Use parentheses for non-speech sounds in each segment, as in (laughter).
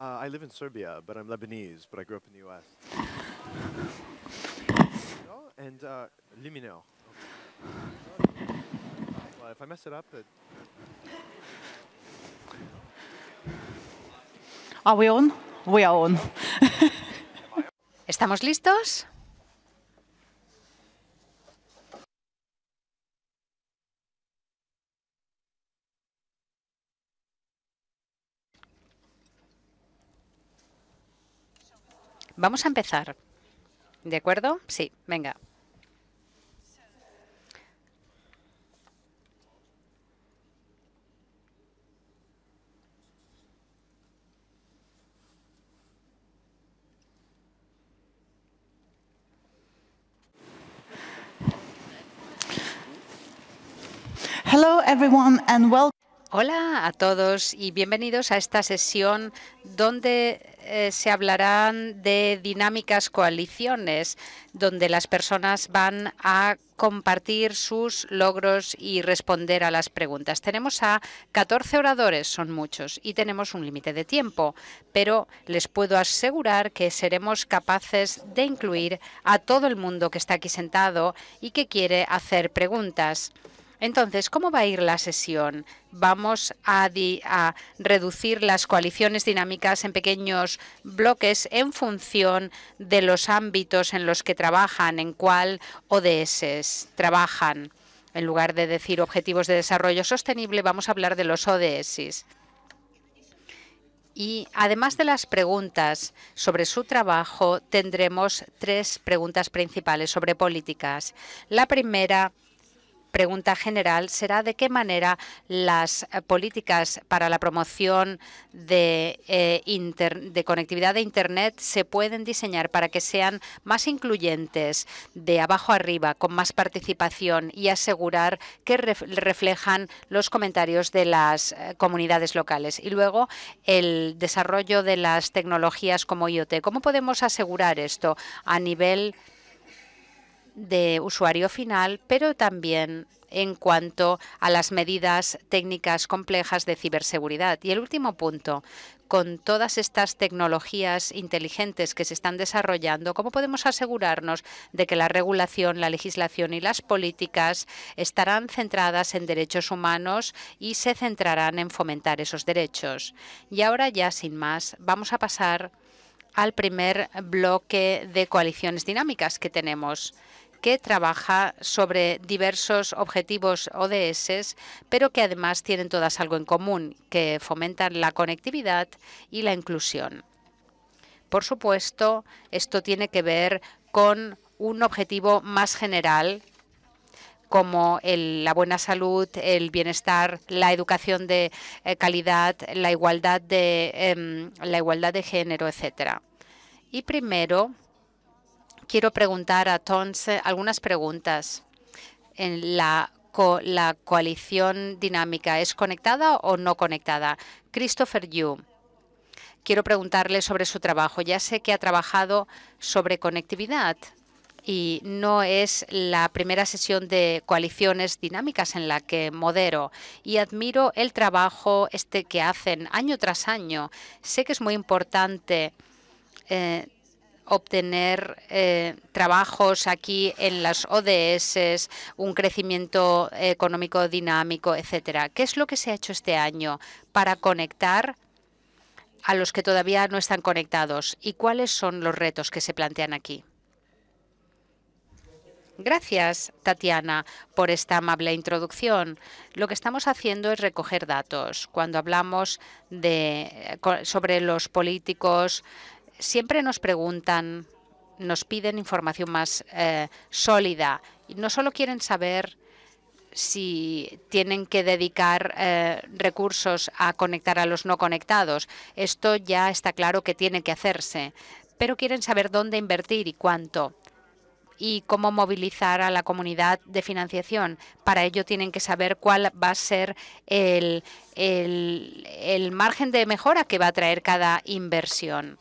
Uh, I live in Serbia, but I'm Lebanese, but I grew up in the U.S. (laughs) and uh, Limineo. Well, if I mess it up, it Are we on? We are on. (laughs) ¿Estamos listos? Vamos a empezar. ¿De acuerdo? Sí, venga. Hello everyone and Hola a todos y bienvenidos a esta sesión donde eh, se hablarán de dinámicas coaliciones, donde las personas van a compartir sus logros y responder a las preguntas. Tenemos a 14 oradores, son muchos, y tenemos un límite de tiempo, pero les puedo asegurar que seremos capaces de incluir a todo el mundo que está aquí sentado y que quiere hacer preguntas. Entonces, ¿cómo va a ir la sesión? Vamos a, reducir las coaliciones dinámicas en pequeños bloques en función de los ámbitos en los que trabajan, en cuál ODS trabajan. En lugar de decir objetivos de desarrollo sostenible, vamos a hablar de los ODS. Y además de las preguntas sobre su trabajo, tendremos tres preguntas principales sobre políticas. La primera pregunta general será de qué manera las eh, políticas para la promoción de, eh, de conectividad de Internet se pueden diseñar para que sean más incluyentes de abajo arriba, con más participación y asegurar que reflejan los comentarios de las eh, comunidades locales. Y luego el desarrollo de las tecnologías como IoT. ¿Cómo podemos asegurar esto a nivel de usuario final, pero también en cuanto a las medidas técnicas complejas de ciberseguridad. Y el último punto, con todas estas tecnologías inteligentes que se están desarrollando, ¿cómo podemos asegurarnos de que la regulación, la legislación y las políticas estarán centradas en derechos humanos y se centrarán en fomentar esos derechos? Y ahora ya sin más, vamos a pasar al primer bloque de coaliciones dinámicas que tenemos que trabaja sobre diversos objetivos ODS, pero que además tienen todas algo en común, que fomentan la conectividad y la inclusión. Por supuesto, esto tiene que ver con un objetivo más general como la buena salud, el bienestar, la educación de eh, calidad, la igualdad de, em, la igualdad de género, etcétera. Y primero, Quiero preguntar a Tons algunas preguntas. En la, coalición dinámica, ¿es conectada o no conectada? Christopher Yu, quiero preguntarle sobre su trabajo. Ya sé que ha trabajado sobre conectividad y no es la primera sesión de coaliciones dinámicas en la que modero y admiro el trabajo este que hacen año tras año. Sé que es muy importante eh, obtener eh, trabajos aquí en las ODS, un crecimiento económico dinámico, etcétera. ¿Qué es lo que se ha hecho este año para conectar a los que todavía no están conectados y cuáles son los retos que se plantean aquí? Gracias, Tatiana, por esta amable introducción. Lo que estamos haciendo es recoger datos. Cuando hablamos de, eh, sobre los políticos siempre nos preguntan, nos piden información más eh, sólida. no solo quieren saber si tienen que dedicar eh, recursos a conectar a los no conectados. Esto ya está claro que tiene que hacerse, pero quieren saber dónde invertir y cuánto y cómo movilizar a la comunidad de financiación. Para ello tienen que saber cuál va a ser el margen de mejora que va a traer cada inversión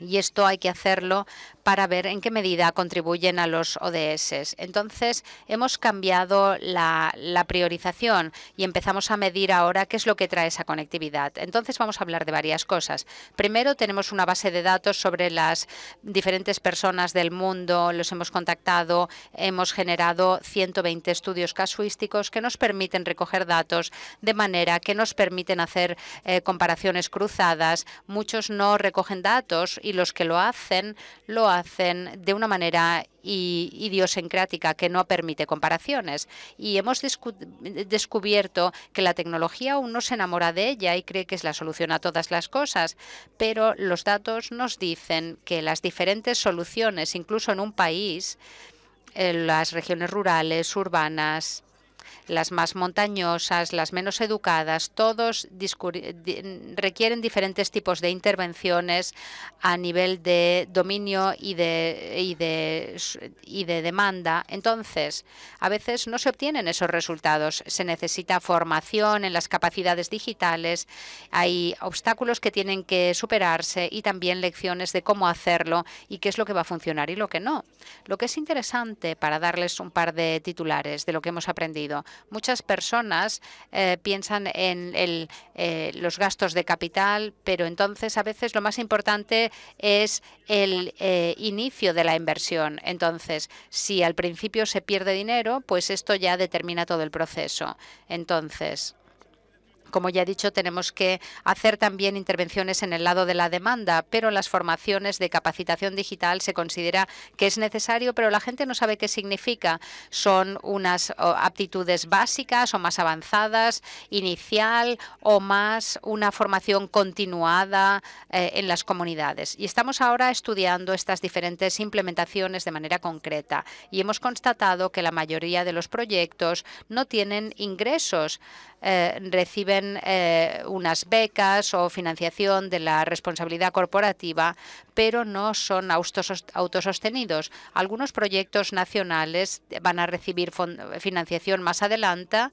y esto hay que hacerlo para ver en qué medida contribuyen a los ODS. Entonces, hemos cambiado la, priorización y empezamos a medir ahora qué es lo que trae esa conectividad. Entonces, vamos a hablar de varias cosas. Primero, tenemos una base de datos sobre las diferentes personas del mundo, los hemos contactado, hemos generado 120 estudios casuísticos que nos permiten recoger datos de manera que nos permiten hacer eh, comparaciones cruzadas. Muchos no recogen datos y los que lo hacen, lo hacen hacen de una manera idiosincrática que no permite comparaciones. Y hemos descubierto que la tecnología aún no se enamora de ella y cree que es la solución a todas las cosas, pero los datos nos dicen que las diferentes soluciones, incluso en un país, las regiones rurales, urbanas, las más montañosas, las menos educadas, todos requieren diferentes tipos de intervenciones a nivel de dominio y de, y de, demanda. Entonces, a veces no se obtienen esos resultados. Se necesita formación en las capacidades digitales, hay obstáculos que tienen que superarse y también lecciones de cómo hacerlo y qué es lo que va a funcionar y lo que no. Lo que es interesante para darles un par de titulares de lo que hemos aprendido. Muchas personas eh, piensan en el, eh, los gastos de capital, pero entonces a veces lo más importante es el eh, inicio de la inversión. Entonces, si al principio se pierde dinero, pues esto ya determina todo el proceso. Entonces, como ya he dicho, tenemos que hacer también intervenciones en el lado de la demanda, pero las formaciones de capacitación digital se considera que es necesario, pero la gente no sabe qué significa. Son unas aptitudes básicas o más avanzadas, inicial o más una formación continuada eh, en las comunidades. Y estamos ahora estudiando estas diferentes implementaciones de manera concreta y hemos constatado que la mayoría de los proyectos no tienen ingresos, eh, reciben eh, unas becas o financiación de la responsabilidad corporativa, pero no son autosostenidos. Algunos proyectos nacionales van a recibir financiación más, adelanta,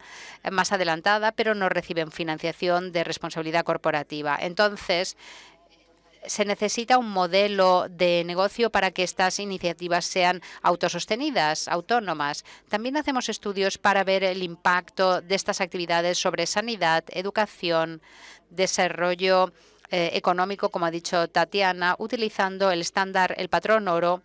más adelantada, pero no reciben financiación de responsabilidad corporativa. Entonces, se necesita un modelo de negocio para que estas iniciativas sean autosostenidas, autónomas. También hacemos estudios para ver el impacto de estas actividades sobre sanidad, educación, desarrollo eh, económico, como ha dicho Tatiana, utilizando el estándar, el patrón oro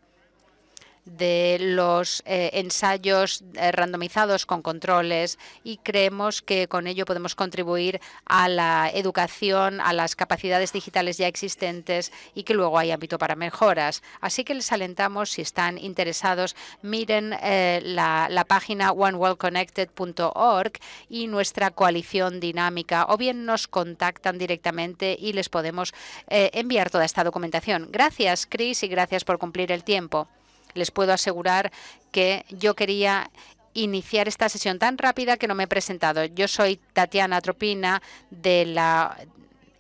de los eh, ensayos eh, randomizados con controles y creemos que con ello podemos contribuir a la educación, a las capacidades digitales ya existentes y que luego hay ámbito para mejoras. Así que les alentamos, si están interesados, miren eh, la, la página onewellconnected.org y nuestra coalición dinámica o bien nos contactan directamente y les podemos enviar toda esta documentación. Gracias, Chris, y gracias por cumplir el tiempo. Les puedo asegurar que yo quería iniciar esta sesión tan rápida que no me he presentado. Yo soy Tatiana Tropina de la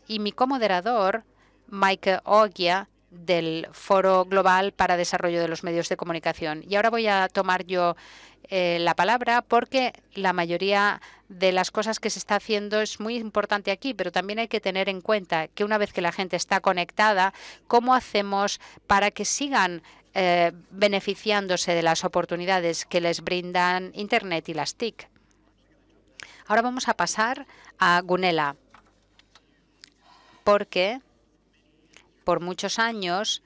y mi comoderador Mike Ogia del Foro Global para Desarrollo de los Medios de Comunicación. Y ahora voy a tomar yo eh, la palabra porque la mayoría de las cosas que se está haciendo es muy importante aquí, pero también hay que tener en cuenta que una vez que la gente está conectada, ¿cómo hacemos para que sigan eh, beneficiándose de las oportunidades que les brindan Internet y las TIC. Ahora vamos a pasar a Gunela, porque por muchos años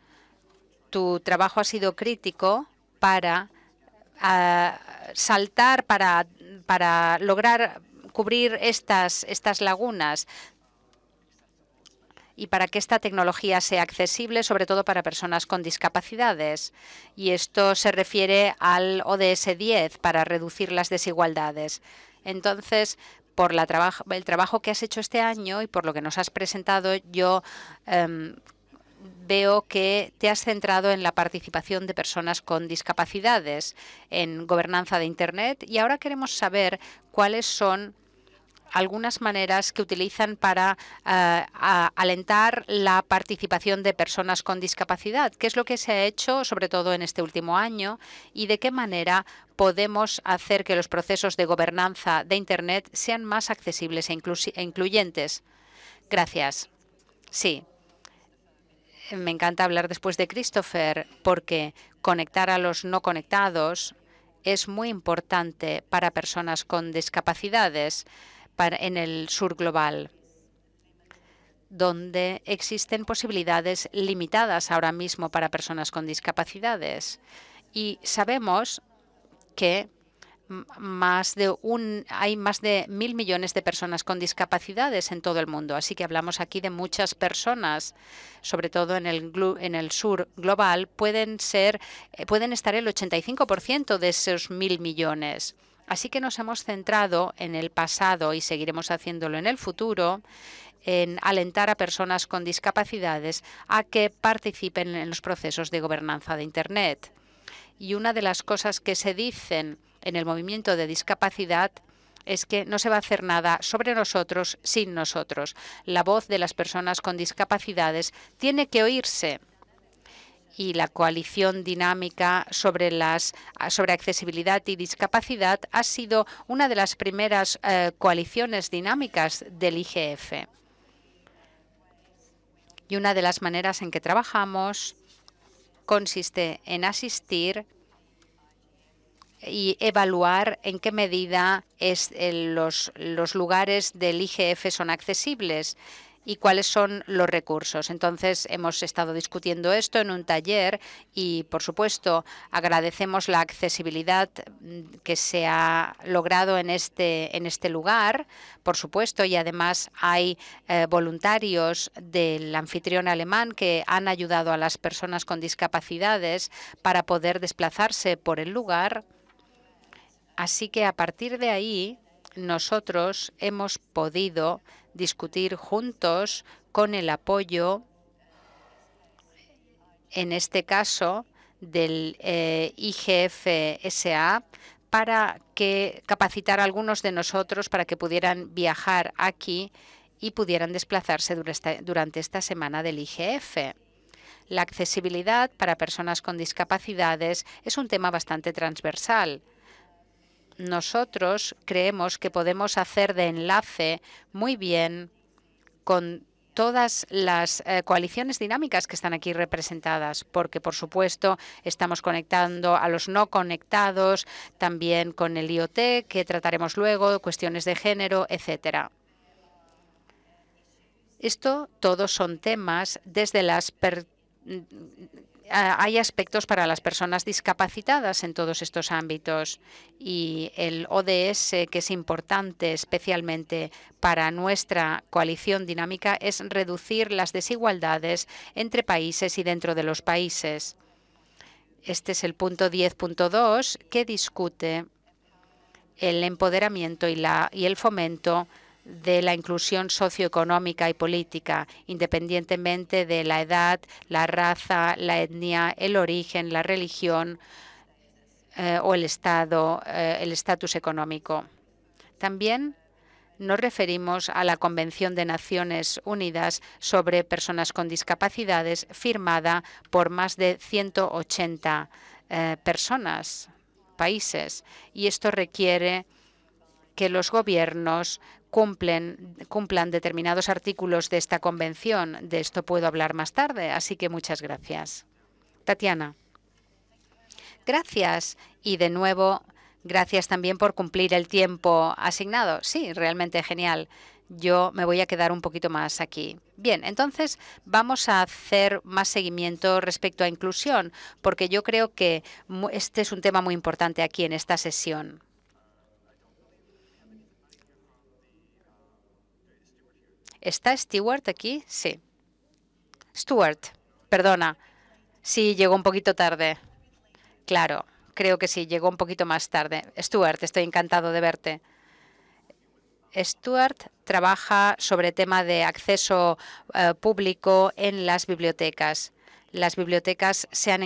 tu trabajo ha sido crítico para saltar, para, para lograr cubrir estas, estas lagunas y para que esta tecnología sea accesible, sobre todo para personas con discapacidades. Y esto se refiere al ODS 10 para reducir las desigualdades. Entonces, por el trabajo que has hecho este año y por lo que nos has presentado, yo em, veo que te has centrado en la participación de personas con discapacidades, en gobernanza de Internet, y ahora queremos saber cuáles son algunas maneras que utilizan para eh, alentar la participación de personas con discapacidad. ¿Qué es lo que se ha hecho, sobre todo en este último año, y de qué manera podemos hacer que los procesos de gobernanza de Internet sean más accesibles e, e incluyentes? Gracias. Sí. Me encanta hablar después de Christopher porque conectar a los no conectados es muy importante para personas con discapacidades en el sur global, donde existen posibilidades limitadas ahora mismo para personas con discapacidades. Y sabemos que más de un, hay más de mil millones de personas con discapacidades en todo el mundo. Así que hablamos aquí de muchas personas, sobre todo en el, en el sur global, pueden, ser, eh, pueden estar el 85% de esos mil millones. Así que nos hemos centrado en el pasado y seguiremos haciéndolo en el futuro, en alentar a personas con discapacidades a que participen en los procesos de gobernanza de Internet. Y una de las cosas que se dicen en el movimiento de discapacidad es que no se va a hacer nada sobre nosotros sin nosotros. La voz de las personas con discapacidades tiene que oírse y la coalición dinámica sobre, ah, sobre accesibilidad y discapacidad ha sido una de las primeras eh, coaliciones dinámicas del IGF. Y una de las maneras en que trabajamos consiste en asistir y evaluar en qué medida eh, los, los lugares del IGF son accesibles y cuáles son los recursos. Entonces, hemos estado discutiendo esto en un taller y, por supuesto, agradecemos la accesibilidad mm, que se ha logrado en este, en este lugar, por supuesto, y además hay eh, voluntarios del anfitrión alemán que han ayudado a las personas con discapacidades para poder desplazarse por el lugar. Así que a partir de ahí, nosotros hemos podido discutir juntos con el apoyo, en este caso, del eh, igf IGFSA para que capacitar a algunos de nosotros para que pudieran viajar aquí y pudieran desplazarse durante esta semana del IGF. La accesibilidad para personas con discapacidades es un tema bastante transversal nosotros creemos que podemos hacer de enlace muy bien con todas las eh, coaliciones dinámicas que están aquí representadas, porque por supuesto estamos conectando a los no conectados, también con el IoT, que trataremos luego, cuestiones de género, etcétera. Esto todos son temas desde las hay aspectos para las personas discapacitadas en todos estos ámbitos y el ODS, que es importante especialmente para nuestra coalición dinámica, es reducir las desigualdades entre países y dentro de los países. Este es el punto 10.2 que discute el empoderamiento y, la, y el fomento de la inclusión socioeconómica y política, independientemente de la edad, la raza, la etnia, el origen, la religión eh, o el estado, eh, el estatus económico. También nos referimos a la Convención de Naciones Unidas sobre Personas con Discapacidades, firmada por más de 180 eh, personas, países, y esto requiere que los gobiernos cumplen, cumplan determinados artículos de esta convención. De esto puedo hablar más tarde, así que muchas gracias. Tatiana. Gracias y de nuevo gracias también por cumplir el tiempo asignado. Sí, realmente genial. Yo me voy a quedar un poquito más aquí. Bien, entonces vamos a hacer más seguimiento respecto a inclusión, porque yo creo que este es un tema muy importante aquí en esta sesión. ¿Está Stewart aquí? Sí. Stewart, perdona, sí, llegó un poquito tarde. Claro, creo que sí, llegó un poquito más tarde. Stuart, estoy encantado de verte. Stuart trabaja sobre tema de acceso eh, público en las bibliotecas. Las bibliotecas se han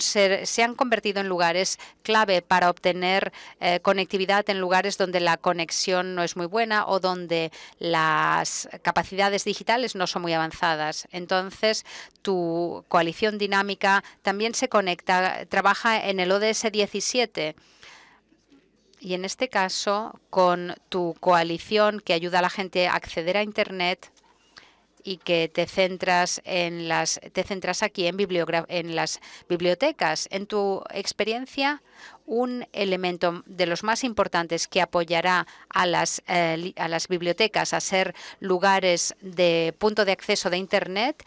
se han convertido en lugares clave para obtener eh, conectividad en lugares donde la conexión no es muy buena o donde las capacidades digitales no son muy avanzadas. Entonces, tu coalición dinámica también se conecta, trabaja en el ODS 17 y en este caso con tu coalición que ayuda a la gente a acceder a Internet y que te centras en las te centras aquí en en las bibliotecas. En tu experiencia, un elemento de los más importantes que apoyará a las, eh, a las bibliotecas a ser lugares de punto de acceso de Internet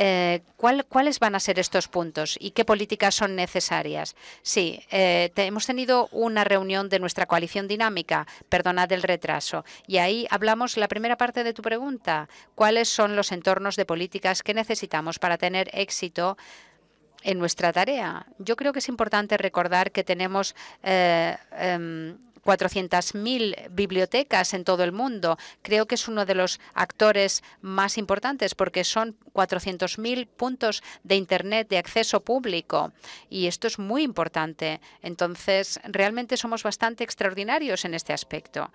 eh, ¿cuáles van a ser estos puntos y qué políticas son necesarias? Sí, eh, hemos tenido una reunión de nuestra coalición dinámica, perdonad el retraso, y ahí hablamos la primera parte de tu pregunta, ¿cuáles son los entornos de políticas que necesitamos para tener éxito? En nuestra tarea, yo creo que es importante recordar que tenemos eh, em, 400.000 bibliotecas en todo el mundo. Creo que es uno de los actores más importantes porque son 400.000 puntos de Internet de acceso público y esto es muy importante. Entonces, realmente somos bastante extraordinarios en este aspecto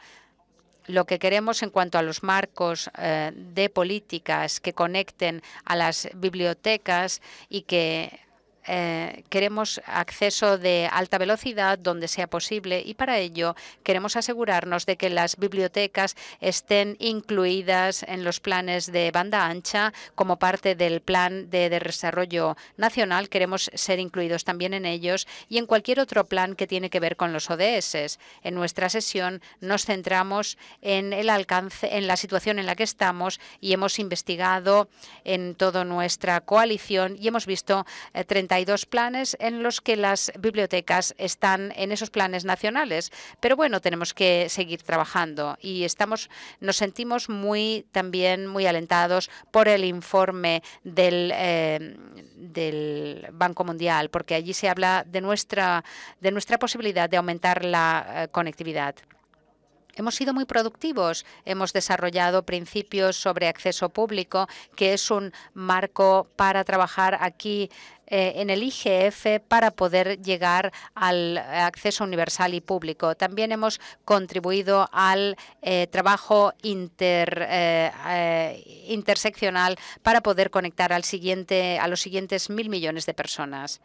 lo que queremos en cuanto a los marcos eh, de políticas que conecten a las bibliotecas y que eh, queremos acceso de alta velocidad donde sea posible y para ello queremos asegurarnos de que las bibliotecas estén incluidas en los planes de banda ancha como parte del plan de, desarrollo nacional. Queremos ser incluidos también en ellos y en cualquier otro plan que tiene que ver con los ODS. En nuestra sesión nos centramos en el alcance, en la situación en la que estamos y hemos investigado en toda nuestra coalición y hemos visto 30 eh, hay dos planes en los que las bibliotecas están en esos planes nacionales. Pero bueno, tenemos que seguir trabajando y estamos, nos sentimos muy también muy alentados por el informe del, eh, Banco Mundial, porque allí se habla de nuestra, de nuestra posibilidad de aumentar la eh, conectividad. Hemos sido muy productivos, hemos desarrollado principios sobre acceso público, que es un marco para trabajar aquí eh, en el IGF para poder llegar al acceso universal y público. También hemos contribuido al eh, trabajo eh, interseccional para poder conectar al siguiente, a los siguientes mil millones de personas.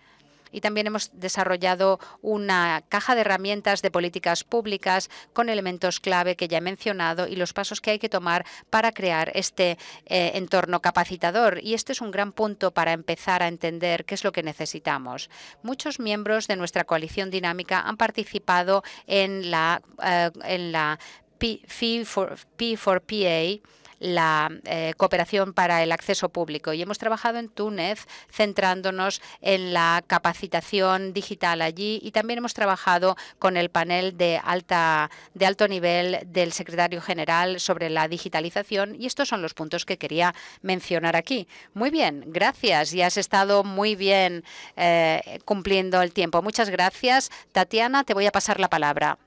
Y también hemos desarrollado una caja de herramientas de políticas públicas con elementos clave que ya he mencionado y los pasos que hay que tomar para crear este eh, entorno capacitador. Y este es un gran punto para empezar a entender qué es lo que necesitamos. Muchos miembros de nuestra coalición dinámica han participado en la, eh, en la p P4PA la eh, cooperación para el acceso público. Y hemos trabajado en Túnez centrándonos en la capacitación digital allí y también hemos trabajado con el panel de, alta, de alto nivel del secretario general sobre la digitalización y estos son los puntos que quería mencionar aquí. Muy bien, gracias y has estado muy bien eh, cumpliendo el tiempo. Muchas gracias. Tatiana, te voy a pasar la palabra.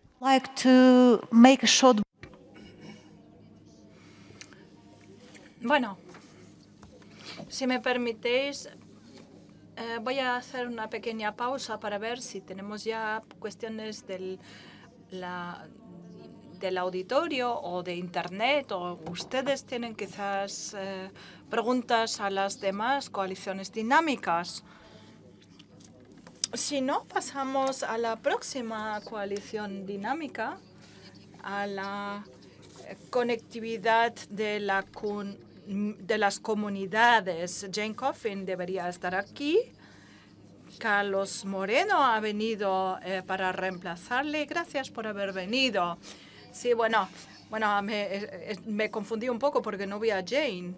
Bueno, si me permitéis, eh, voy a hacer una pequeña pausa para ver si tenemos ya cuestiones del, del auditorio o de Internet, o ustedes tienen quizás eh, preguntas a las demás coaliciones dinámicas. Si no, pasamos a la próxima coalición dinámica, a la eh, conectividad de la CUN de las comunidades. Jane Coffin debería estar aquí. Carlos Moreno ha venido eh, para reemplazarle. Gracias por haber venido. Sí, bueno, bueno me, eh, eh, me confundí un poco porque no vi a Jane.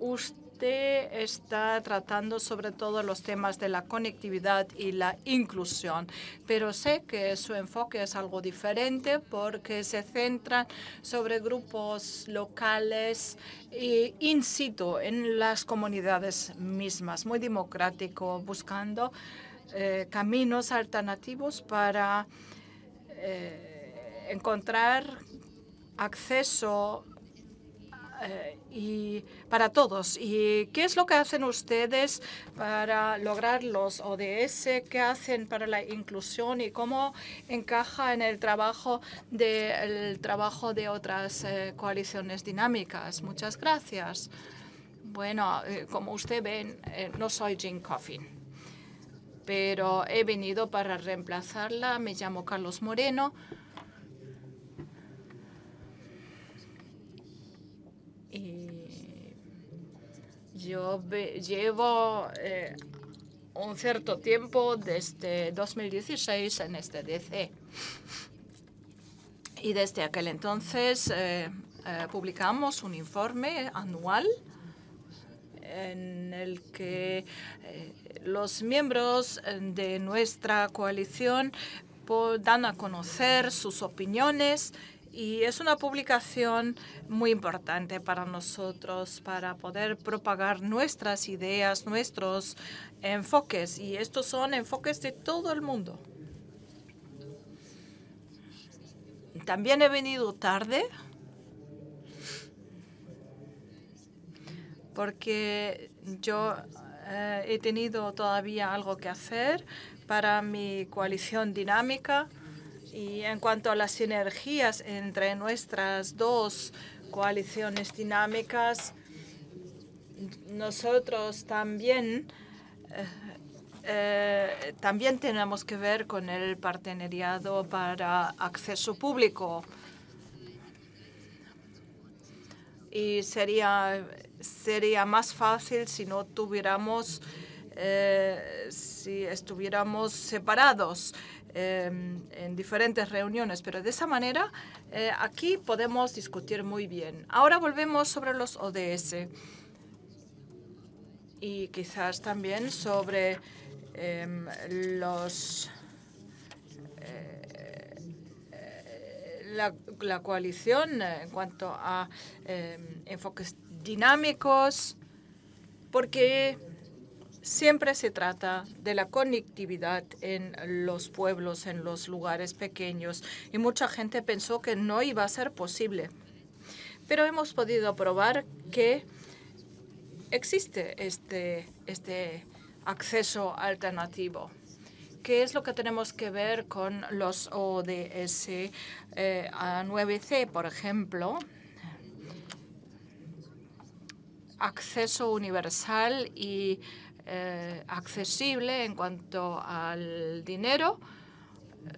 Usted está tratando sobre todo los temas de la conectividad y la inclusión, pero sé que su enfoque es algo diferente porque se centra sobre grupos locales e in situ en las comunidades mismas, muy democrático, buscando eh, caminos alternativos para eh, encontrar acceso eh, y para todos. ¿Y qué es lo que hacen ustedes para lograr los ODS? ¿Qué hacen para la inclusión y cómo encaja en el trabajo del de, trabajo de otras eh, coaliciones dinámicas? Muchas gracias. Bueno, eh, como usted ve, no soy Jean Coffin, pero he venido para reemplazarla. Me llamo Carlos Moreno. Y eh, yo llevo eh, un cierto tiempo desde 2016 en este DC. Y desde aquel entonces eh, publicamos un informe anual en el que los miembros de nuestra coalición dan a conocer sus opiniones y es una publicación muy importante para nosotros, para poder propagar nuestras ideas, nuestros enfoques. Y estos son enfoques de todo el mundo. También he venido tarde porque yo eh, he tenido todavía algo que hacer para mi coalición dinámica y en cuanto a las sinergias entre nuestras dos coaliciones dinámicas, nosotros también, eh, eh, también tenemos que ver con el partenariado para acceso público. Y sería, sería más fácil si no tuviéramos, eh, si estuviéramos separados. Em, en diferentes reuniones, pero de esa manera eh, aquí podemos discutir muy bien. Ahora volvemos sobre los ODS y quizás también sobre em, los eh, eh, la, coalición en cuanto a em, enfoques dinámicos, porque Siempre se trata de la conectividad en los pueblos, en los lugares pequeños, y mucha gente pensó que no iba a ser posible. Pero hemos podido probar que existe este, este acceso alternativo. ¿Qué es lo que tenemos que ver con los ODS eh, a 9C, por ejemplo? Acceso universal y eh, accesible en cuanto al dinero,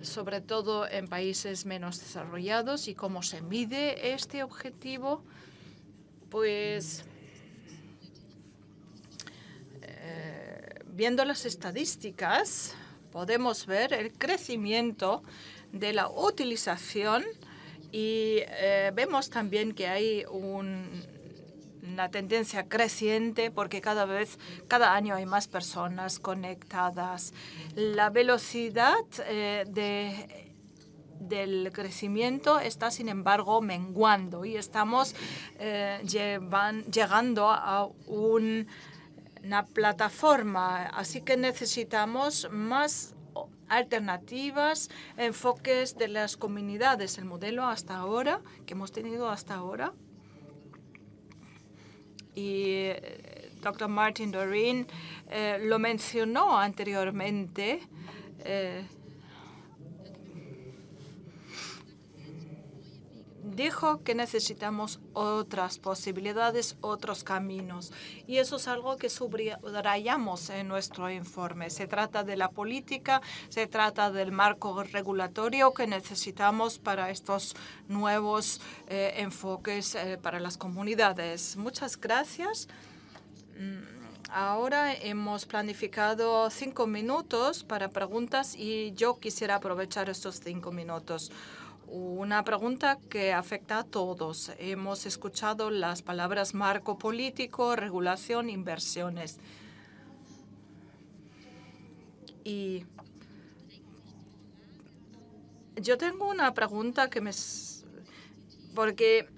sobre todo en países menos desarrollados. ¿Y cómo se mide este objetivo? Pues eh, viendo las estadísticas, podemos ver el crecimiento de la utilización y eh, vemos también que hay un una tendencia creciente porque cada vez, cada año hay más personas conectadas. La velocidad eh, del crecimiento está, sin embargo, menguando y estamos eh, llegando a una plataforma. Así que necesitamos más alternativas, enfoques de las comunidades. El modelo hasta ahora, que hemos tenido hasta ahora, y eh, doctor Martin Doreen eh, lo mencionó anteriormente. Eh, dijo que necesitamos otras posibilidades, otros caminos. Y eso es algo que subrayamos en nuestro informe. Se trata de la política, se trata del marco regulatorio que necesitamos para estos nuevos eh, enfoques eh, para las comunidades. Muchas gracias. Mm, ahora hemos planificado cinco minutos para preguntas y yo quisiera aprovechar estos cinco minutos una pregunta que afecta a todos. Hemos escuchado las palabras marco político, regulación, inversiones. Y yo tengo una pregunta que me porque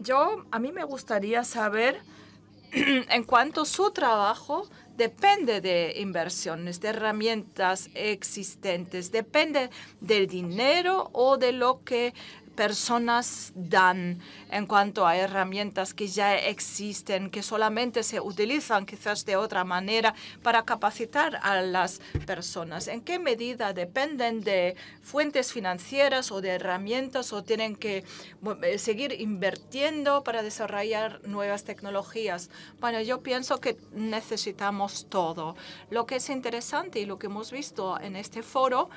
yo a mí me gustaría saber (clears throat) en cuanto su trabajo depende de inversiones, de herramientas existentes, depende del dinero o de lo que personas dan en cuanto a herramientas que ya existen, que solamente se utilizan quizás de otra manera para capacitar a las personas? ¿En qué medida dependen de fuentes financieras o de herramientas o tienen que eh, seguir invirtiendo para desarrollar nuevas tecnologías? Bueno, yo pienso que necesitamos todo. Lo que es interesante y lo que hemos visto en este foro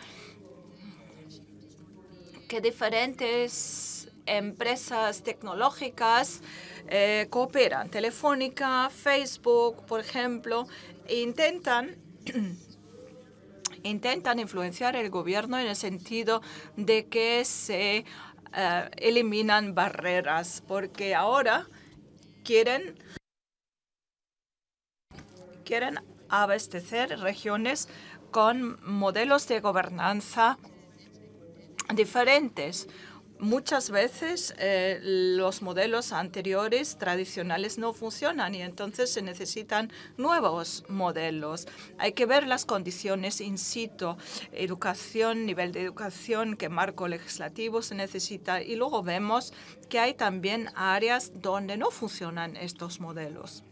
que diferentes empresas tecnológicas eh, cooperan. Telefónica, Facebook, por ejemplo, intentan (clears throat) intentan influenciar el gobierno en el sentido de que se eh, eliminan barreras, porque ahora quieren, quieren abastecer regiones con modelos de gobernanza diferentes. Muchas veces eh, los modelos anteriores tradicionales no funcionan y entonces se necesitan nuevos modelos. Hay que ver las condiciones in situ, educación, nivel de educación, qué marco legislativo se necesita y luego vemos que hay también áreas donde no funcionan estos modelos.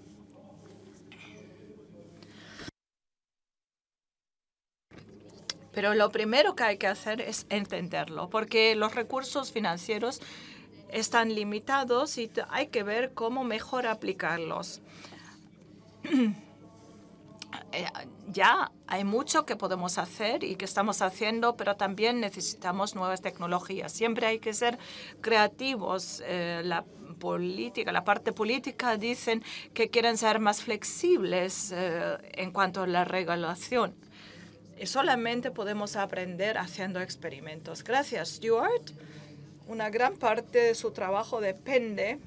Pero lo primero que hay que hacer es entenderlo, porque los recursos financieros están limitados y hay que ver cómo mejor aplicarlos. (clears throat) Eh, ya hay mucho que podemos hacer y que estamos haciendo, pero también necesitamos nuevas tecnologías. Siempre hay que ser creativos. Eh, la política, la parte política dicen que quieren ser más flexibles eh, en cuanto a la regulación y solamente podemos aprender haciendo experimentos. Gracias, Stuart. Una gran parte de su trabajo depende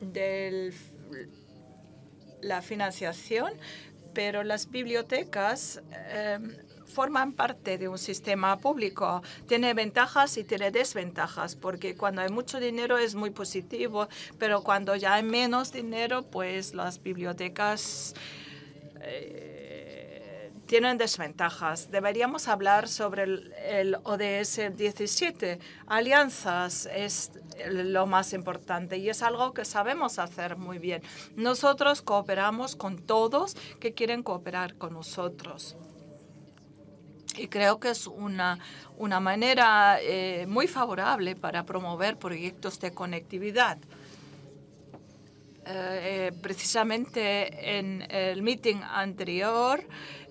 de la financiación, pero las bibliotecas em, forman parte de un sistema público. Tiene ventajas y tiene desventajas, porque cuando hay mucho dinero es muy positivo, pero cuando ya hay menos dinero, pues las bibliotecas eh, tienen desventajas. Deberíamos hablar sobre el, ODS 17. Alianzas es lo más importante y es algo que sabemos hacer muy bien. Nosotros cooperamos con todos que quieren cooperar con nosotros. Y creo que es una, una manera eh, muy favorable para promover proyectos de conectividad. Eh, eh, precisamente en el meeting anterior,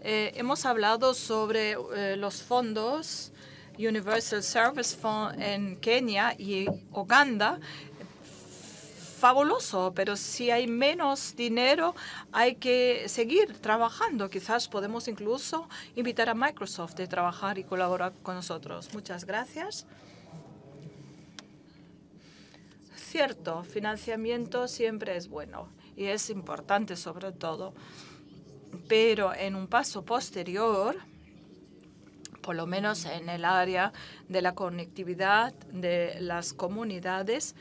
eh, hemos hablado sobre eh, los fondos Universal Service Fund en Kenia y Uganda. Fabuloso, pero si hay menos dinero, hay que seguir trabajando. Quizás podemos incluso invitar a Microsoft a trabajar y colaborar con nosotros. Muchas gracias. Cierto, financiamiento siempre es bueno y es importante sobre todo pero en un paso posterior, por lo menos en el área de la conectividad de las comunidades,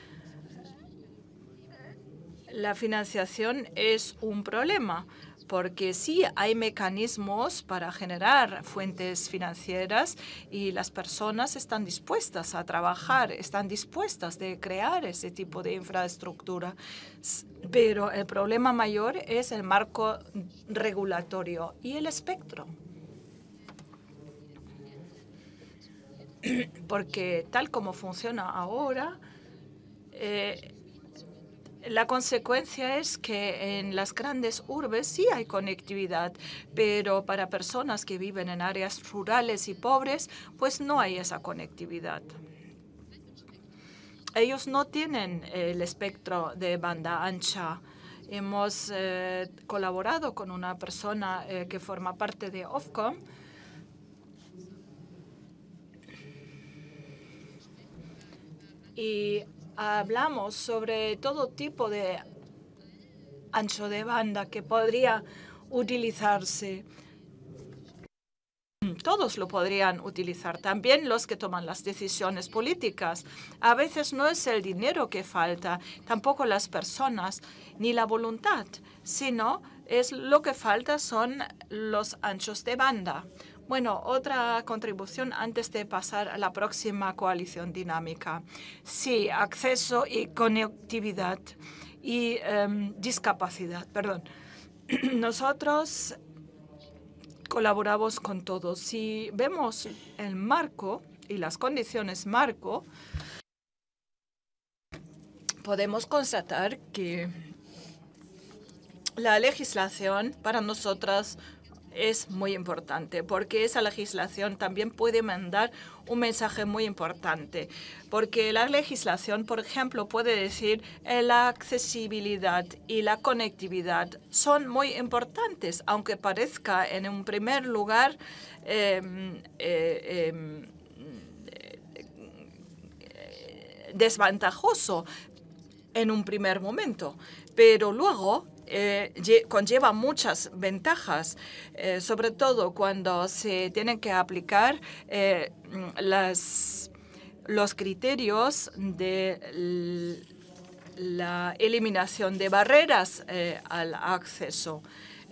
la financiación es un problema porque sí hay mecanismos para generar fuentes financieras y las personas están dispuestas a trabajar, están dispuestas de crear ese tipo de infraestructura. Pero el problema mayor es el marco regulatorio y el espectro. (clears throat) Porque tal como funciona ahora, eh, la consecuencia es que en las grandes urbes sí hay conectividad, pero para personas que viven en áreas rurales y pobres, pues no hay esa conectividad. Ellos no tienen el espectro de banda ancha. Hemos eh, colaborado con una persona eh, que forma parte de Ofcom y hablamos sobre todo tipo de ancho de banda que podría utilizarse. Todos lo podrían utilizar, también los que toman las decisiones políticas. A veces no es el dinero que falta, tampoco las personas, ni la voluntad, sino es lo que falta son los anchos de banda. Bueno, otra contribución antes de pasar a la próxima coalición dinámica. Sí, acceso y conectividad y em, discapacidad, perdón. (clears throat) Nosotros colaboramos con todos. Si vemos el marco y las condiciones marco, podemos constatar que la legislación para nosotras es muy importante porque esa legislación también puede mandar un mensaje muy importante porque la legislación, por ejemplo, puede decir eh, la accesibilidad y la conectividad son muy importantes, aunque parezca en un primer lugar em, eh, em, eh, desvantajoso en un primer momento, pero luego eh, conlleva muchas ventajas, eh, sobre todo cuando se tienen que aplicar eh, los criterios de la eliminación de barreras al acceso.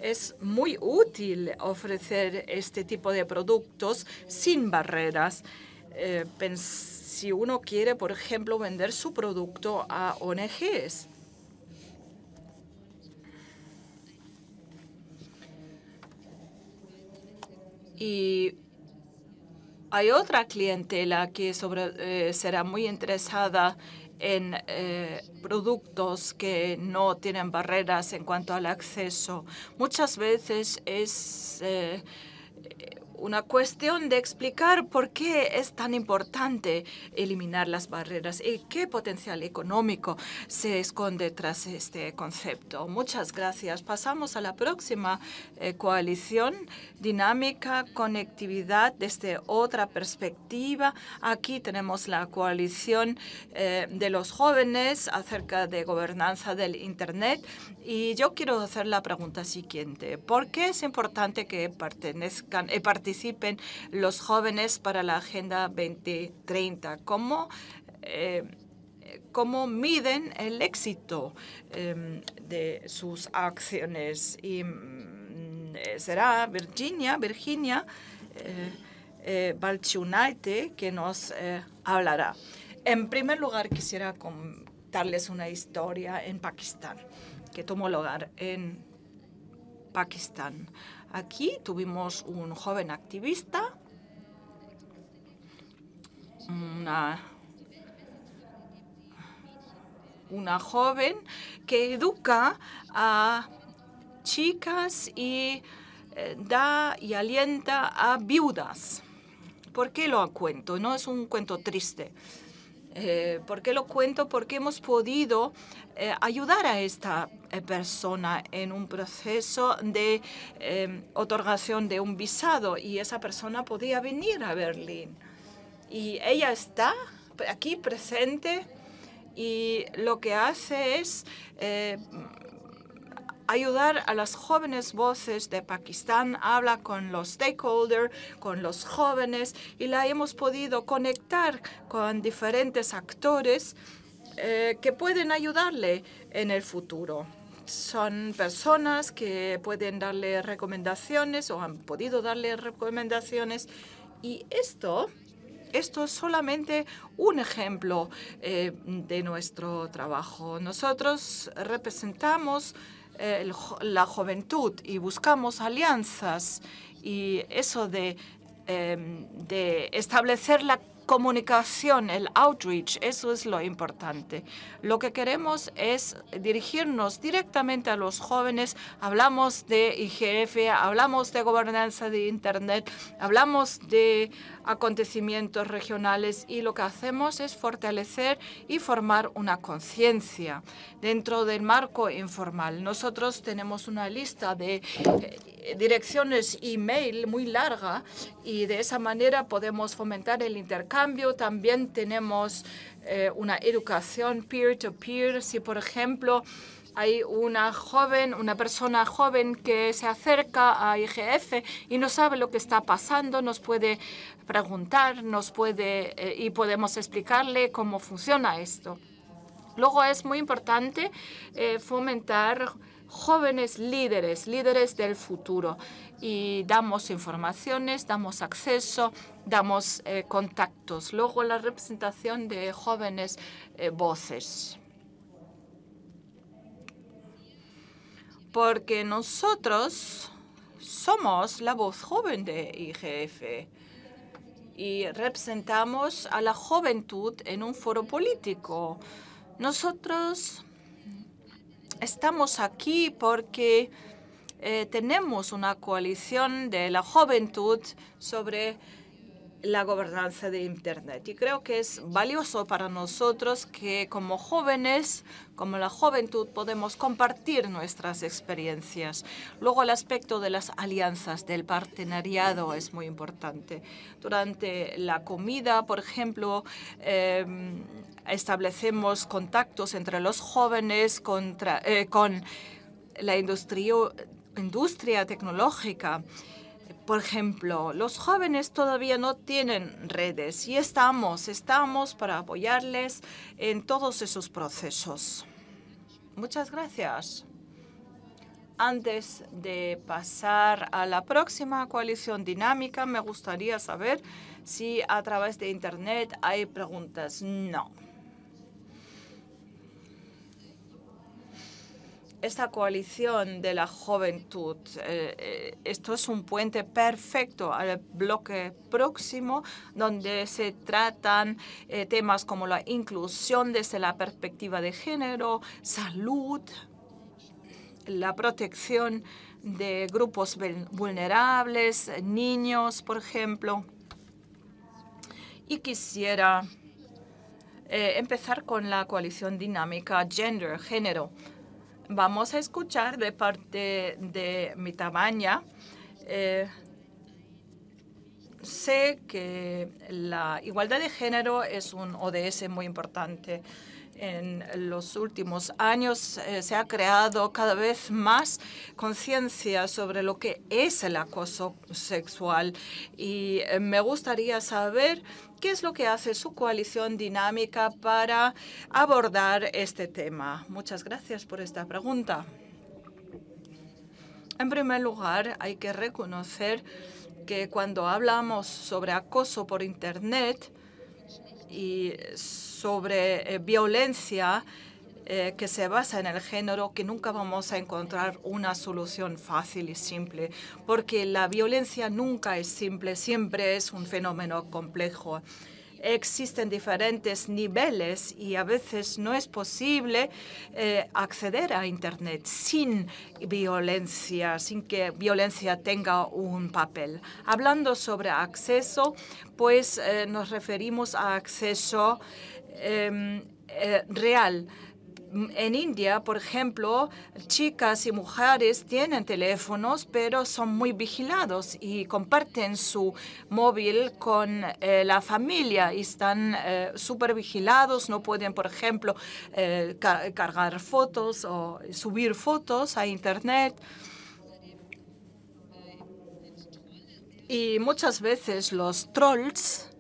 Es muy útil ofrecer este tipo de productos sin barreras. si uno quiere, por ejemplo, vender su producto a ONGs. Y hay otra clientela que eh, será muy interesada en eh, productos que no tienen barreras en cuanto al acceso. Muchas veces es eh, una cuestión de explicar por qué es tan importante eliminar las barreras y qué potencial económico se esconde tras este concepto. Muchas gracias. Pasamos a la próxima coalición dinámica, conectividad desde otra perspectiva. Aquí tenemos la coalición eh, de los jóvenes acerca de gobernanza del Internet. Y yo quiero hacer la pregunta siguiente. ¿Por qué es importante que pertenezcan, eh, participen los jóvenes para la Agenda 2030? Eh, ¿Cómo miden el éxito de sus acciones. Y eh, será Virginia, Virginia eh, eh, Balchunaite, que nos hablará. En primer lugar, quisiera contarles una historia en Pakistán, que tomó lugar en Pakistán. Aquí tuvimos un joven activista, una, una joven que educa a chicas y eh, da y alienta a viudas. ¿Por qué lo cuento? No es un cuento triste. Eh, ¿Por qué lo cuento? Porque hemos podido eh, ayudar a esta persona en un proceso de otorgación de un visado y esa persona podía venir a Berlín. Y ella está aquí presente y lo que hace es ayudar a las jóvenes voces de Pakistán, habla con los stakeholders, con los jóvenes y la hemos podido conectar con diferentes actores eh, que pueden ayudarle en el futuro son personas que pueden darle recomendaciones o han podido darle recomendaciones. Y esto, esto es solamente un ejemplo eh, de nuestro trabajo. Nosotros representamos eh, la juventud y buscamos alianzas y eso de, em, de establecer la comunicación, el outreach, eso es lo importante. Lo que queremos es dirigirnos directamente a los jóvenes. Hablamos de IGF, hablamos de gobernanza de Internet, hablamos de acontecimientos regionales y lo que hacemos es fortalecer y formar una conciencia dentro del marco informal. Nosotros tenemos una lista de eh, direcciones email muy larga y de esa manera podemos fomentar el intercambio. También tenemos eh, una educación peer-to-peer. Si, por ejemplo, hay una joven, una persona joven que se acerca a IGF y no sabe lo que está pasando, nos puede preguntar, nos puede eh, y podemos explicarle cómo funciona esto. Luego es muy importante eh, fomentar jóvenes líderes, líderes del futuro. Y damos informaciones, damos acceso, damos eh, contactos. Luego la representación de jóvenes eh, voces. Porque nosotros somos la voz joven de IGF y representamos a la juventud en un foro político. Nosotros Estamos aquí porque eh, tenemos una coalición de la juventud sobre la gobernanza de Internet. Y creo que es valioso para nosotros que como jóvenes, como la juventud, podemos compartir nuestras experiencias. Luego el aspecto de las alianzas, del partenariado es muy importante. Durante la comida, por ejemplo, em, establecemos contactos entre los jóvenes eh, con la industria, industria tecnológica. Por ejemplo, los jóvenes todavía no tienen redes y estamos, estamos para apoyarles en todos esos procesos. Muchas gracias. Antes de pasar a la próxima coalición dinámica, me gustaría saber si a través de Internet hay preguntas. No. esta coalición de la juventud. Eh, eh, esto es un puente perfecto al bloque próximo, donde se tratan eh, temas como la inclusión desde la perspectiva de género, salud, la protección de grupos vulnerables, niños, por ejemplo. Y quisiera empezar con la coalición dinámica Gender, Género. Vamos a escuchar de parte de mi tabaña. Eh, sé que la igualdad de género es un ODS muy importante en los últimos años eh, se ha creado cada vez más conciencia sobre lo que es el acoso sexual y eh, me gustaría saber qué es lo que hace su coalición dinámica para abordar este tema. Muchas gracias por esta pregunta. En primer lugar, hay que reconocer que cuando hablamos sobre acoso por Internet, y sobre eh, violencia eh, que se basa en el género, que nunca vamos a encontrar una solución fácil y simple, porque la violencia nunca es simple, siempre es un fenómeno complejo existen diferentes niveles y a veces no es posible eh, acceder a Internet sin violencia, sin que violencia tenga un papel. Hablando sobre acceso, pues eh, nos referimos a acceso em, eh, real en India, por ejemplo, chicas y mujeres tienen teléfonos, pero son muy vigilados y comparten su móvil con eh, la familia y están eh, súper vigilados. No pueden, por ejemplo, eh, cargar fotos o subir fotos a Internet. Y muchas veces los trolls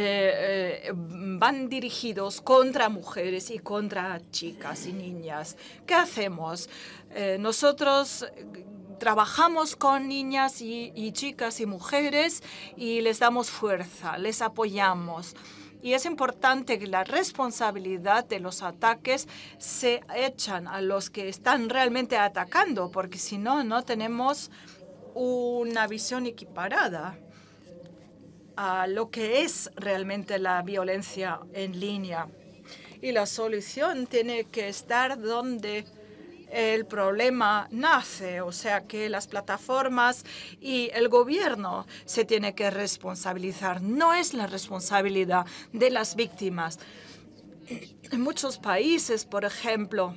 Eh, eh, van dirigidos contra mujeres y contra chicas y niñas. ¿Qué hacemos? Eh, nosotros trabajamos con niñas y, y chicas y mujeres y les damos fuerza, les apoyamos y es importante que la responsabilidad de los ataques se echan a los que están realmente atacando, porque si no, no tenemos una visión equiparada a lo que es realmente la violencia en línea. Y la solución tiene que estar donde el problema nace, o sea que las plataformas y el gobierno se tiene que responsabilizar. No es la responsabilidad de las víctimas. En muchos países, por ejemplo,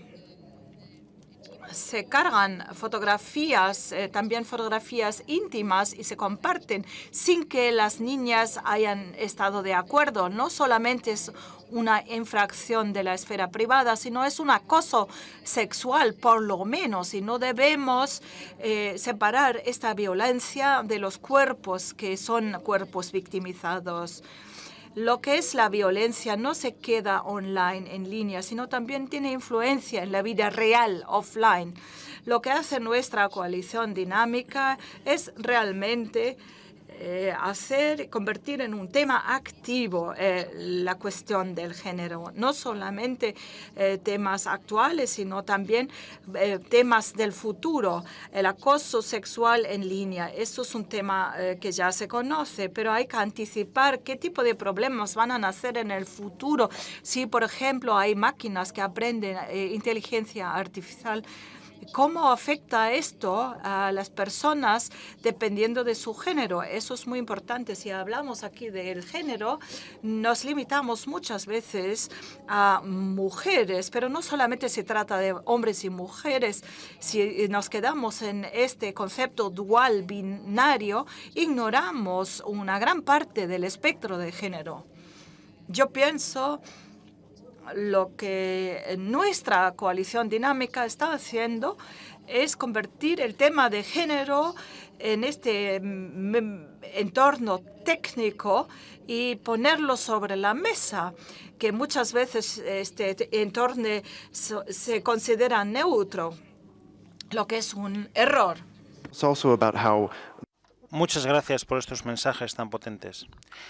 se cargan fotografías, eh, también fotografías íntimas y se comparten sin que las niñas hayan estado de acuerdo. No solamente es una infracción de la esfera privada, sino es un acoso sexual, por lo menos, y no debemos eh, separar esta violencia de los cuerpos que son cuerpos victimizados lo que es la violencia no se queda online, en línea, sino también tiene influencia en la vida real, offline. Lo que hace nuestra coalición dinámica es realmente eh, hacer, convertir en un tema activo eh, la cuestión del género, no solamente eh, temas actuales, sino también temas del futuro, el acoso sexual en línea. Esto es un tema que ya se conoce, pero hay que anticipar qué tipo de problemas van a nacer en el futuro si, por ejemplo, hay máquinas que aprenden inteligencia artificial ¿Cómo afecta esto a las personas dependiendo de su género? Eso es muy importante. Si hablamos aquí del género, nos limitamos muchas veces a mujeres, pero no solamente se trata de hombres y mujeres. Si eh, nos quedamos en este concepto dual binario, ignoramos una gran parte del espectro de género. Yo pienso lo que nuestra coalición dinámica está haciendo es convertir el tema de género en este mm, mm, entorno técnico y ponerlo sobre la mesa, que muchas veces este entorno se considera neutro, lo que es un error. Muchas gracias por estos mensajes tan potentes.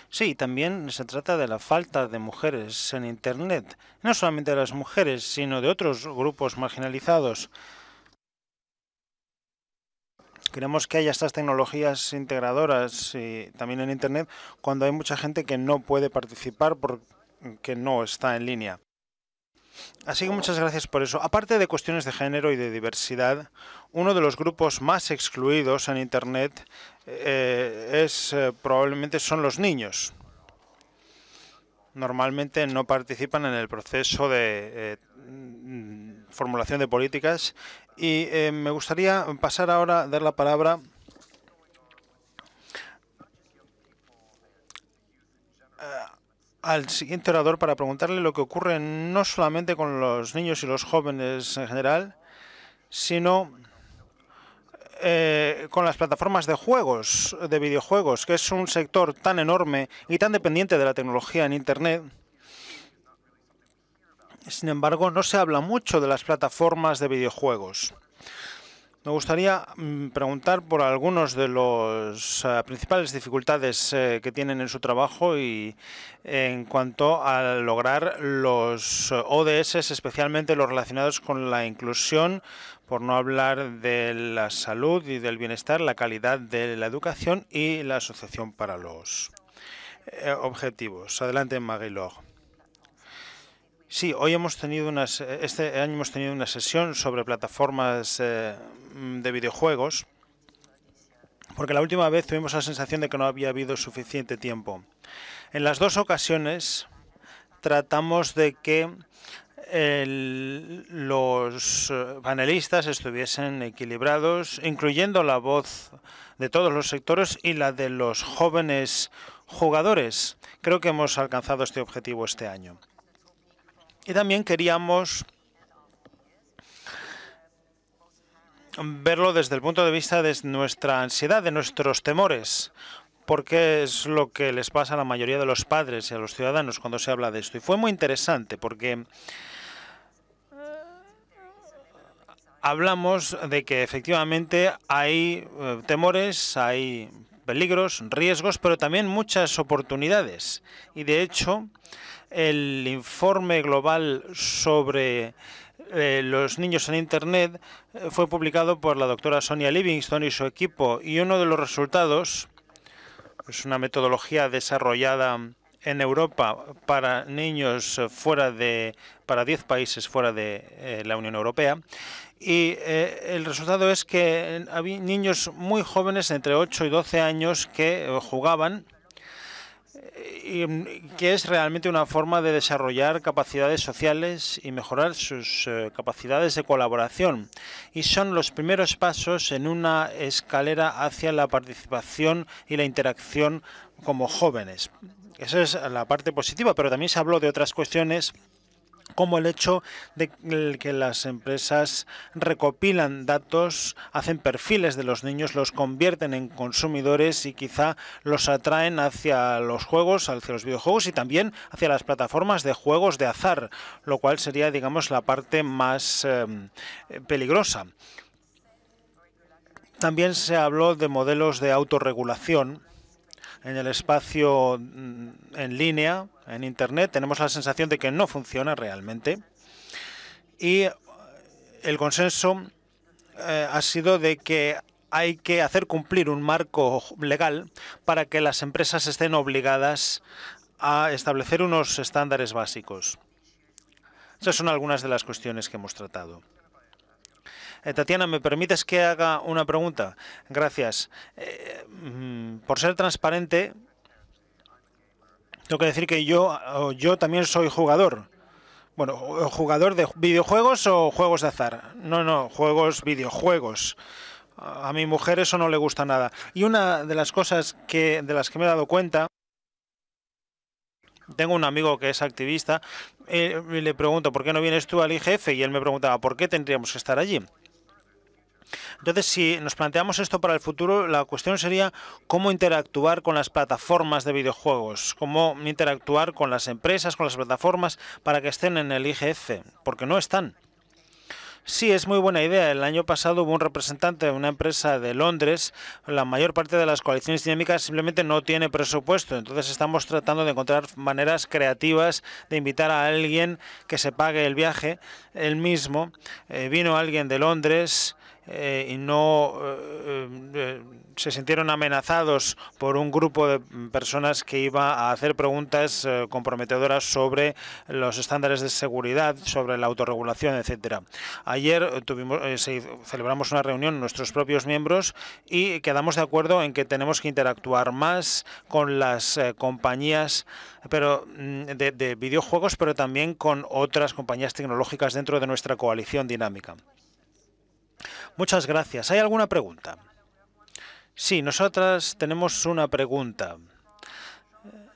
Sí, también se trata de la falta de mujeres en Internet, no solamente de las mujeres, sino de otros grupos marginalizados. Queremos que haya estas tecnologías integradoras y eh, también en Internet cuando hay mucha gente que no puede participar porque no está en línea. Así que muchas gracias por eso. Aparte de cuestiones de género y de diversidad, uno de los grupos más excluidos en Internet eh, es eh, probablemente son los niños. Normalmente no participan en el proceso de eh, mm, formulación de políticas y me gustaría pasar ahora a dar la palabra al siguiente orador para preguntarle lo que ocurre no solamente con los niños y los jóvenes en general, sino eh, con las plataformas de juegos, de videojuegos, que es un sector tan enorme y tan dependiente de la tecnología en Internet. Sin embargo, no se habla mucho de las plataformas de videojuegos. Me gustaría mm, preguntar por algunos de los eh, principales dificultades eh, que tienen en su trabajo y en cuanto a lograr los eh, ODS, especialmente los relacionados con la inclusión, por no hablar de la salud y del bienestar, la calidad de la educación y la asociación para los objetivos. Adelante, Maguilor. Sí, hoy hemos tenido este año hemos tenido una sesión sobre plataformas eh, de videojuegos, porque la última vez tuvimos la sensación de que no había habido suficiente tiempo. En las dos ocasiones tratamos de que los eh, panelistas estuviesen equilibrados, incluyendo la voz de todos los sectores y la de los jóvenes jugadores. Creo que hemos alcanzado este objetivo este año. Y también queríamos verlo desde el punto de vista de nuestra ansiedad, de nuestros temores, porque es lo que les pasa a la mayoría de los padres y a los ciudadanos cuando se habla de esto. Y fue muy interesante porque hablamos de que efectivamente hay eh, temores, hay peligros, riesgos, pero también muchas oportunidades. Y de hecho, el informe global sobre eh, los niños en Internet eh, fue publicado por la doctora Sonia Livingston y su equipo y uno de los resultados es una metodología desarrollada en Europa para niños fuera de para 10 países fuera de eh, la Unión Europea y el resultado es que había niños muy jóvenes entre 8 y 12 años que jugaban que es realmente una forma de desarrollar capacidades sociales y mejorar sus eh, capacidades de colaboración. Y son los primeros pasos en una escalera hacia la participación y la interacción como jóvenes. Esa es la parte positiva, pero también se habló de otras cuestiones como el hecho de que las empresas recopilan datos, hacen perfiles de los niños, los convierten en consumidores y quizá los atraen hacia los juegos, hacia los videojuegos y también hacia las plataformas de juegos de azar, lo cual sería, digamos, la parte más em, peligrosa. También se habló de modelos de autorregulación en el espacio mm, en línea, en Internet, tenemos la sensación de que no funciona realmente. Y eh, el consenso eh, ha sido de que hay que hacer cumplir un marco legal para que las empresas estén obligadas a establecer unos estándares básicos. Esas son algunas de las cuestiones que hemos tratado. Eh, Tatiana, ¿me permites que haga una pregunta? Gracias. Eh, mm, por ser transparente, tengo que decir que yo, yo también soy jugador. Bueno, jugador de videojuegos o juegos de azar. No, no, juegos, videojuegos. A mi mujer eso no le gusta nada. Y una de las cosas que, de las que me he dado cuenta tengo un amigo que es activista eh, y le pregunto, ¿por qué no vienes tú al IGF? Y él me preguntaba, ¿por qué tendríamos que estar allí? Entonces, si nos planteamos esto para el futuro, la cuestión sería cómo interactuar con las plataformas de videojuegos, cómo interactuar con las empresas, con las plataformas, para que estén en el IGF, porque no están. Sí, es muy buena idea. El año pasado hubo un representante de una empresa de Londres. La mayor parte de las coaliciones dinámicas simplemente no tiene presupuesto. Entonces estamos tratando de encontrar maneras creativas de invitar a alguien que se pague el viaje. Él mismo eh, vino alguien de Londres eh, y no eh, eh, se sintieron amenazados por un grupo de personas que iba a hacer preguntas comprometedoras sobre los estándares de seguridad, sobre la autorregulación, etcétera. Ayer celebramos una reunión nuestros propios miembros y quedamos de acuerdo en que tenemos que interactuar más con las compañías pero mm, de videojuegos, pero también con otras compañías tecnológicas dentro de nuestra coalición dinámica. Muchas gracias. ¿Hay alguna pregunta? Sí, nosotras tenemos una pregunta eh,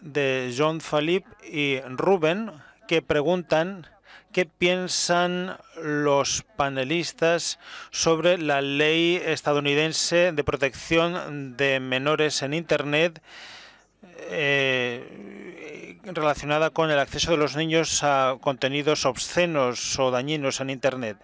de John Philippe y Rubén que preguntan qué piensan los panelistas sobre la ley estadounidense de protección de menores en Internet eh, relacionada con el acceso de los niños a contenidos obscenos o dañinos en Internet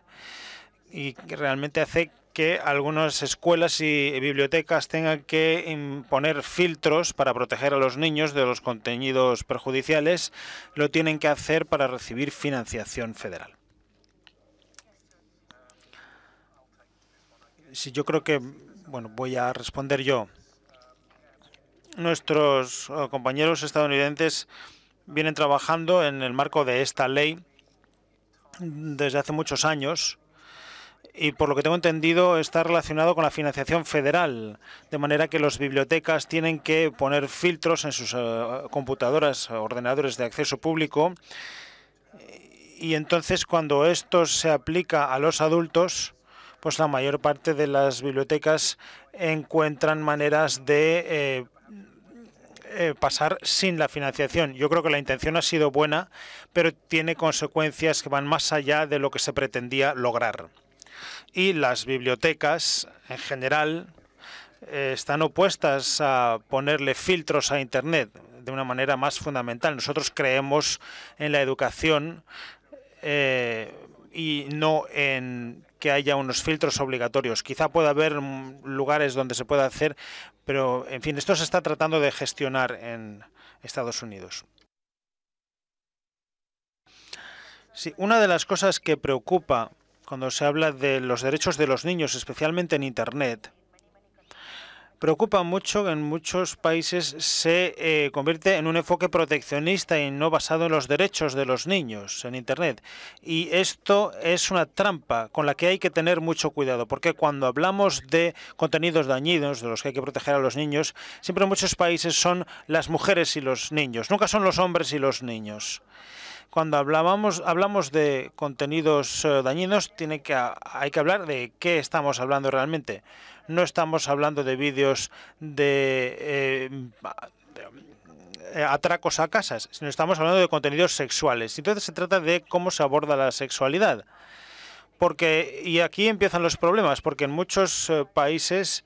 y realmente hace que algunas escuelas y bibliotecas tengan que imponer filtros para proteger a los niños de los contenidos perjudiciales, lo tienen que hacer para recibir financiación federal. Si yo creo que, bueno, voy a responder yo. Nuestros eh, compañeros estadounidenses vienen trabajando en el marco de esta ley desde hace muchos años y por lo que tengo entendido está relacionado con la financiación federal, de manera que las bibliotecas tienen que poner filtros en sus eh, computadoras, ordenadores de acceso público, y entonces cuando esto se aplica a los adultos, pues la mayor parte de las bibliotecas encuentran maneras de eh, eh, pasar sin la financiación. Yo creo que la intención ha sido buena, pero tiene consecuencias que van más allá de lo que se pretendía lograr y las bibliotecas en general eh, están opuestas a ponerle filtros a Internet de una manera más fundamental. Nosotros creemos en la educación eh, y no en que haya unos filtros obligatorios. Quizá pueda haber lugares donde se pueda hacer, pero en fin, esto se está tratando de gestionar en Estados Unidos. una de las cosas que preocupa cuando se habla de los derechos de los niños, especialmente en Internet. Preocupa mucho que en muchos países se eh, convierte en un enfoque proteccionista y no basado en los derechos de los niños en Internet. Y esto es una trampa con la que hay que tener mucho cuidado, porque cuando hablamos de contenidos dañinos, de los que hay que proteger a los niños, siempre en muchos países son las mujeres y los niños, nunca son los hombres y los niños. Cuando hablábamos, hablamos de contenidos eh, dañinos, tiene que, hay que hablar de qué estamos hablando realmente. No estamos hablando de vídeos de, eh, mm, atracos a casas, sino estamos hablando de contenidos sexuales. Entonces se trata de cómo se aborda la sexualidad porque y aquí empiezan los problemas porque en muchos eh, países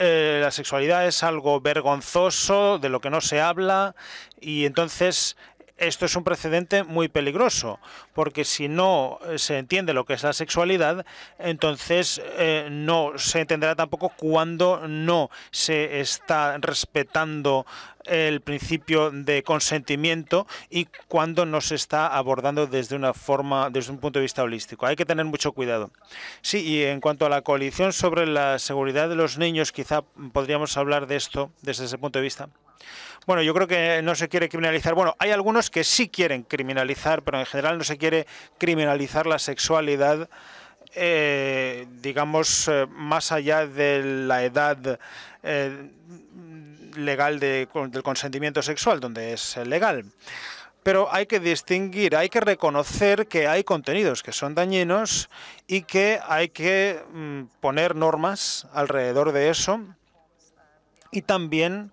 la sexualidad es algo vergonzoso de lo que no se habla y entonces esto es un precedente muy peligroso, porque si no eh, se entiende lo que es la sexualidad, entonces eh, no se entenderá tampoco cuándo no se está respetando el principio de consentimiento y cuándo no se está abordando desde una forma, desde un punto de vista holístico. Hay que tener mucho cuidado. Sí, y en cuanto a la coalición sobre la seguridad de los niños, quizá podríamos hablar de esto desde ese punto de vista. Bueno, yo creo que no se quiere criminalizar. Bueno, hay algunos que sí quieren criminalizar, pero en general no se quiere criminalizar la sexualidad, eh, digamos, eh, más allá de la edad eh, legal del consentimiento sexual, donde es legal. Pero hay que distinguir, hay que reconocer que hay contenidos que son dañinos y que hay que mm, poner normas alrededor de eso y también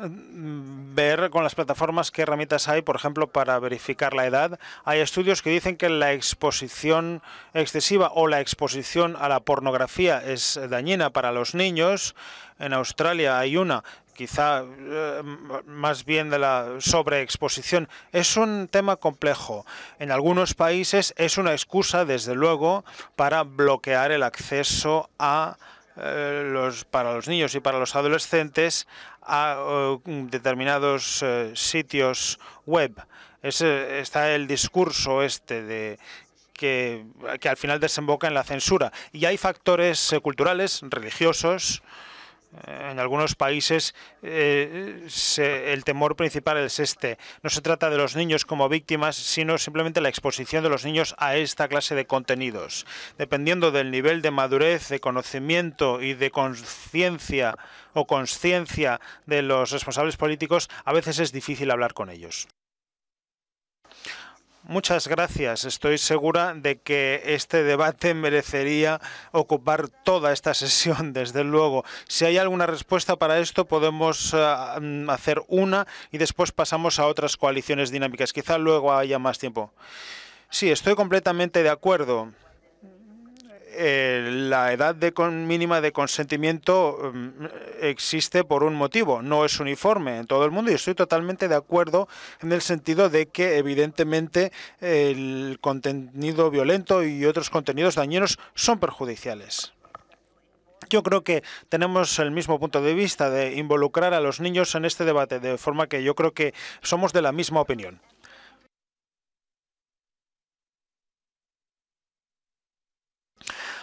ver con las plataformas qué herramientas hay, por ejemplo, para verificar la edad. Hay estudios que dicen que la exposición excesiva o la exposición a la pornografía es dañina para los niños. En Australia hay una quizá eh, más bien de la sobreexposición. Es un tema complejo. En algunos países es una excusa, desde luego, para bloquear el acceso a eh, los, para los niños y para los adolescentes a determinados eh, sitios web. Es, está el discurso este de que, que, al final desemboca en la censura. Y hay factores eh, culturales, religiosos, en algunos países eh, el temor principal es este. No se trata de los niños como víctimas, sino simplemente la exposición de los niños a esta clase de contenidos. Dependiendo del nivel de madurez, de conocimiento y de conciencia o conciencia de los responsables políticos, a veces es difícil hablar con ellos. Muchas gracias. Estoy segura de que este debate merecería ocupar toda esta (laughs) sesión, desde luego. Si hay alguna respuesta para esto, podemos eh, mm, hacer una y después pasamos a otras coaliciones dinámicas. Quizá luego haya más tiempo. Sí, estoy completamente de acuerdo. Eh, la edad mínima de consentimiento mm, existe por un motivo, no es uniforme en todo el mundo y estoy totalmente de acuerdo en el sentido de que evidentemente el contenido violento y otros contenidos dañinos son perjudiciales. Yo creo que tenemos el mismo punto de vista de involucrar a los niños en este debate, de forma que yo creo que somos de la misma opinión.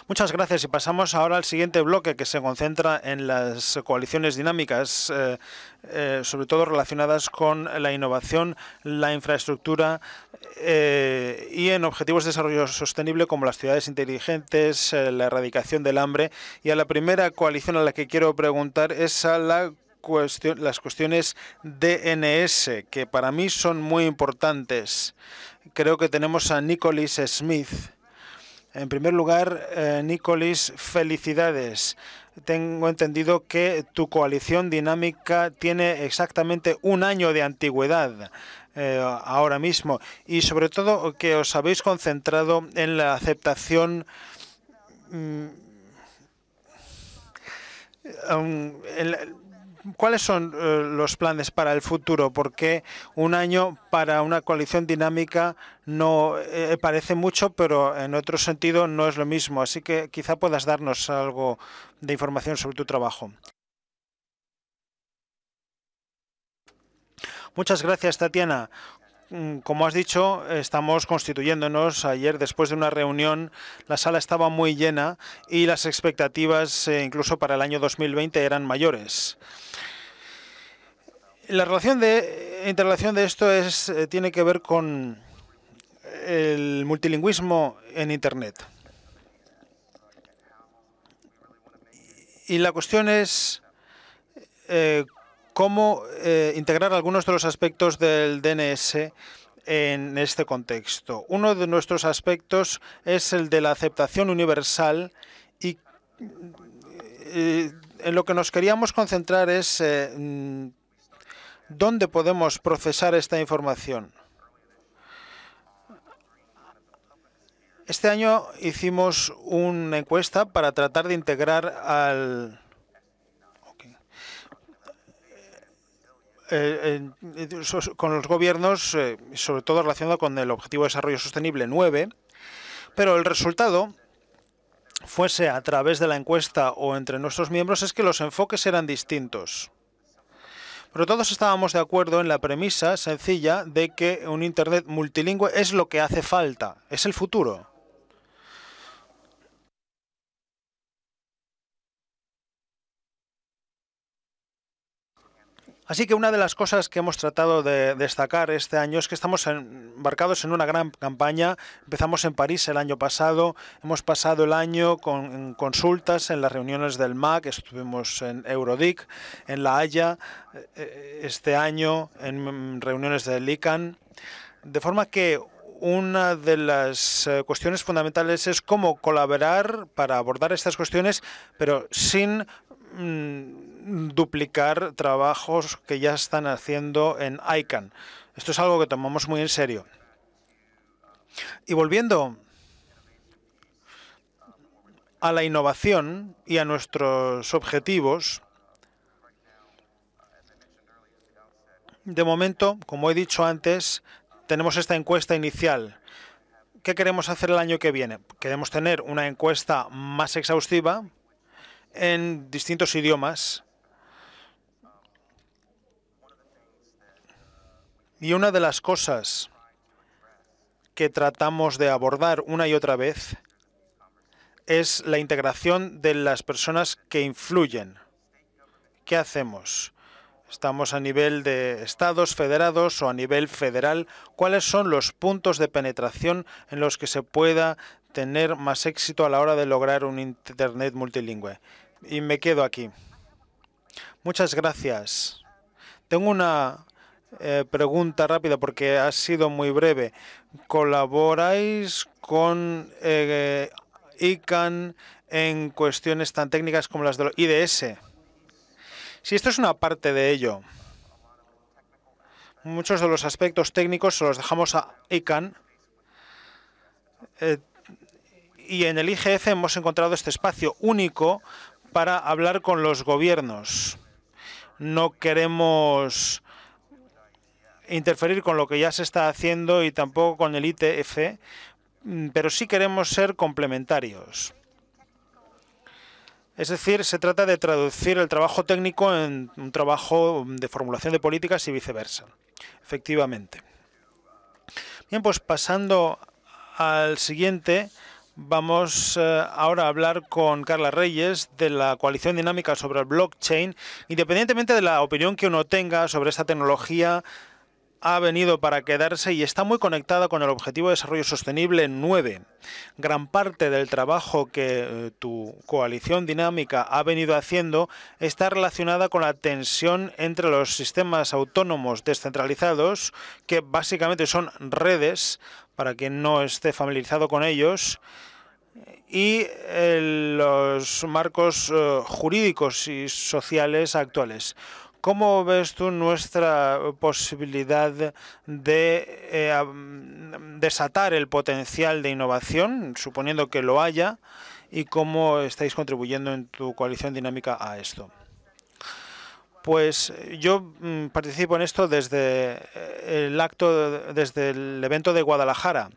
Muchas gracias y pasamos ahora al siguiente bloque que se concentra en las coaliciones dinámicas, eh, eh, sobre todo relacionadas con la innovación, la infraestructura eh, y en objetivos de desarrollo sostenible como las ciudades inteligentes, la erradicación del hambre. Y a la primera coalición a la que quiero preguntar es a las cuestiones DNS, que para mí son muy importantes. Creo que tenemos a Nicholas Smith en primer lugar, eh, Nicolis, felicidades. Tengo entendido que tu coalición dinámica tiene exactamente un año de antigüedad eh, ahora mismo y sobre todo que os habéis concentrado en la aceptación mm, ¿Cuáles son eh, los planes para el futuro? Porque un año para una coalición dinámica no eh, parece mucho, pero en otro sentido no es lo mismo. Así que quizá puedas darnos algo de información sobre tu trabajo. Muchas gracias, Tatiana mm, como has dicho, estamos constituyéndonos. Ayer, después de una reunión, la sala estaba muy llena y las expectativas, eh, incluso para el año 2020, eran mayores. La relación de interrelación de esto es eh, tiene que ver con el multilingüismo en Internet. Y la cuestión es eh, cómo eh, integrar algunos de los aspectos del DNS en este contexto. Uno de nuestros aspectos es el de la aceptación universal y en lo que nos queríamos concentrar es ¿Dónde podemos procesar esta información? Este año hicimos una encuesta para tratar de integrar al... Eh, con los gobiernos, eh, sobre todo relacionado con el Objetivo de Desarrollo Sostenible 9, pero el resultado fuese a través de la encuesta o entre nuestros miembros es que los enfoques eran distintos. Pero todos estábamos de acuerdo en la premisa sencilla de que un Internet multilingüe es lo que hace falta, es el futuro. Así que una de las cosas que hemos tratado de destacar este año es que estamos embarcados en una gran campaña. Empezamos en París el año pasado, hemos pasado el año con consultas en las reuniones del MAC, estuvimos en Eurodic, en La Haya, eh, este año en reuniones del ICANN. De forma que una de las eh, cuestiones fundamentales es cómo colaborar para abordar estas cuestiones, pero sin mm, duplicar trabajos que ya están haciendo en ICANN. Esto es algo que tomamos muy en serio. Y volviendo a la innovación y a nuestros objetivos, de momento, como he dicho antes, tenemos esta encuesta inicial. ¿Qué queremos hacer el año que viene? Queremos tener una encuesta más exhaustiva en distintos idiomas Y una de las cosas que tratamos de abordar una y otra vez es la integración de las personas que influyen. ¿Qué hacemos? ¿Estamos a nivel de estados federados o a nivel federal? ¿Cuáles son los puntos de penetración en los que se pueda tener más éxito a la hora de lograr un Internet multilingüe? Y me quedo aquí. Muchas gracias. Tengo una eh, pregunta rápida porque ha sido muy breve. ¿Colaboráis con eh, ICANN en cuestiones tan técnicas como las de los IDS? Si esto es una parte de ello, muchos de los aspectos técnicos se los dejamos a ICANN. Eh, y en el IGF hemos encontrado este espacio único para hablar con los gobiernos. No queremos interferir con lo que ya se está haciendo y tampoco con el ITF, mm, pero sí queremos ser complementarios. Es decir, se trata de traducir el trabajo técnico en un trabajo de formulación de políticas y viceversa, efectivamente. Bien, pues pasando al siguiente, vamos eh, ahora a hablar con Carla Reyes de la coalición dinámica sobre el blockchain, independientemente de la opinión que uno tenga sobre esta tecnología ha venido para quedarse y está muy conectada con el Objetivo de Desarrollo Sostenible 9. Gran parte del trabajo que eh, tu coalición dinámica ha venido haciendo está relacionada con la tensión entre los sistemas autónomos descentralizados, que básicamente son redes, para quien no esté familiarizado con ellos, y eh, los marcos eh, jurídicos y sociales actuales. ¿Cómo ves tú nuestra eh, posibilidad de eh, mm, desatar el potencial de innovación, suponiendo que lo haya, y cómo estáis contribuyendo en tu coalición dinámica a esto? Pues eh, yo mm, participo en esto desde el acto, desde el evento de Guadalajara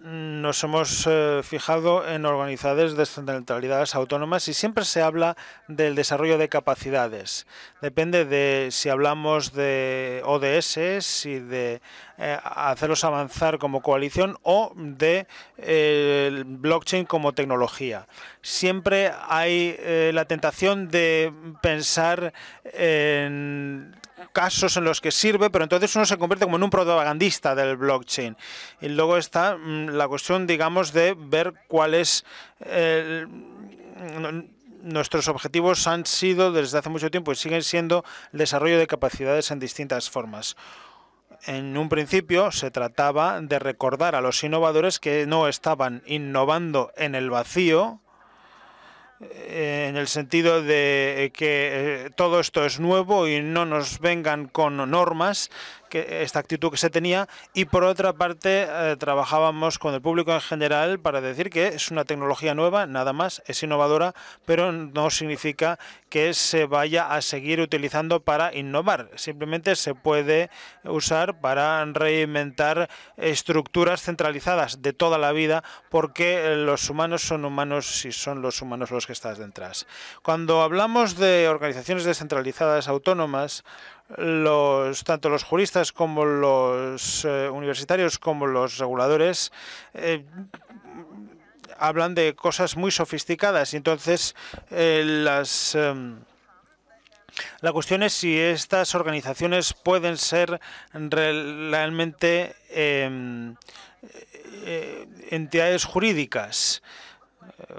nos hemos eh, fijado en organizaciones descentralizadas autónomas y siempre se habla del desarrollo de capacidades. Depende de si hablamos de ODS, si de eh, hacerlos avanzar como coalición o de eh, blockchain como tecnología. Siempre hay la tentación de pensar en casos en los que sirve, pero entonces uno se convierte como en un propagandista del blockchain. Y luego está mm, la cuestión, digamos, de ver cuáles nuestros objetivos han sido desde hace mucho tiempo y siguen siendo el desarrollo de capacidades en distintas formas. En un principio se trataba de recordar a los innovadores que no estaban innovando en el vacío, eh, en el sentido de eh, que eh, todo esto es nuevo y no nos vengan con normas esta actitud que se tenía y por otra parte eh, trabajábamos con el público en general para decir que es una tecnología nueva, nada más, es innovadora, pero no significa que se vaya a seguir utilizando para innovar, simplemente se puede usar para reinventar estructuras centralizadas de toda la vida porque los humanos son humanos y son los humanos los que están detrás. Cuando hablamos de organizaciones descentralizadas autónomas, los, tanto los juristas como los eh, universitarios como los reguladores eh, hablan de cosas muy sofisticadas y entonces eh, las em, la cuestión es si estas organizaciones pueden ser realmente em, entidades jurídicas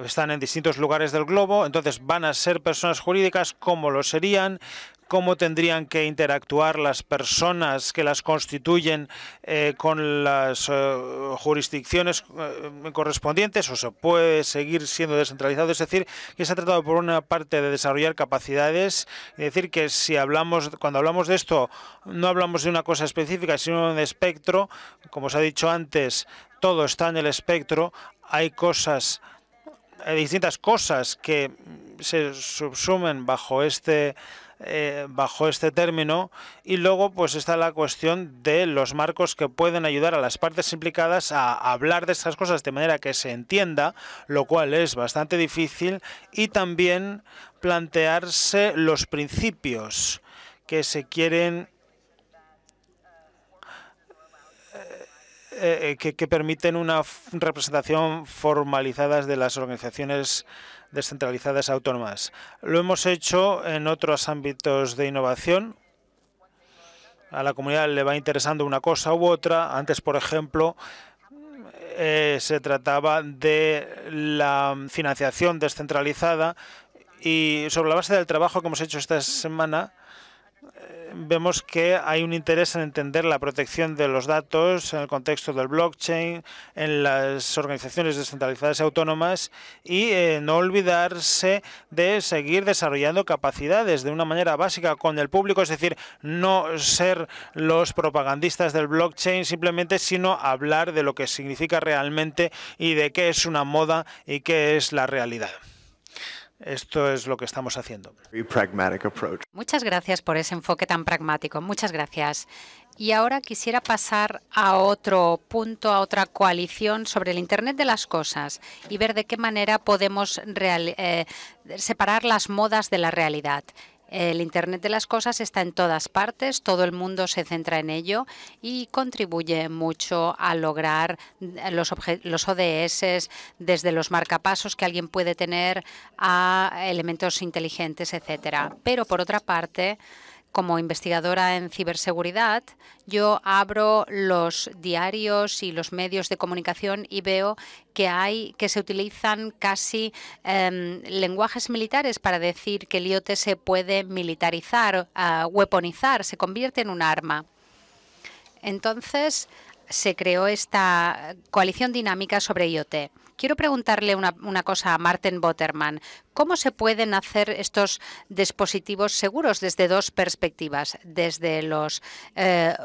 están en distintos lugares del globo, entonces van a ser personas jurídicas, como lo serían, cómo tendrían que interactuar las personas que las constituyen eh, con las eh, jurisdicciones eh, correspondientes o se puede seguir siendo descentralizado. Es decir, que se ha tratado por una parte de desarrollar capacidades, es decir, que si hablamos, cuando hablamos de esto, no hablamos de una cosa específica, sino de un espectro, como se ha dicho antes, todo está en el espectro, hay cosas hay distintas cosas que se subsumen bajo este eh, bajo este término. Y luego, pues está la cuestión de los marcos que pueden ayudar a las partes implicadas a hablar de estas cosas de manera que se entienda, lo cual es bastante difícil, y también plantearse los principios que se quieren eh, eh, que, que, permiten una representación formalizada de las organizaciones descentralizadas autónomas. Lo hemos hecho en otros ámbitos de innovación. A la comunidad le va interesando una cosa u otra. Antes, por ejemplo, eh, se trataba de la financiación descentralizada y sobre la base del trabajo que hemos hecho esta semana, vemos que hay un interés en entender la protección de los datos en el contexto del blockchain, en las organizaciones descentralizadas autónomas y eh, no olvidarse de seguir desarrollando capacidades de una manera básica con el público, es decir, no ser los propagandistas del blockchain simplemente, sino hablar de lo que significa realmente y de qué es una moda y qué es la realidad. Esto es lo que estamos haciendo. Muchas gracias por ese enfoque tan pragmático. Muchas gracias. Y ahora quisiera pasar a otro punto, a otra coalición sobre el Internet de las Cosas y ver de qué manera podemos eh, separar las modas de la realidad. El Internet de las Cosas está en todas partes, todo el mundo se centra en ello y contribuye mucho a lograr los, los ODS desde los marcapasos que alguien puede tener a elementos inteligentes, etcétera. Pero por otra parte, como investigadora en ciberseguridad, yo abro los diarios y los medios de comunicación y veo que hay que se utilizan casi em, lenguajes militares para decir que el IoT se puede militarizar, ah, weaponizar, se convierte en un arma. Entonces, se creó esta coalición dinámica sobre IoT. Quiero preguntarle una, cosa a Martin Botterman. ¿Cómo se pueden hacer estos dispositivos seguros desde dos perspectivas? Desde los eh,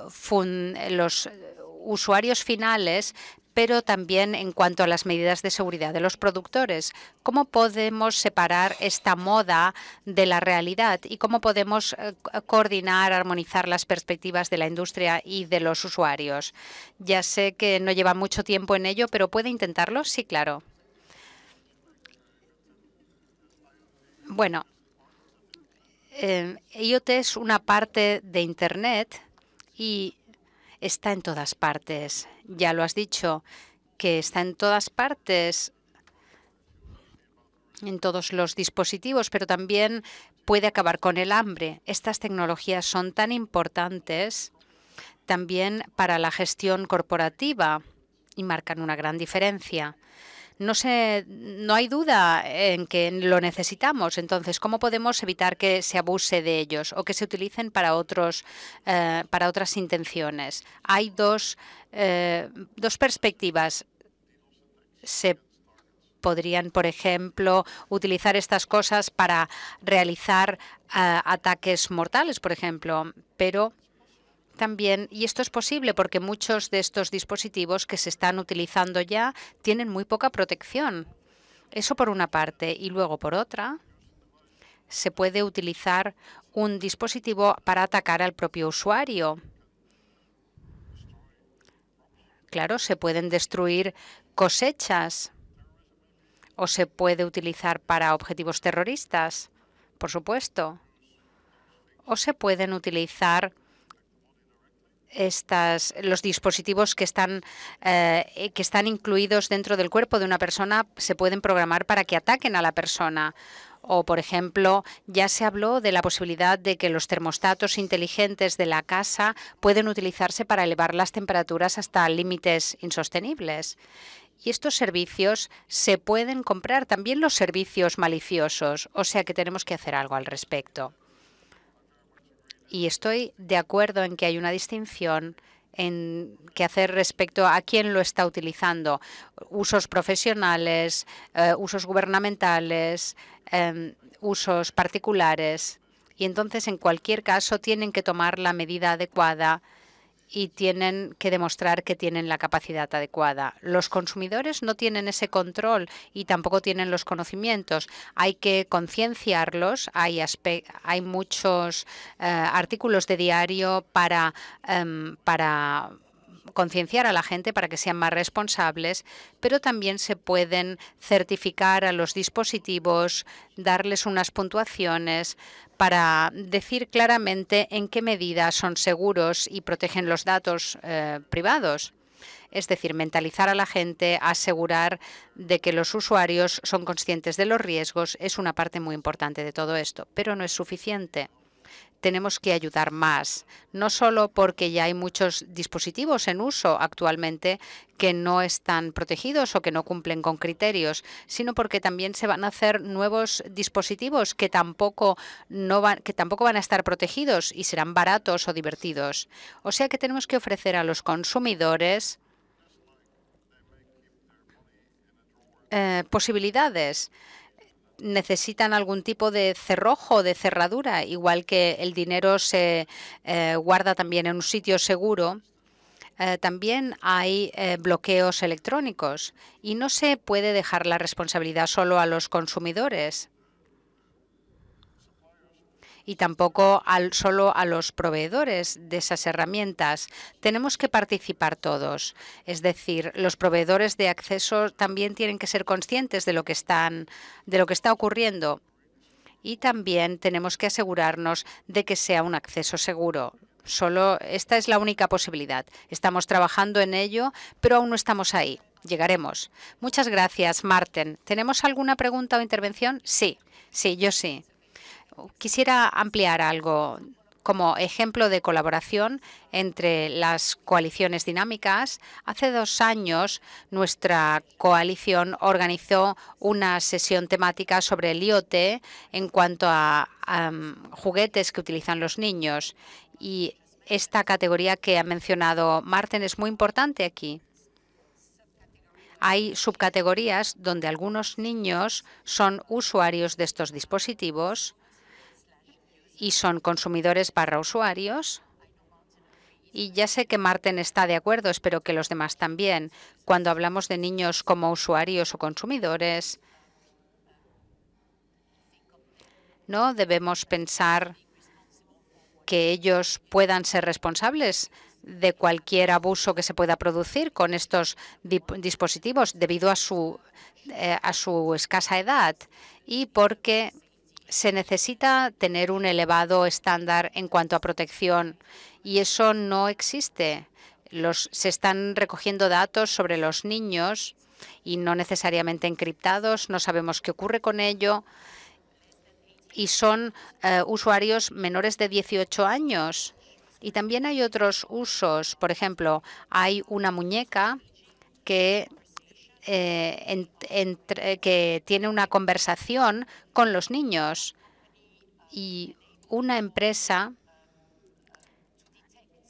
usuarios finales, pero también en cuanto a las medidas de seguridad de los productores. ¿Cómo podemos separar esta moda de la realidad y cómo podemos eh, coordinar, armonizar las perspectivas de la industria y de los usuarios? Ya sé que no lleva mucho tiempo en ello, pero ¿puede intentarlo? Sí, claro. Bueno, eh, IoT es una parte de Internet y está en todas partes. Ya lo has dicho, que está en todas partes, en todos los dispositivos, pero también puede acabar con el hambre. Estas tecnologías son tan importantes también para la gestión corporativa y marcan una gran diferencia no, no hay duda en que lo necesitamos. Entonces, ¿cómo podemos evitar que se abuse de ellos o que se utilicen para, otros, eh, para otras intenciones? Hay dos, eh, dos perspectivas. Se podrían, por ejemplo, utilizar estas cosas para realizar eh, ataques mortales, por ejemplo, pero también, y esto es posible porque muchos de estos dispositivos que se están utilizando ya tienen muy poca protección. Eso por una parte. Y luego por otra, se puede utilizar un dispositivo para atacar al propio usuario. Claro, se pueden destruir cosechas o se puede utilizar para objetivos terroristas, por supuesto, o se pueden utilizar estas, los dispositivos que están, eh, eh, que están incluidos dentro del cuerpo de una persona se pueden programar para que ataquen a la persona. O, por ejemplo, ya se habló de la posibilidad de que los termostatos inteligentes de la casa pueden utilizarse para elevar las temperaturas hasta límites insostenibles. Y estos servicios se pueden comprar también los servicios maliciosos, o sea que tenemos que hacer algo al respecto. Y estoy de acuerdo en que hay una distinción en que hacer respecto a quién lo está utilizando, usos profesionales, eh, usos gubernamentales, em, usos particulares. Y entonces, en cualquier caso, tienen que tomar la medida adecuada y tienen que demostrar que tienen la capacidad adecuada. Los consumidores no tienen ese control y tampoco tienen los conocimientos. Hay que concienciarlos. Hay, hay muchos eh, artículos de diario para, em, para concienciar a la gente para que sean más responsables, pero también se pueden certificar a los dispositivos, darles unas puntuaciones para decir claramente en qué medida son seguros y protegen los datos eh, privados. Es decir, mentalizar a la gente, asegurar de que los usuarios son conscientes de los riesgos es una parte muy importante de todo esto, pero no es suficiente tenemos que ayudar más, no solo porque ya hay muchos dispositivos en uso actualmente que no están protegidos o que no cumplen con criterios, sino porque también se van a hacer nuevos dispositivos que tampoco, no van, que tampoco van a estar protegidos y serán baratos o divertidos. O sea que tenemos que ofrecer a los consumidores eh, posibilidades necesitan algún tipo de cerrojo, de cerradura, igual que el dinero se eh, guarda también en un sitio seguro. Eh, también hay eh, bloqueos electrónicos y no se puede dejar la responsabilidad solo a los consumidores y tampoco al, solo a los proveedores de esas herramientas. Tenemos que participar todos. Es decir, los proveedores de acceso también tienen que ser conscientes de lo que, están, de lo que está ocurriendo. Y también tenemos que asegurarnos de que sea un acceso seguro. Solo esta es la única posibilidad. Estamos trabajando en ello, pero aún no estamos ahí. Llegaremos. Muchas gracias, Marten. ¿Tenemos alguna pregunta o intervención? Sí, sí, yo sí quisiera ampliar algo como ejemplo de colaboración entre las coaliciones dinámicas. Hace dos años, nuestra coalición organizó una sesión temática sobre el IoT en cuanto a, mm, juguetes que utilizan los niños. Y esta categoría que ha mencionado Marten es muy importante aquí. Hay subcategorías donde algunos niños son usuarios de estos dispositivos y son consumidores para usuarios. Y ya sé que Marten está de acuerdo, espero que los demás también. Cuando hablamos de niños como usuarios o consumidores, no debemos pensar que ellos puedan ser responsables de cualquier abuso que se pueda producir con estos dispositivos debido a su, eh, a su escasa edad y porque se necesita tener un elevado estándar en cuanto a protección y eso no existe. Los, se están recogiendo datos sobre los niños y no necesariamente encriptados, no sabemos qué ocurre con ello y son eh, usuarios menores de 18 años. Y también hay otros usos, por ejemplo, hay una muñeca que eh, que tiene una conversación con los niños y una empresa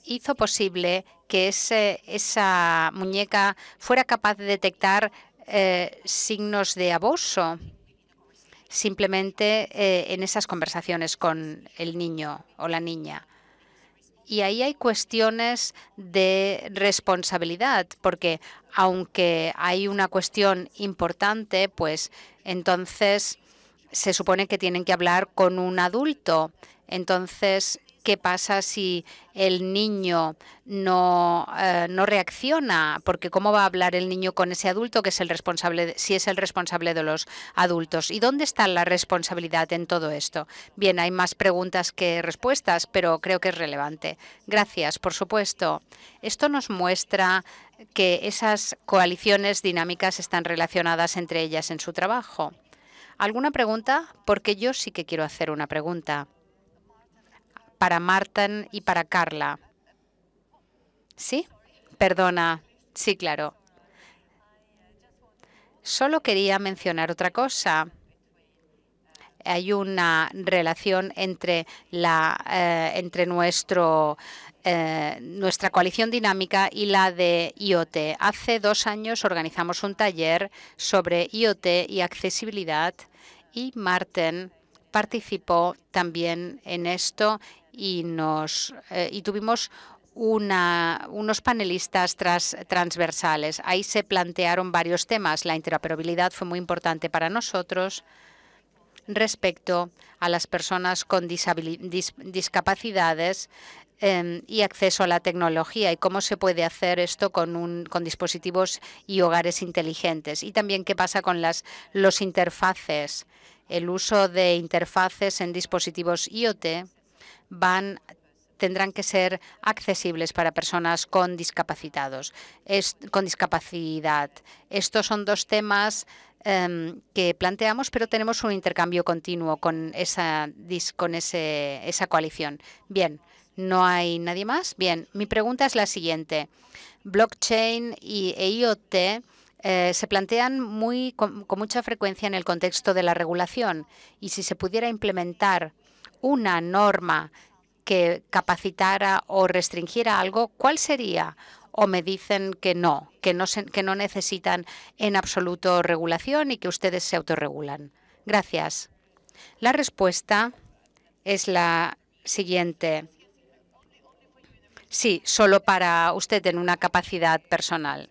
hizo posible que esa muñeca fuera capaz de detectar eh, signos de abuso simplemente eh, en esas conversaciones con el niño o la niña. Y ahí hay cuestiones de responsabilidad, porque aunque hay una cuestión importante, pues entonces se supone que tienen que hablar con un adulto. Entonces ¿Qué pasa si el niño eh, no, reacciona? Porque ¿cómo va a hablar el niño con ese adulto que es el responsable, si es el responsable de los adultos? ¿Y dónde está la responsabilidad en todo esto? Bien, hay más preguntas que respuestas, pero creo que es relevante. Gracias, por supuesto. Esto nos muestra que esas coaliciones dinámicas están relacionadas entre ellas en su trabajo. ¿Alguna pregunta? Porque yo sí que quiero hacer una pregunta para Marten y para Carla. ¿Sí? Perdona. Sí, claro. Solo quería mencionar otra cosa. Hay una relación entre, la, eh, entre nuestro, eh, nuestra coalición dinámica y la de IoT. Hace dos años organizamos un taller sobre IoT y accesibilidad y Marten participó también en esto y, nos, eh, tuvimos unos panelistas transversales. Ahí se plantearon varios temas. La interoperabilidad fue muy importante para nosotros respecto a las personas con discapacidades em, y acceso a la tecnología y cómo se puede hacer esto con, dispositivos y hogares inteligentes. Y también qué pasa con las los interfaces el uso de interfaces en dispositivos IoT van tendrán que ser accesibles para personas con discapacitados, con discapacidad. Estos son dos temas em, que planteamos, pero tenemos un intercambio continuo con esa con esa coalición. Bien, no hay nadie más. Bien, mi pregunta es la siguiente: blockchain y e IoT eh, se plantean muy, con, mucha frecuencia en el contexto de la regulación y si se pudiera implementar una norma que capacitara o restringiera algo, ¿cuál sería? o me dicen que no, que no, que no necesitan en absoluto regulación y que ustedes se autorregulan? Gracias. La respuesta es la siguiente. Sí, solo para usted en una capacidad personal.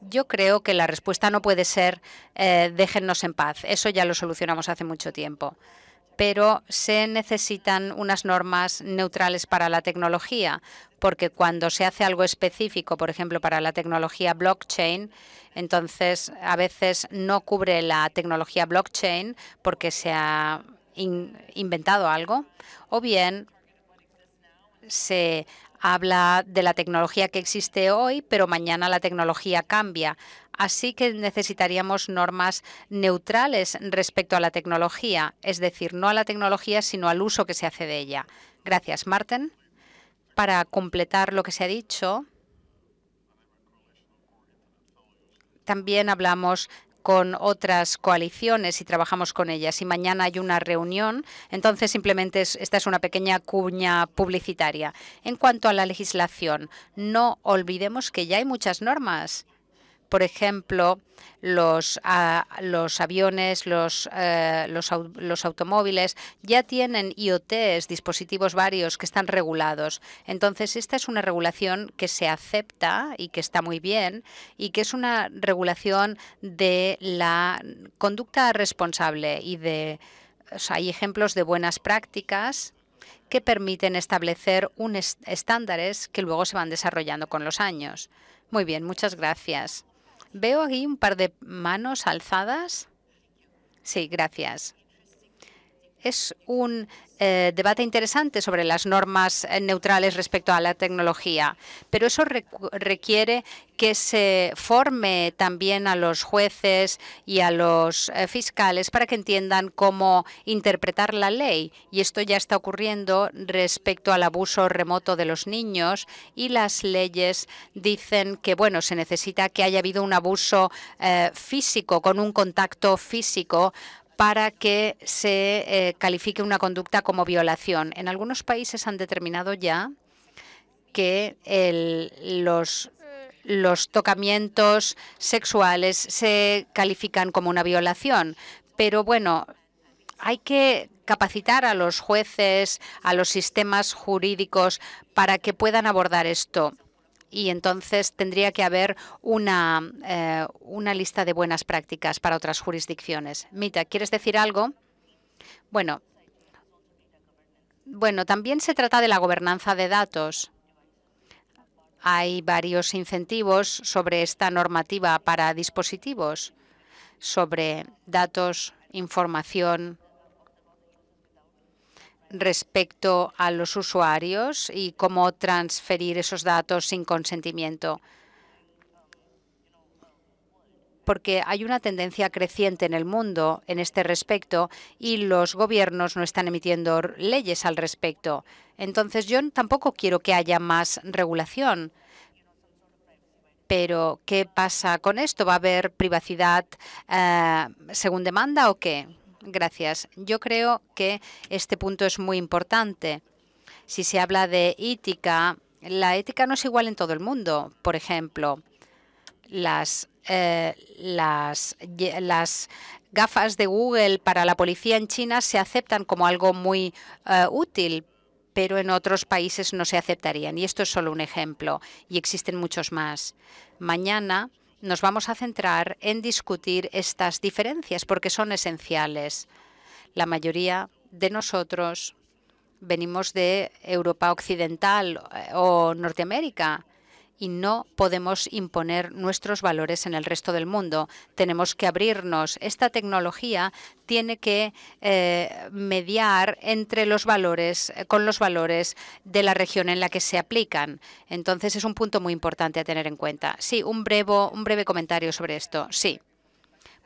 Yo creo que la respuesta no puede ser eh, déjennos en paz. Eso ya lo solucionamos hace mucho tiempo. Pero se necesitan unas normas neutrales para la tecnología, porque cuando se hace algo específico, por ejemplo, para la tecnología blockchain, entonces a veces no cubre la tecnología blockchain porque se ha inventado algo, o bien se habla de la tecnología que existe hoy, pero mañana la tecnología cambia. Así que necesitaríamos normas neutrales respecto a la tecnología, es decir, no a la tecnología, sino al uso que se hace de ella. Gracias, Marten. Para completar lo que se ha dicho, también hablamos con otras coaliciones y trabajamos con ellas. Y mañana hay una reunión, entonces simplemente esta es una pequeña cuña publicitaria. En cuanto a la legislación, no olvidemos que ya hay muchas normas por ejemplo, los, ah, aviones, eh, los, automóviles, ya tienen IoTs, dispositivos varios que están regulados. Entonces, esta es una regulación que se acepta y que está muy bien y que es una regulación de la conducta responsable y de... hay ejemplos de buenas prácticas que permiten establecer unos estándares que luego se van desarrollando con los años. Muy bien, muchas gracias. Veo aquí un par de manos alzadas. Sí, gracias es un eh, debate interesante sobre las normas eh, neutrales respecto a la tecnología, pero eso requiere que se forme también a los jueces y a los eh, fiscales para que entiendan cómo interpretar la ley. Y esto ya está ocurriendo respecto al abuso remoto de los niños y las leyes dicen que bueno se necesita que haya habido un abuso físico, con un contacto físico para que se eh, califique una conducta como violación. En algunos países han determinado ya que los tocamientos sexuales se califican como una violación. Pero bueno, hay que capacitar a los jueces, a los sistemas jurídicos, para que puedan abordar esto y entonces tendría que haber eh, una, lista de buenas prácticas para otras jurisdicciones. Mita, ¿quieres decir algo? Bueno, bueno, también se trata de la gobernanza de datos. Hay varios incentivos sobre esta normativa para dispositivos, sobre datos, información, respecto a los usuarios y cómo transferir esos datos sin consentimiento. Porque hay una tendencia creciente en el mundo en este respecto y los gobiernos no están emitiendo leyes al respecto. Entonces, yo tampoco quiero que haya más regulación. Pero, ¿qué pasa con esto? ¿Va a haber privacidad eh, según demanda o qué? Gracias. Yo creo que este punto es muy importante. Si se habla de ética, la ética no es igual en todo el mundo. Por ejemplo, las, eh, las, gafas de Google para la policía en China se aceptan como algo muy eh, útil, pero en otros países no se aceptarían. Y esto es solo un ejemplo, y existen muchos más. Mañana nos vamos a centrar en discutir estas diferencias porque son esenciales. La mayoría de nosotros venimos de Europa Occidental eh, o Norteamérica y no podemos imponer nuestros valores en el resto del mundo. Tenemos que abrirnos. Esta tecnología tiene que eh, mediar entre los valores, eh, con los valores de la región en la que se aplican. Entonces es un punto muy importante a tener en cuenta. Sí, un breve, un breve comentario sobre esto. Sí.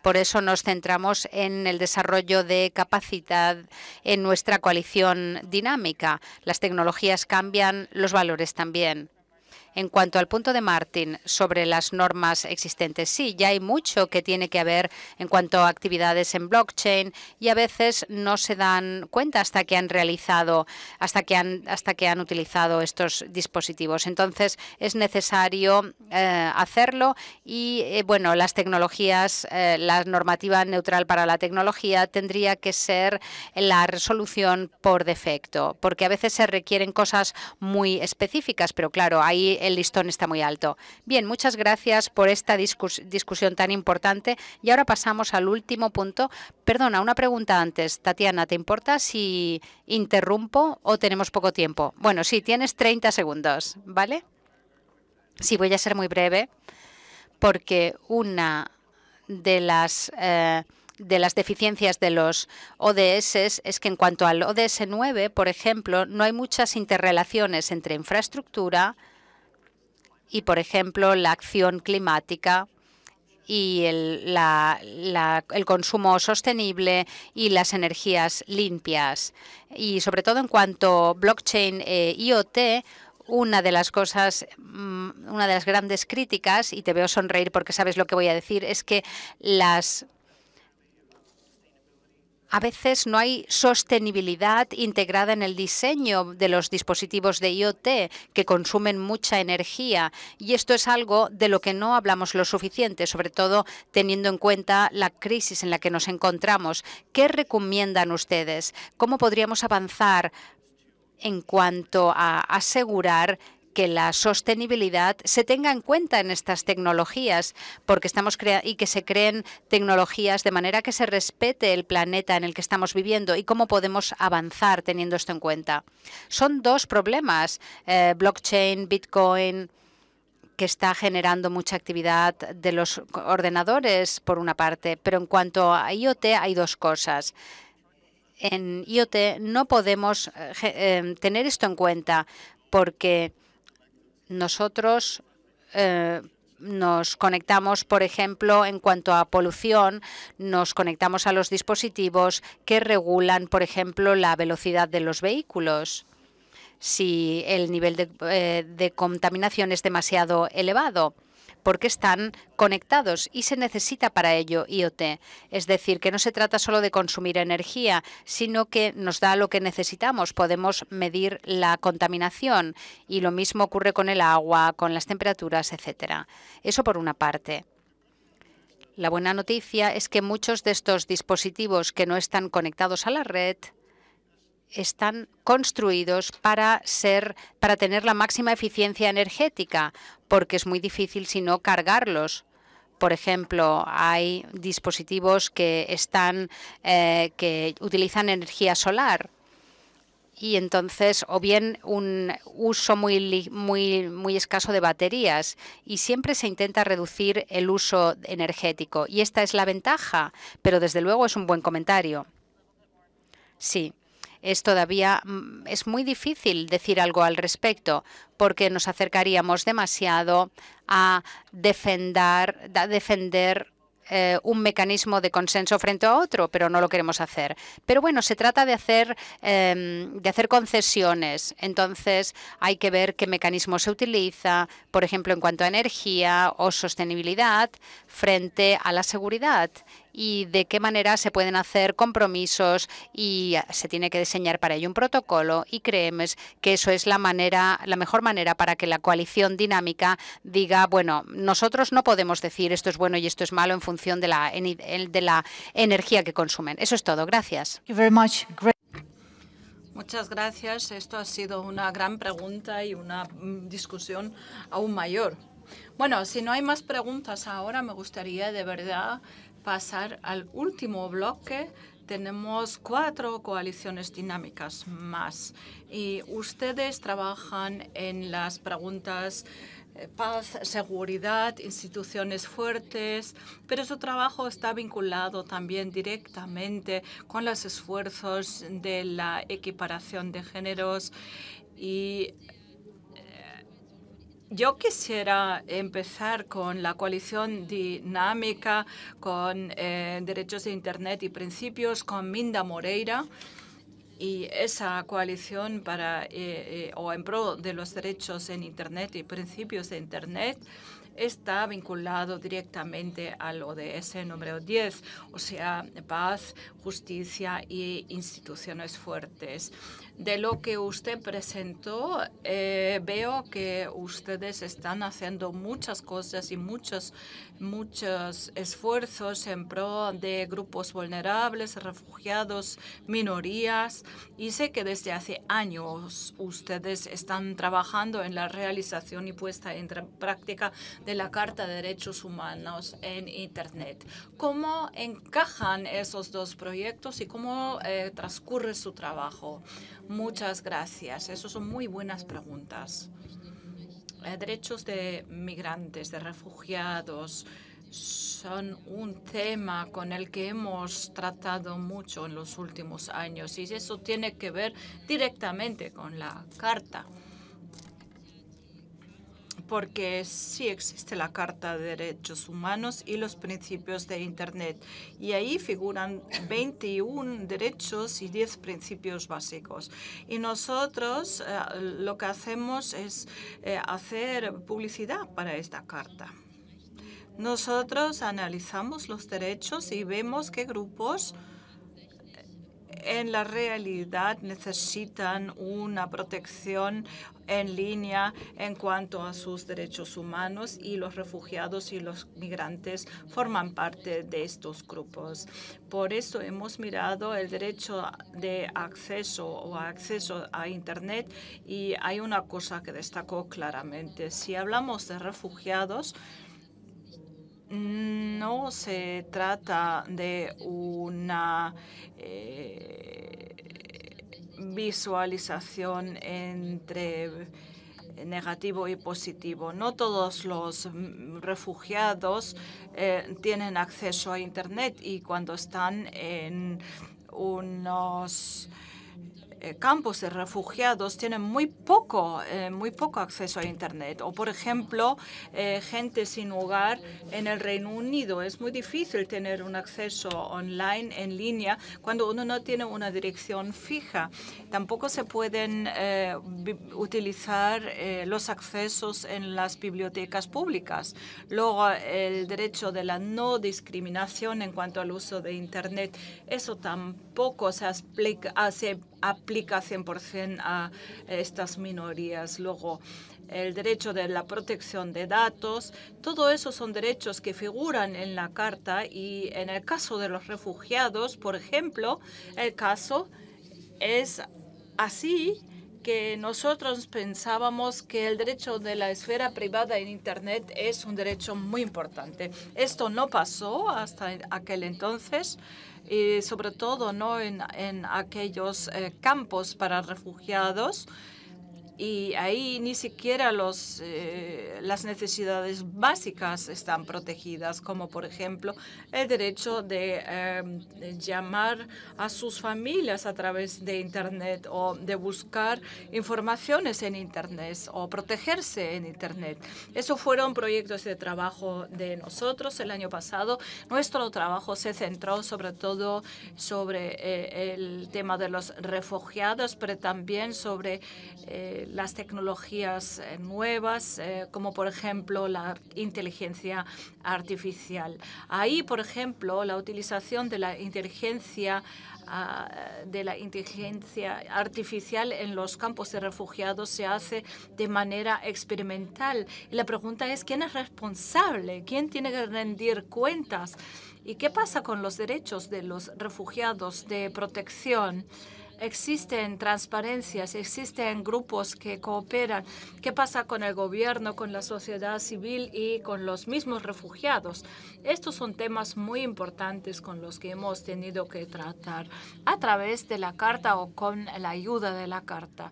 Por eso nos centramos en el desarrollo de capacidad en nuestra coalición dinámica. Las tecnologías cambian, los valores también. En cuanto al punto de Martín sobre las normas existentes, sí, ya hay mucho que tiene que haber en cuanto a actividades en blockchain y a veces no se dan cuenta hasta que han realizado, hasta que han, hasta que han utilizado estos dispositivos. Entonces es necesario eh, hacerlo y eh, bueno, las tecnologías, eh, la normativa neutral para la tecnología tendría que ser la resolución por defecto, porque a veces se requieren cosas muy específicas, pero claro, ahí el listón está muy alto. Bien, muchas gracias por esta discusión tan importante. Y ahora pasamos al último punto. Perdona, una pregunta antes. Tatiana, ¿te importa si interrumpo o tenemos poco tiempo? Bueno, sí, tienes 30 segundos, ¿vale? Sí, voy a ser muy breve porque una de las... Eh, de las deficiencias de los ODS es que en cuanto al ODS 9, por ejemplo, no hay muchas interrelaciones entre infraestructura, y, por ejemplo, la acción climática y el, consumo sostenible y las energías limpias. Y sobre todo en cuanto a blockchain e eh, IoT, una de las cosas, mm, una de las grandes críticas, y te veo sonreír porque sabes lo que voy a decir, es que las a veces no hay sostenibilidad integrada en el diseño de los dispositivos de IoT que consumen mucha energía y esto es algo de lo que no hablamos lo suficiente, sobre todo teniendo en cuenta la crisis en la que nos encontramos. ¿Qué recomiendan ustedes? ¿Cómo podríamos avanzar en cuanto a asegurar que la sostenibilidad se tenga en cuenta en estas tecnologías porque estamos y que se creen tecnologías de manera que se respete el planeta en el que estamos viviendo y cómo podemos avanzar teniendo esto en cuenta. Son dos problemas, eh, blockchain, Bitcoin que está generando mucha actividad de los ordenadores, por una parte, pero en cuanto a IoT hay dos cosas en IoT no podemos eh, eh, tener esto en cuenta porque nosotros eh, nos conectamos, por ejemplo, en cuanto a polución, nos conectamos a los dispositivos que regulan, por ejemplo, la velocidad de los vehículos si el nivel de eh, contaminación es demasiado elevado porque están conectados y se necesita para ello IoT. Es decir, que no se trata solo de consumir energía, sino que nos da lo que necesitamos. Podemos medir la contaminación y lo mismo ocurre con el agua, con las temperaturas, etcétera. Eso por una parte. La buena noticia es que muchos de estos dispositivos que no están conectados a la red están construidos para ser para tener la máxima eficiencia energética, porque es muy difícil si no cargarlos. Por ejemplo, hay dispositivos que están eh, que utilizan energía solar y entonces o bien un uso muy, muy, muy escaso de baterías y siempre se intenta reducir el uso energético y esta es la ventaja, pero desde luego es un buen comentario. Sí, es todavía mm, es muy difícil decir algo al respecto porque nos acercaríamos demasiado a defender, defender eh, un mecanismo de consenso frente a otro, pero no lo queremos hacer. Pero bueno, se trata de hacer, em, de hacer concesiones. Entonces hay que ver qué mecanismo se utiliza, por ejemplo, en cuanto a energía o sostenibilidad frente a la seguridad y de qué manera se pueden hacer compromisos y se tiene que diseñar para ello un protocolo y creemos que eso es la manera, la mejor manera para que la coalición dinámica diga, bueno, nosotros no podemos decir esto es bueno y esto es malo en función de la, de la energía que consumen. Eso es todo. Gracias. Muchas gracias. Esto ha sido una gran pregunta y una mm, discusión aún mayor. Bueno, si no hay más preguntas ahora, me gustaría de verdad pasar al último bloque, tenemos cuatro coaliciones dinámicas más. Y ustedes trabajan en las preguntas eh, paz, seguridad, instituciones fuertes, pero su trabajo está vinculado también directamente con los esfuerzos de la equiparación de géneros y yo quisiera empezar con la coalición dinámica con eh, derechos de Internet y principios con Minda Moreira y esa coalición para eh, eh, o en pro de los derechos en Internet y principios de Internet está vinculado directamente al ODS número 10, o sea, paz, justicia y instituciones fuertes de lo que usted presentó, eh, veo que ustedes están haciendo muchas cosas y muchos muchos esfuerzos en pro de grupos vulnerables, refugiados, minorías. Y sé que desde hace años ustedes están trabajando en la realización y puesta en práctica de la Carta de Derechos Humanos en Internet. ¿Cómo encajan esos dos proyectos y cómo eh, transcurre su trabajo? Muchas gracias. Esas son muy buenas preguntas. Eh, derechos de migrantes, de refugiados, son un tema con el que hemos tratado mucho en los últimos años y eso tiene que ver directamente con la Carta porque sí existe la Carta de Derechos Humanos y los principios de Internet. Y ahí figuran 21 derechos y 10 principios básicos. Y nosotros eh, lo que hacemos es eh, hacer publicidad para esta carta. Nosotros analizamos los derechos y vemos qué grupos eh, en la realidad necesitan una protección en línea en cuanto a sus derechos humanos y los refugiados y los migrantes forman parte de estos grupos. Por eso hemos mirado el derecho de acceso o acceso a Internet y hay una cosa que destacó claramente. Si hablamos de refugiados, no se trata de una eh, visualización entre negativo y positivo. No todos los mm, refugiados eh, tienen acceso a Internet y cuando están en unos eh, campos de refugiados tienen muy poco, eh, muy poco acceso a Internet. O, por ejemplo, eh, gente sin hogar en el Reino Unido. Es muy difícil tener un acceso online, en línea, cuando uno no tiene una dirección fija. Tampoco se pueden utilizar los accesos en las bibliotecas públicas. Luego, el derecho de la no discriminación en cuanto al uso de Internet. Eso tampoco se aplica, aplica 100% a eh, estas minorías. Luego, el derecho de la protección de datos, todo eso son derechos que figuran en la Carta y en el caso de los refugiados, por ejemplo, el caso es así que nosotros pensábamos que el derecho de la esfera privada en Internet es un derecho muy importante. Esto no pasó hasta aquel entonces y eh, sobre todo ¿no? en, en aquellos eh, campos para refugiados y ahí ni siquiera los, eh, las necesidades básicas están protegidas, como por ejemplo el derecho de eh, llamar a sus familias a través de Internet o de buscar informaciones en Internet o protegerse en Internet. Esos fueron proyectos de trabajo de nosotros el año pasado. Nuestro trabajo se centró sobre todo sobre eh, el tema de los refugiados, pero también sobre las tecnologías eh, nuevas, eh, como por ejemplo la inteligencia artificial. Ahí, por ejemplo, la utilización de la inteligencia ah, de la inteligencia artificial en los campos de refugiados se hace de manera experimental. Y la pregunta es, ¿quién es responsable? ¿Quién tiene que rendir cuentas? ¿Y qué pasa con los derechos de los refugiados de protección? Existen transparencias, existen grupos que cooperan. ¿Qué pasa con el gobierno, con la sociedad civil y con los mismos refugiados? Estos son temas muy importantes con los que hemos tenido que tratar a través de la carta o con la ayuda de la carta.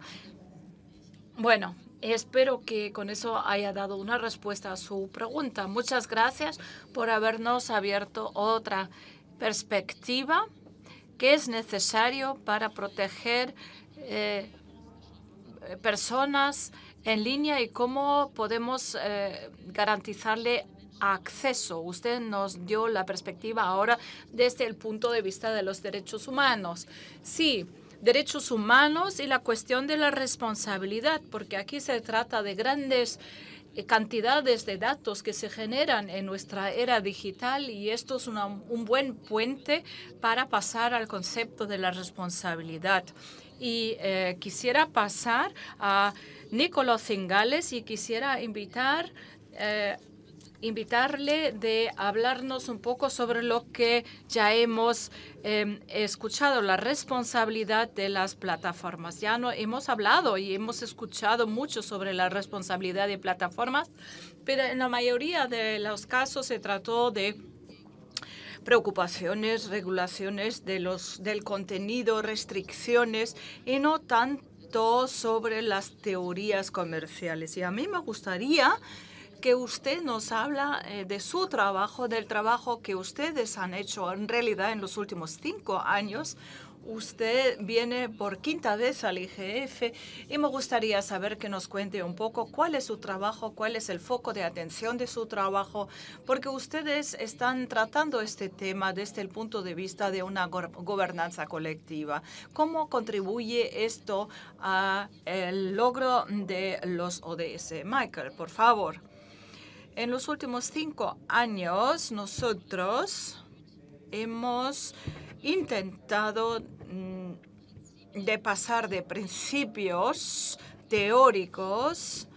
Bueno, Espero que con eso haya dado una respuesta a su pregunta. Muchas gracias por habernos abierto otra perspectiva ¿Qué es necesario para proteger eh, personas en línea y cómo podemos eh, garantizarle acceso. Usted nos dio la perspectiva ahora desde el punto de vista de los derechos humanos. Sí, derechos humanos y la cuestión de la responsabilidad, porque aquí se trata de grandes eh, cantidades de datos que se generan en nuestra era digital y esto es un buen puente para pasar al concepto de la responsabilidad. Y eh, quisiera pasar a Nicolás Zingales y quisiera invitar a... Eh, invitarle de hablarnos un poco sobre lo que ya hemos em, escuchado, la responsabilidad de las plataformas. Ya no hemos hablado y hemos escuchado mucho sobre la responsabilidad de plataformas, pero en la mayoría de los casos se trató de preocupaciones, regulaciones de los, del contenido, restricciones y no tanto sobre las teorías comerciales. Y a mí me gustaría que usted nos habla eh, de su trabajo, del trabajo que ustedes han hecho en realidad en los últimos cinco años. Usted viene por quinta vez al IGF y me gustaría saber que nos cuente un poco cuál es su trabajo, cuál es el foco de atención de su trabajo, porque ustedes están tratando este tema desde el punto de vista de una gobernanza colectiva. ¿Cómo contribuye esto al logro de los ODS? Michael, por favor. En los últimos cinco años, nosotros hemos intentado mm, de pasar de principios teóricos,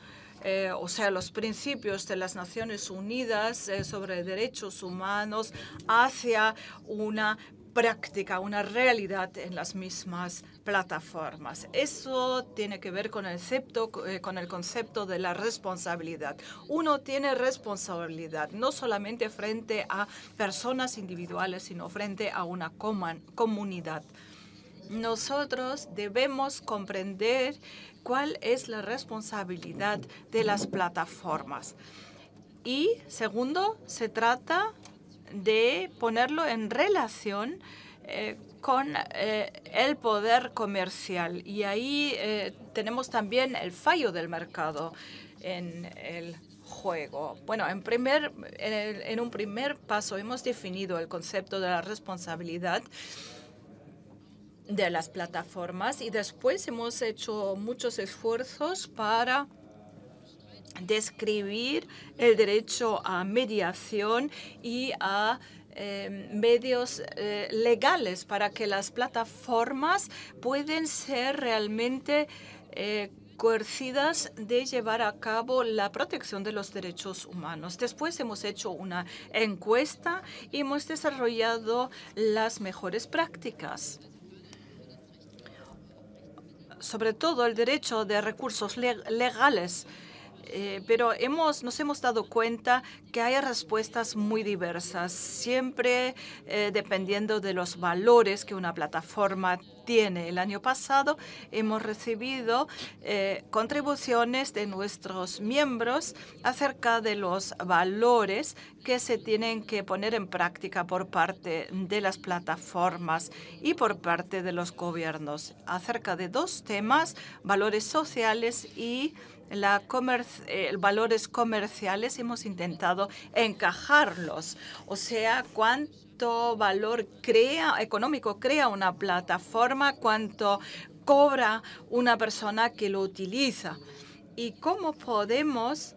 eh, o sea, los principios de las Naciones Unidas eh, sobre derechos humanos hacia una práctica, una realidad en las mismas plataformas. Eso tiene que ver con el concepto, eh, con el concepto de la responsabilidad. Uno tiene responsabilidad no solamente frente a personas individuales, sino frente a una comunidad. Nosotros debemos comprender cuál es la responsabilidad de las plataformas. Y segundo, se trata de ponerlo en relación eh, con eh, el poder comercial. Y ahí eh, tenemos también el fallo del mercado en el juego. Bueno, en, primer, en un primer paso hemos definido el concepto de la responsabilidad de las plataformas y después hemos hecho muchos esfuerzos para describir el derecho a mediación y a eh, medios eh, legales para que las plataformas pueden ser realmente eh, coercidas de llevar a cabo la protección de los derechos humanos. Después hemos hecho una encuesta y hemos desarrollado las mejores prácticas sobre todo el derecho de recursos legales eh, pero hemos, nos hemos dado cuenta que hay respuestas muy diversas, siempre eh, dependiendo de los valores que una plataforma tiene. El año pasado hemos recibido eh, contribuciones de nuestros miembros acerca de los valores que se tienen que poner en práctica por parte de las plataformas y por parte de los gobiernos acerca de dos temas, valores sociales y la los eh, valores comerciales hemos intentado encajarlos. O sea, cuánto valor crea, económico crea una plataforma, cuánto cobra una persona que lo utiliza y cómo podemos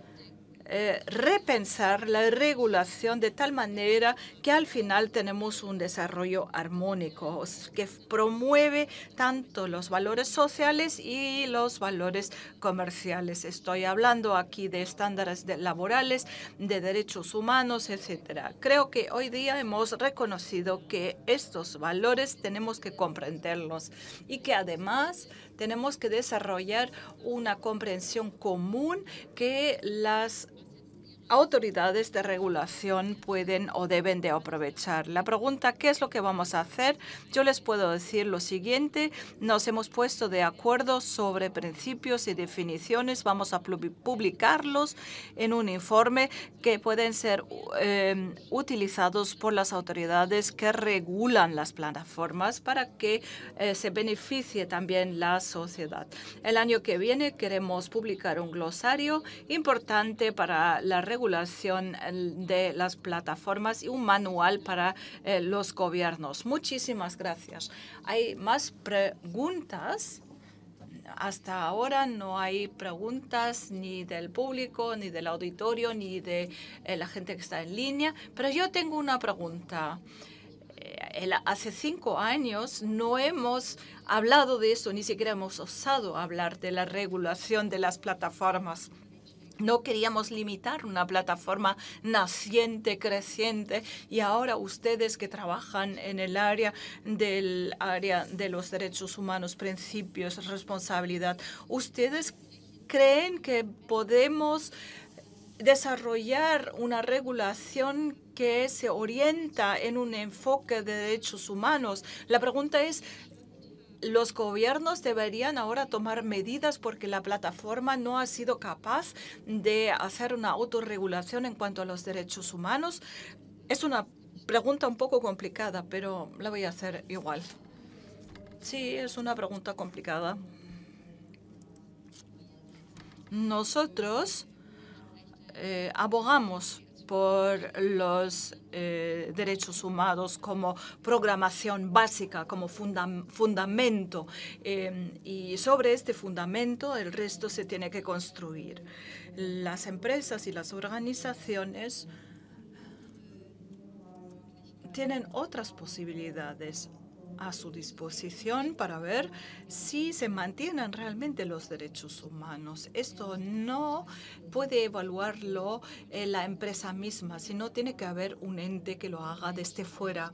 eh, repensar la regulación de tal manera que al final tenemos un desarrollo armónico que promueve tanto los valores sociales y los valores comerciales. Estoy hablando aquí de estándares laborales, de derechos humanos, etcétera. Creo que hoy día hemos reconocido que estos valores tenemos que comprenderlos y que además tenemos que desarrollar una comprensión común que las autoridades de regulación pueden o deben de aprovechar. La pregunta, ¿qué es lo que vamos a hacer? Yo les puedo decir lo siguiente. Nos hemos puesto de acuerdo sobre principios y definiciones. Vamos a publicarlos en un informe que pueden ser em, utilizados por las autoridades que regulan las plataformas para que eh, se beneficie también la sociedad. El año que viene queremos publicar un glosario importante para la regulación regulación de las plataformas y un manual para eh, los gobiernos. Muchísimas gracias. Hay más preguntas. Hasta ahora no hay preguntas ni del público, ni del auditorio, ni de eh, la gente que está en línea, pero yo tengo una pregunta eh, hace cinco años no hemos hablado de eso, ni siquiera hemos osado hablar de la regulación de las plataformas. No queríamos limitar una plataforma naciente, creciente, y ahora ustedes que trabajan en el área del área de los derechos humanos, principios, responsabilidad, ustedes creen que podemos desarrollar una regulación que se orienta en un enfoque de derechos humanos. La pregunta es, los gobiernos deberían ahora tomar medidas porque la plataforma no ha sido capaz de hacer una autorregulación en cuanto a los derechos humanos. Es una pregunta un poco complicada, pero la voy a hacer igual. Sí, es una pregunta complicada. Nosotros eh, abogamos por los eh, derechos humanos como programación básica, como fundamento. Eh, y sobre este fundamento el resto se tiene que construir. Las empresas y las organizaciones tienen otras posibilidades a su disposición para ver si se mantienen realmente los derechos humanos. Esto no puede evaluarlo eh, la empresa misma, sino tiene que haber un ente que lo haga desde fuera.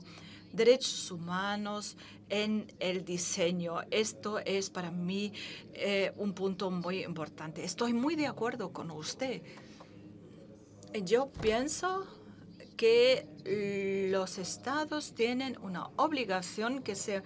Derechos humanos en el diseño. Esto es para mí eh, un punto muy importante. Estoy muy de acuerdo con usted. Yo pienso que mm, los estados tienen una obligación que se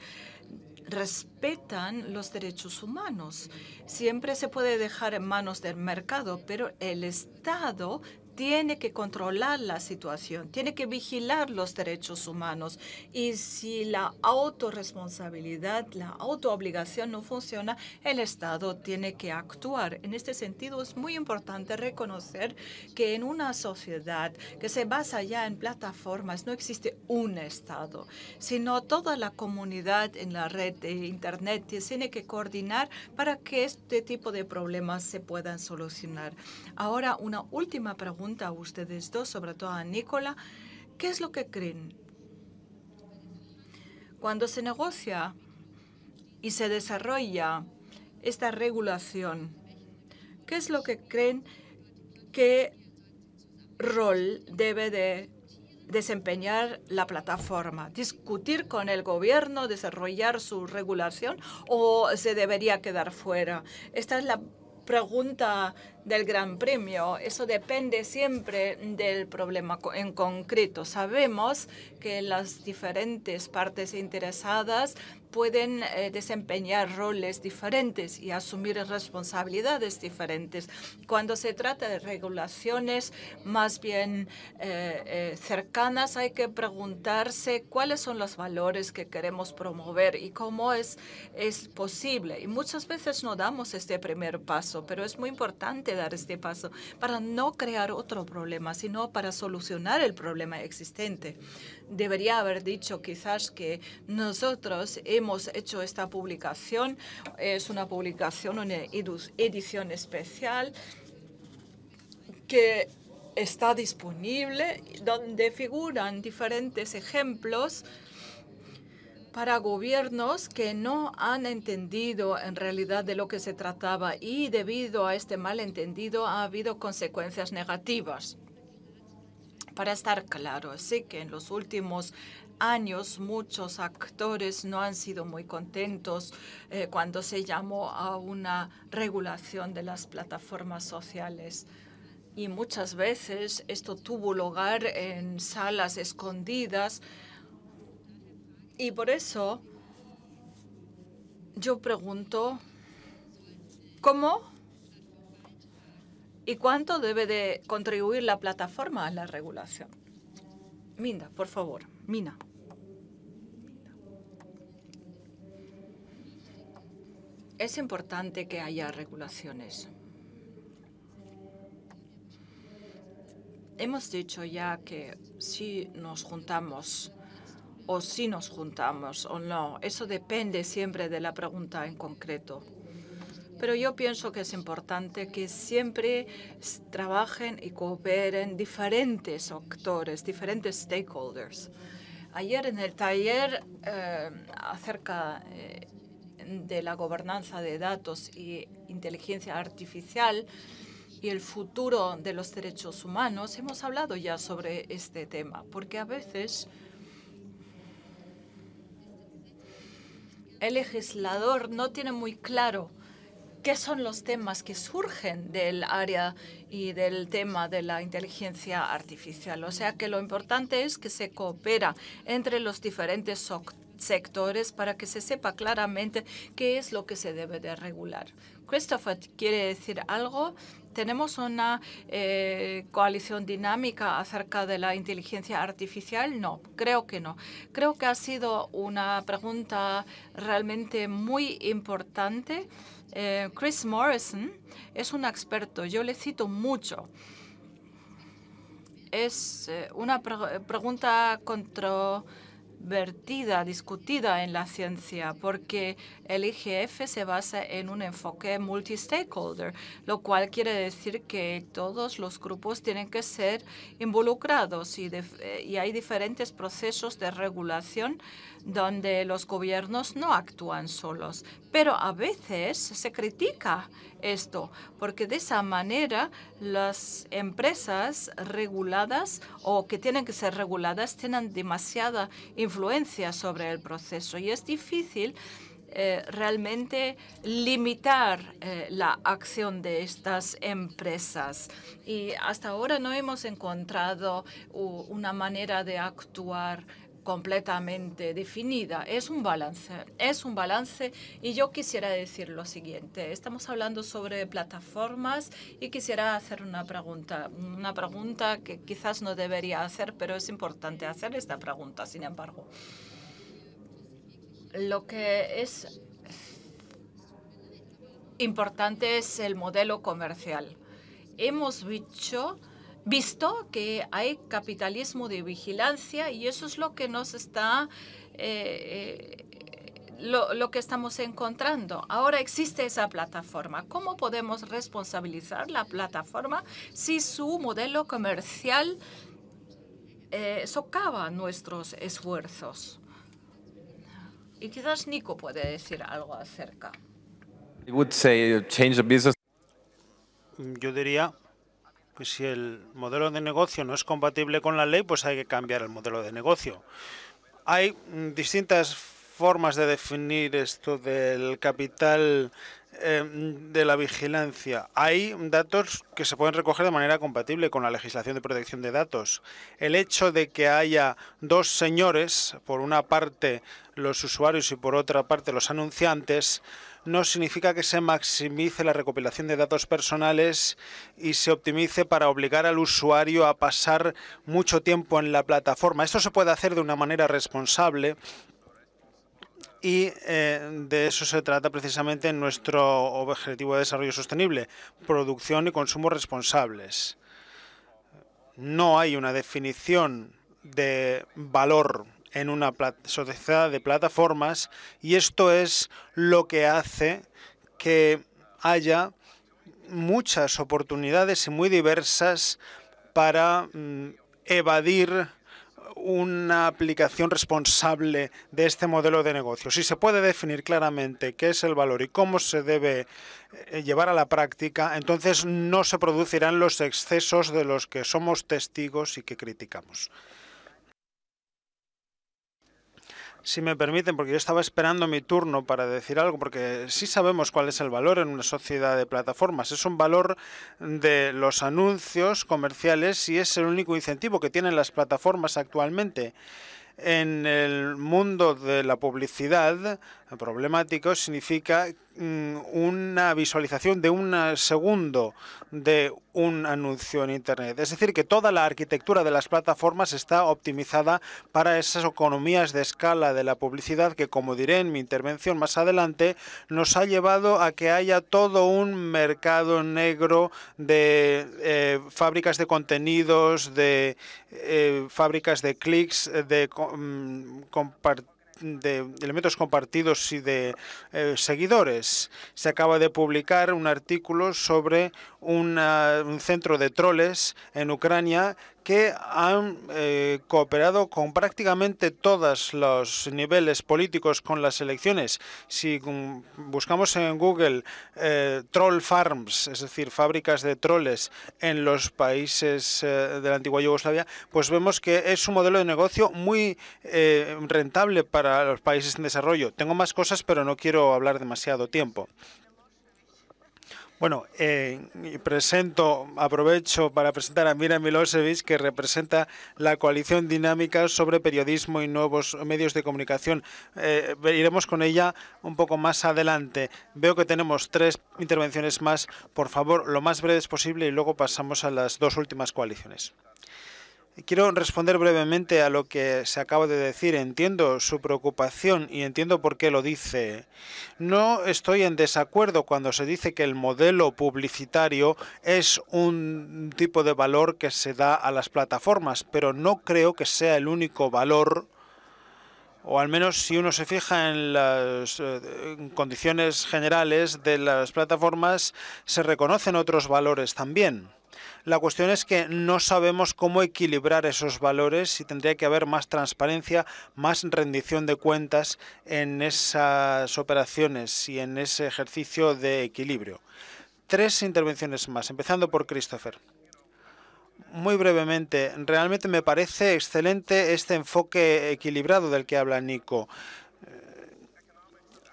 respetan los derechos humanos. Siempre se puede dejar en manos del mercado, pero el Estado tiene que controlar la situación, tiene que vigilar los derechos humanos. Y si la autorresponsabilidad, la autoobligación no funciona, el Estado tiene que actuar. En este sentido, es muy importante reconocer que en una sociedad que se basa ya en plataformas no existe un Estado, sino toda la comunidad en la red de Internet tiene que coordinar para que este tipo de problemas se puedan solucionar. Ahora, una última pregunta a ustedes dos, sobre todo a Nicola, ¿qué es lo que creen? Cuando se negocia y se desarrolla esta regulación, ¿qué es lo que creen que rol debe de desempeñar la plataforma? ¿Discutir con el gobierno, desarrollar su regulación o se debería quedar fuera? Esta es la pregunta del Gran Premio. Eso depende siempre del problema en concreto. Sabemos que las diferentes partes interesadas pueden eh, desempeñar roles diferentes y asumir responsabilidades diferentes. Cuando se trata de regulaciones más bien eh, eh, cercanas, hay que preguntarse cuáles son los valores que queremos promover y cómo es, es posible. Y muchas veces no damos este primer paso, pero es muy importante dar este paso para no crear otro problema, sino para solucionar el problema existente. Debería haber dicho quizás que nosotros hemos hecho esta publicación, es una publicación, una edición especial que está disponible, donde figuran diferentes ejemplos para gobiernos que no han entendido en realidad de lo que se trataba y debido a este malentendido ha habido consecuencias negativas. Para estar claro, sí que en los últimos años muchos actores no han sido muy contentos eh, cuando se llamó a una regulación de las plataformas sociales. Y muchas veces esto tuvo lugar en salas escondidas y por eso yo pregunto, ¿cómo y cuánto debe de contribuir la plataforma a la regulación? Minda, por favor. Mina. Es importante que haya regulaciones. Hemos dicho ya que si nos juntamos o si nos juntamos o no. Eso depende siempre de la pregunta en concreto. Pero yo pienso que es importante que siempre trabajen y cooperen diferentes actores, diferentes stakeholders. Ayer en el taller eh, acerca eh, de la gobernanza de datos y inteligencia artificial y el futuro de los derechos humanos, hemos hablado ya sobre este tema, porque a veces el legislador no tiene muy claro qué son los temas que surgen del área y del tema de la inteligencia artificial. O sea que lo importante es que se coopera entre los diferentes sectores para que se sepa claramente qué es lo que se debe de regular. Christopher quiere decir algo tenemos una eh, coalición dinámica acerca de la inteligencia artificial? No, creo que no. Creo que ha sido una pregunta realmente muy importante. Eh, Chris Morrison es un experto, yo le cito mucho. Es eh, una pregunta contra vertida, discutida en la ciencia, porque el IGF se basa en un enfoque multi-stakeholder, lo cual quiere decir que todos los grupos tienen que ser involucrados y, eh, y hay diferentes procesos de regulación donde los gobiernos no actúan solos. Pero a veces se critica esto porque de esa manera las empresas reguladas o que tienen que ser reguladas tienen demasiada influencia sobre el proceso y es difícil eh, realmente limitar eh, la acción de estas empresas. Y hasta ahora no hemos encontrado una manera de actuar completamente definida. Es un balance, es un balance y yo quisiera decir lo siguiente. Estamos hablando sobre plataformas y quisiera hacer una pregunta, una pregunta que quizás no debería hacer, pero es importante hacer esta pregunta, sin embargo. Lo que es importante es el modelo comercial. Hemos dicho visto que hay capitalismo de vigilancia y eso es lo que nos está, eh, eh, lo, lo, que estamos encontrando. Ahora existe esa plataforma. ¿Cómo podemos responsabilizar la plataforma si su modelo comercial eh, socava nuestros esfuerzos? Y quizás Nico puede decir algo acerca. Yo diría pues si el modelo de negocio no es compatible con la ley, pues hay que cambiar el modelo de negocio. Hay mm, distintas formas de definir esto del capital eh, de la vigilancia. Hay datos que se pueden recoger de manera compatible con la legislación de protección de datos. El hecho de que haya dos señores, por una parte los usuarios y por otra parte los anunciantes, no significa que se maximice la recopilación de datos personales y se optimice para obligar al usuario a pasar mucho tiempo en la plataforma. Esto se puede hacer de una manera responsable y eh, de eso se trata precisamente en nuestro objetivo de desarrollo sostenible, producción y consumo responsables. No hay una definición de valor en una sociedad de plataformas y esto es lo que hace que haya muchas oportunidades y muy diversas para mm, evadir una aplicación responsable de este modelo de negocio. Si se puede definir claramente qué es el valor y cómo se debe eh, llevar a la práctica, entonces no se producirán los excesos de los que somos testigos y que criticamos si me permiten, porque yo estaba esperando mi turno para decir algo, porque sí sabemos cuál es el valor en una sociedad de plataformas. Es un valor de los anuncios comerciales y es el único incentivo que tienen las plataformas actualmente en el mundo de la publicidad problemático significa mm, una visualización de un segundo de un anuncio en Internet. Es decir, que toda la arquitectura de las plataformas está optimizada para esas economías de escala de la publicidad que, como diré en mi intervención más adelante, nos ha llevado a que haya todo un mercado negro de eh, fábricas de contenidos, de eh, fábricas de clics, de Mm, de elementos compartidos y de eh, seguidores. Se acaba de publicar un artículo sobre un centro de troles en Ucrania que han eh, cooperado con prácticamente todos los niveles políticos con las elecciones. Si mm, buscamos en Google eh, troll farms, es decir, fábricas de troles en los países eh, de la antigua Yugoslavia, pues vemos que es un modelo de negocio muy rentable para los países en desarrollo. Tengo más cosas, pero no quiero hablar demasiado tiempo. Bueno, eh, presento, aprovecho para presentar a Mira Milosevic, que representa la coalición dinámica sobre periodismo y nuevos medios de comunicación. Eh, iremos con ella un poco más adelante. Veo que tenemos tres intervenciones más. Por favor, lo más breves posible y luego pasamos a las dos últimas coaliciones. Quiero responder brevemente a lo que se acaba de decir. Entiendo su preocupación y entiendo por qué lo dice. No estoy en desacuerdo cuando se dice que el modelo publicitario es un tipo de valor que se da a las plataformas, pero no creo que sea el único valor o al menos si uno se fija en las eh, condiciones generales de las plataformas, se reconocen otros valores también. La cuestión es que no sabemos cómo equilibrar esos valores y tendría que haber más transparencia, más rendición de cuentas en esas operaciones y en ese ejercicio de equilibrio. Tres intervenciones más, empezando por Christopher. Muy brevemente, realmente me parece excelente este enfoque equilibrado del que habla Nico. Eh,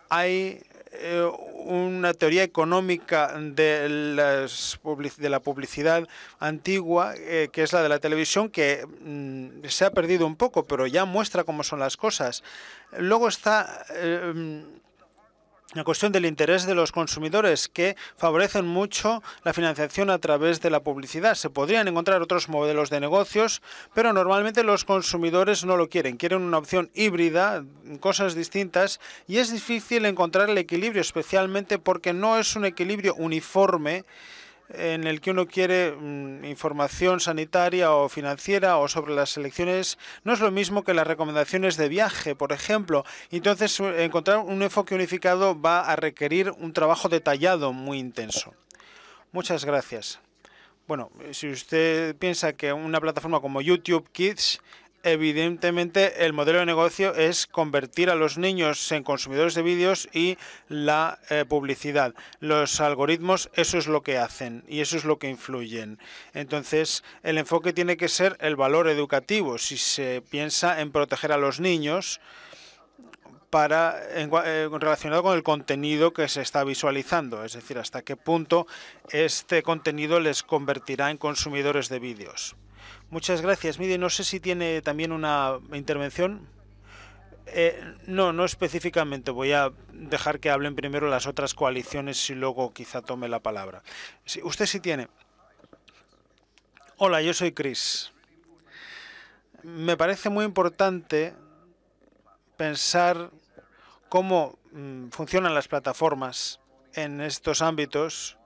hay eh, una teoría económica de, las de la publicidad antigua, eh, que es la de la televisión, que mm, se ha perdido un poco, pero ya muestra cómo son las cosas. Luego está eh, la cuestión del interés de los consumidores, que favorecen mucho la financiación a través de la publicidad. Se podrían encontrar otros modelos de negocios, pero normalmente los consumidores no lo quieren. Quieren una opción híbrida, cosas distintas, y es difícil encontrar el equilibrio, especialmente porque no es un equilibrio uniforme en el que uno quiere mm, información sanitaria o financiera o sobre las elecciones no es lo mismo que las recomendaciones de viaje, por ejemplo. Entonces, eh, encontrar un enfoque unificado va a requerir un trabajo detallado muy intenso. Muchas gracias. Bueno, si usted piensa que una plataforma como YouTube Kids evidentemente el modelo de negocio es convertir a los niños en consumidores de vídeos y la eh, publicidad. Los algoritmos eso es lo que hacen y eso es lo que influyen. Entonces el enfoque tiene que ser el valor educativo. Si se piensa en proteger a los niños, para en, eh, relacionado con el contenido que se está visualizando, es decir, hasta qué punto este contenido les convertirá en consumidores de vídeos. Muchas gracias. Mide, no sé si tiene también una intervención. Eh, no, no específicamente. Voy a dejar que hablen primero las otras coaliciones y luego quizá tome la palabra. usted sí tiene. Hola, yo soy Chris. Me parece muy importante pensar cómo mm, funcionan las plataformas en estos ámbitos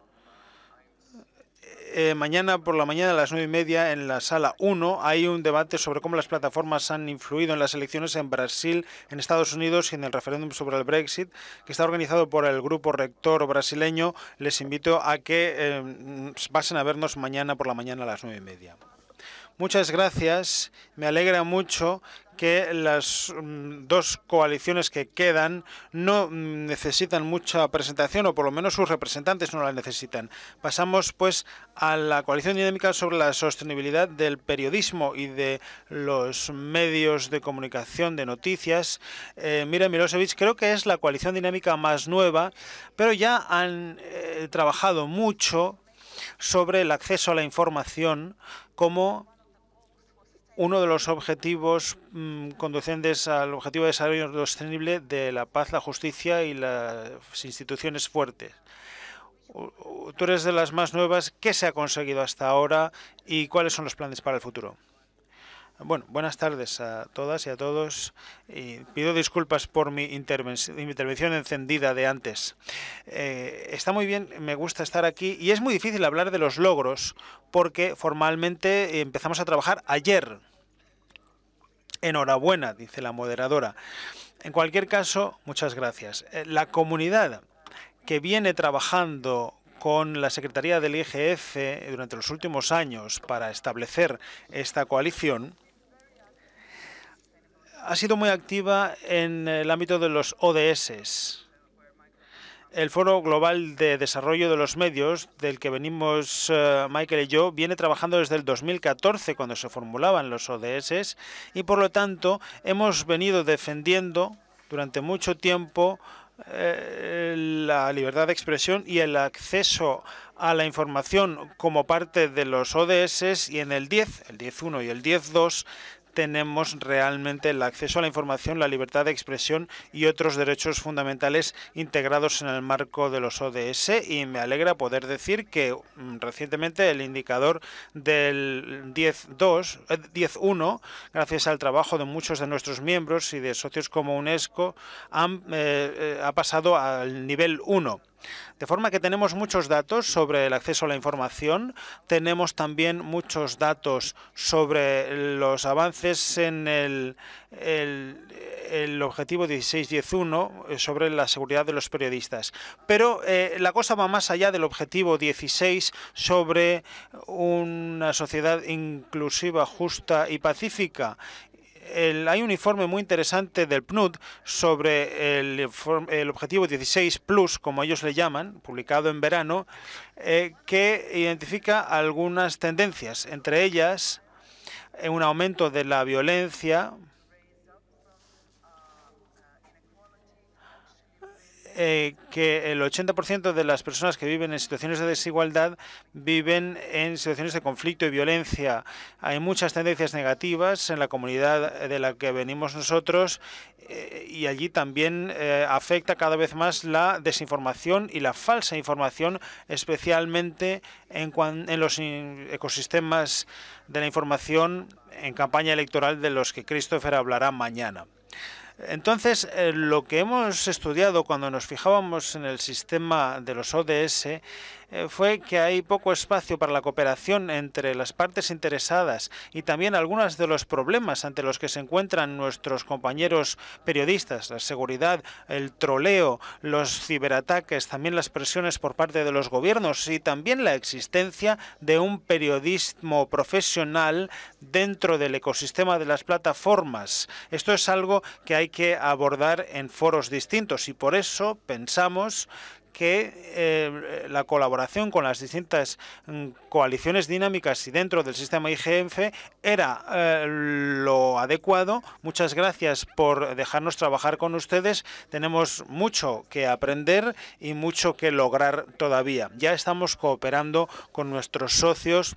eh, mañana por la mañana a las nueve y media en la sala 1 hay un debate sobre cómo las plataformas han influido en las elecciones en Brasil, en Estados Unidos y en el referéndum sobre el Brexit, que está organizado por el grupo rector brasileño. Les invito a que eh, pasen a vernos mañana por la mañana a las nueve y media. Muchas gracias. Me alegra mucho que las mm, dos coaliciones que quedan no mm, necesitan mucha presentación o por lo menos sus representantes no la necesitan. Pasamos pues a la coalición dinámica sobre la sostenibilidad del periodismo y de los medios de comunicación de noticias. Eh, Mira Milosevic creo que es la coalición dinámica más nueva, pero ya han eh, trabajado mucho sobre el acceso a la información como uno de los objetivos mm, conducentes al objetivo de desarrollo sostenible de la paz, la justicia y las instituciones fuertes. Tú eres de las más nuevas. ¿Qué se ha conseguido hasta ahora y cuáles son los planes para el futuro? Bueno, buenas tardes a todas y a todos. Y pido disculpas por mi intervención encendida de antes. Eh, está muy bien, me gusta estar aquí y es muy difícil hablar de los logros porque formalmente empezamos a trabajar ayer. Enhorabuena, dice la moderadora. En cualquier caso, muchas gracias. Eh, la comunidad que viene trabajando con la Secretaría del IGF durante los últimos años para establecer esta coalición ha sido muy activa en el ámbito de los ODS, el Foro Global de Desarrollo de los Medios, del que venimos eh, Michael y yo, viene trabajando desde el 2014 cuando se formulaban los ODS y por lo tanto hemos venido defendiendo durante mucho tiempo eh, la libertad de expresión y el acceso a la información como parte de los ODS y en el 10, el 10.1 y el 10.2 tenemos realmente el acceso a la información, la libertad de expresión y otros derechos fundamentales integrados en el marco de los ODS y me alegra poder decir que mm, recientemente el indicador del 10.2, 10.1, eh, gracias al trabajo de muchos de nuestros miembros y de socios como UNESCO, han, eh, eh, ha pasado al nivel 1 de forma que tenemos muchos datos sobre el acceso a la información, tenemos también muchos datos sobre los avances en el, objetivo el objetivo eh, sobre la seguridad de los periodistas. Pero eh, la cosa va más allá del objetivo 16 sobre una sociedad inclusiva, justa y pacífica hay un informe muy interesante del PNUD sobre el, objetivo 16 Plus, como ellos le llaman, publicado en verano, eh, que identifica algunas tendencias, entre ellas eh, un aumento de la violencia Eh, que el 80% de las personas que viven en situaciones de desigualdad viven en situaciones de conflicto y violencia. Hay muchas tendencias negativas en la comunidad de la que venimos nosotros eh, y allí también eh, afecta cada vez más la desinformación y la falsa información, especialmente en los ecosistemas de la información en campaña electoral de los que Christopher hablará mañana. Entonces, eh, lo que hemos estudiado cuando nos fijábamos en el sistema de los ODS eh, fue que hay poco espacio para la cooperación entre las partes interesadas y también algunos de los problemas ante los que se encuentran nuestros compañeros periodistas, la seguridad, el troleo, los ciberataques, también las presiones por parte de los gobiernos y también la existencia de un periodismo profesional dentro del ecosistema de las plataformas. Esto es algo que hay que abordar en foros distintos y por eso pensamos que eh, la colaboración con las distintas mm, coaliciones dinámicas y dentro del sistema IGF era eh, lo adecuado. Muchas gracias por dejarnos trabajar con ustedes. Tenemos mucho que aprender y mucho que lograr todavía. Ya estamos cooperando con nuestros socios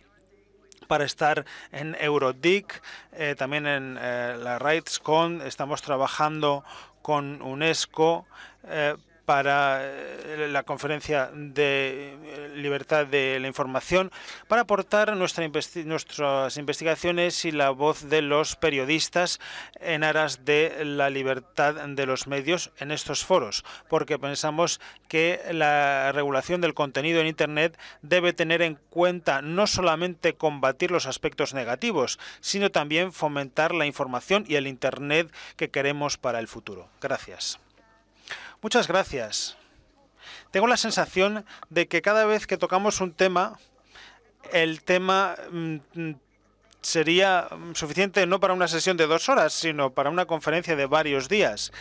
para estar en Eurodic, eh, también en la RightsCon, estamos trabajando con UNESCO eh, para eh, la conferencia de eh, libertad de la información, para aportar nuestras investigaciones y la voz de los periodistas en aras de la libertad de los medios en estos foros, porque pensamos que la regulación del contenido en Internet debe tener en cuenta no solamente combatir los aspectos negativos, sino también fomentar la información y el Internet que queremos para el futuro. Gracias. Muchas gracias. Tengo la sensación de que cada vez que tocamos un tema, el tema mm, mm, sería suficiente no para una sesión de dos horas, sino para una conferencia de varios días.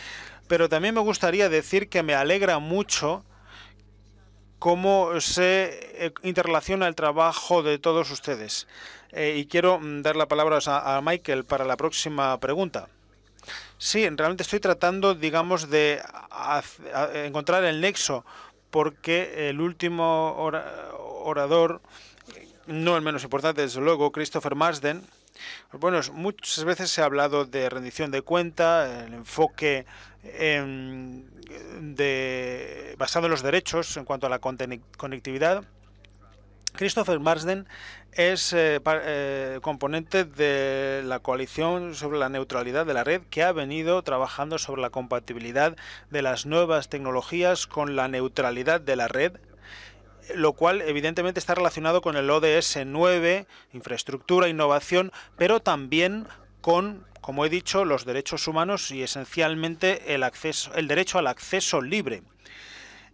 Pero también me gustaría decir que me alegra mucho cómo se eh, interrelaciona el trabajo de todos ustedes. Eh, y quiero mm, dar la palabra a Michael para la próxima pregunta. Sí, realmente estoy tratando, digamos, de encontrar el nexo, porque el último orador, no el menos importante, desde luego, Christopher Marsden, bueno, muchas veces se ha hablado de rendición de cuenta, el enfoque em, de, basado en los derechos en cuanto a la conectividad. Christopher Marsden es eh, eh, componente de la coalición sobre la neutralidad de la red que ha venido trabajando sobre la compatibilidad de las nuevas tecnologías con la neutralidad de la red lo cual evidentemente está relacionado con el ODS 9, infraestructura, innovación, pero también con, como he dicho, los derechos humanos y esencialmente el acceso el derecho al acceso libre.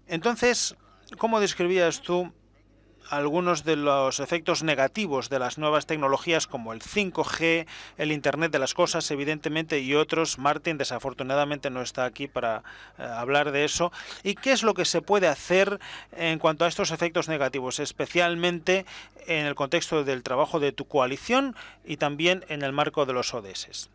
Entonces, ¿cómo describías tú algunos de los efectos negativos de las nuevas tecnologías como el 5G, el Internet de las Cosas, evidentemente, y otros. Martin desafortunadamente no está aquí para eh, hablar de eso. ¿Y qué es lo que se puede hacer en cuanto a estos efectos negativos, especialmente en el contexto del trabajo de tu coalición y también en el marco de los ODS?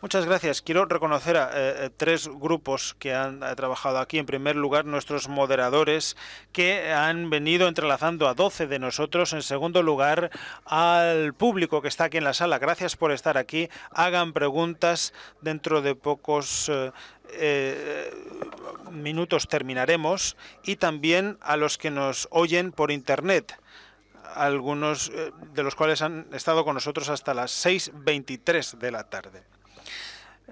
Muchas gracias. Quiero reconocer a eh, eh, tres grupos que han eh, trabajado aquí. En primer lugar, nuestros moderadores que han venido entrelazando a 12 de nosotros. En segundo lugar, al público que está aquí en la sala. Gracias por estar aquí. Hagan preguntas. Dentro de pocos minutos terminaremos. Y también a los que nos oyen por Internet algunos de los cuales han estado con nosotros hasta las 6.23 de la tarde.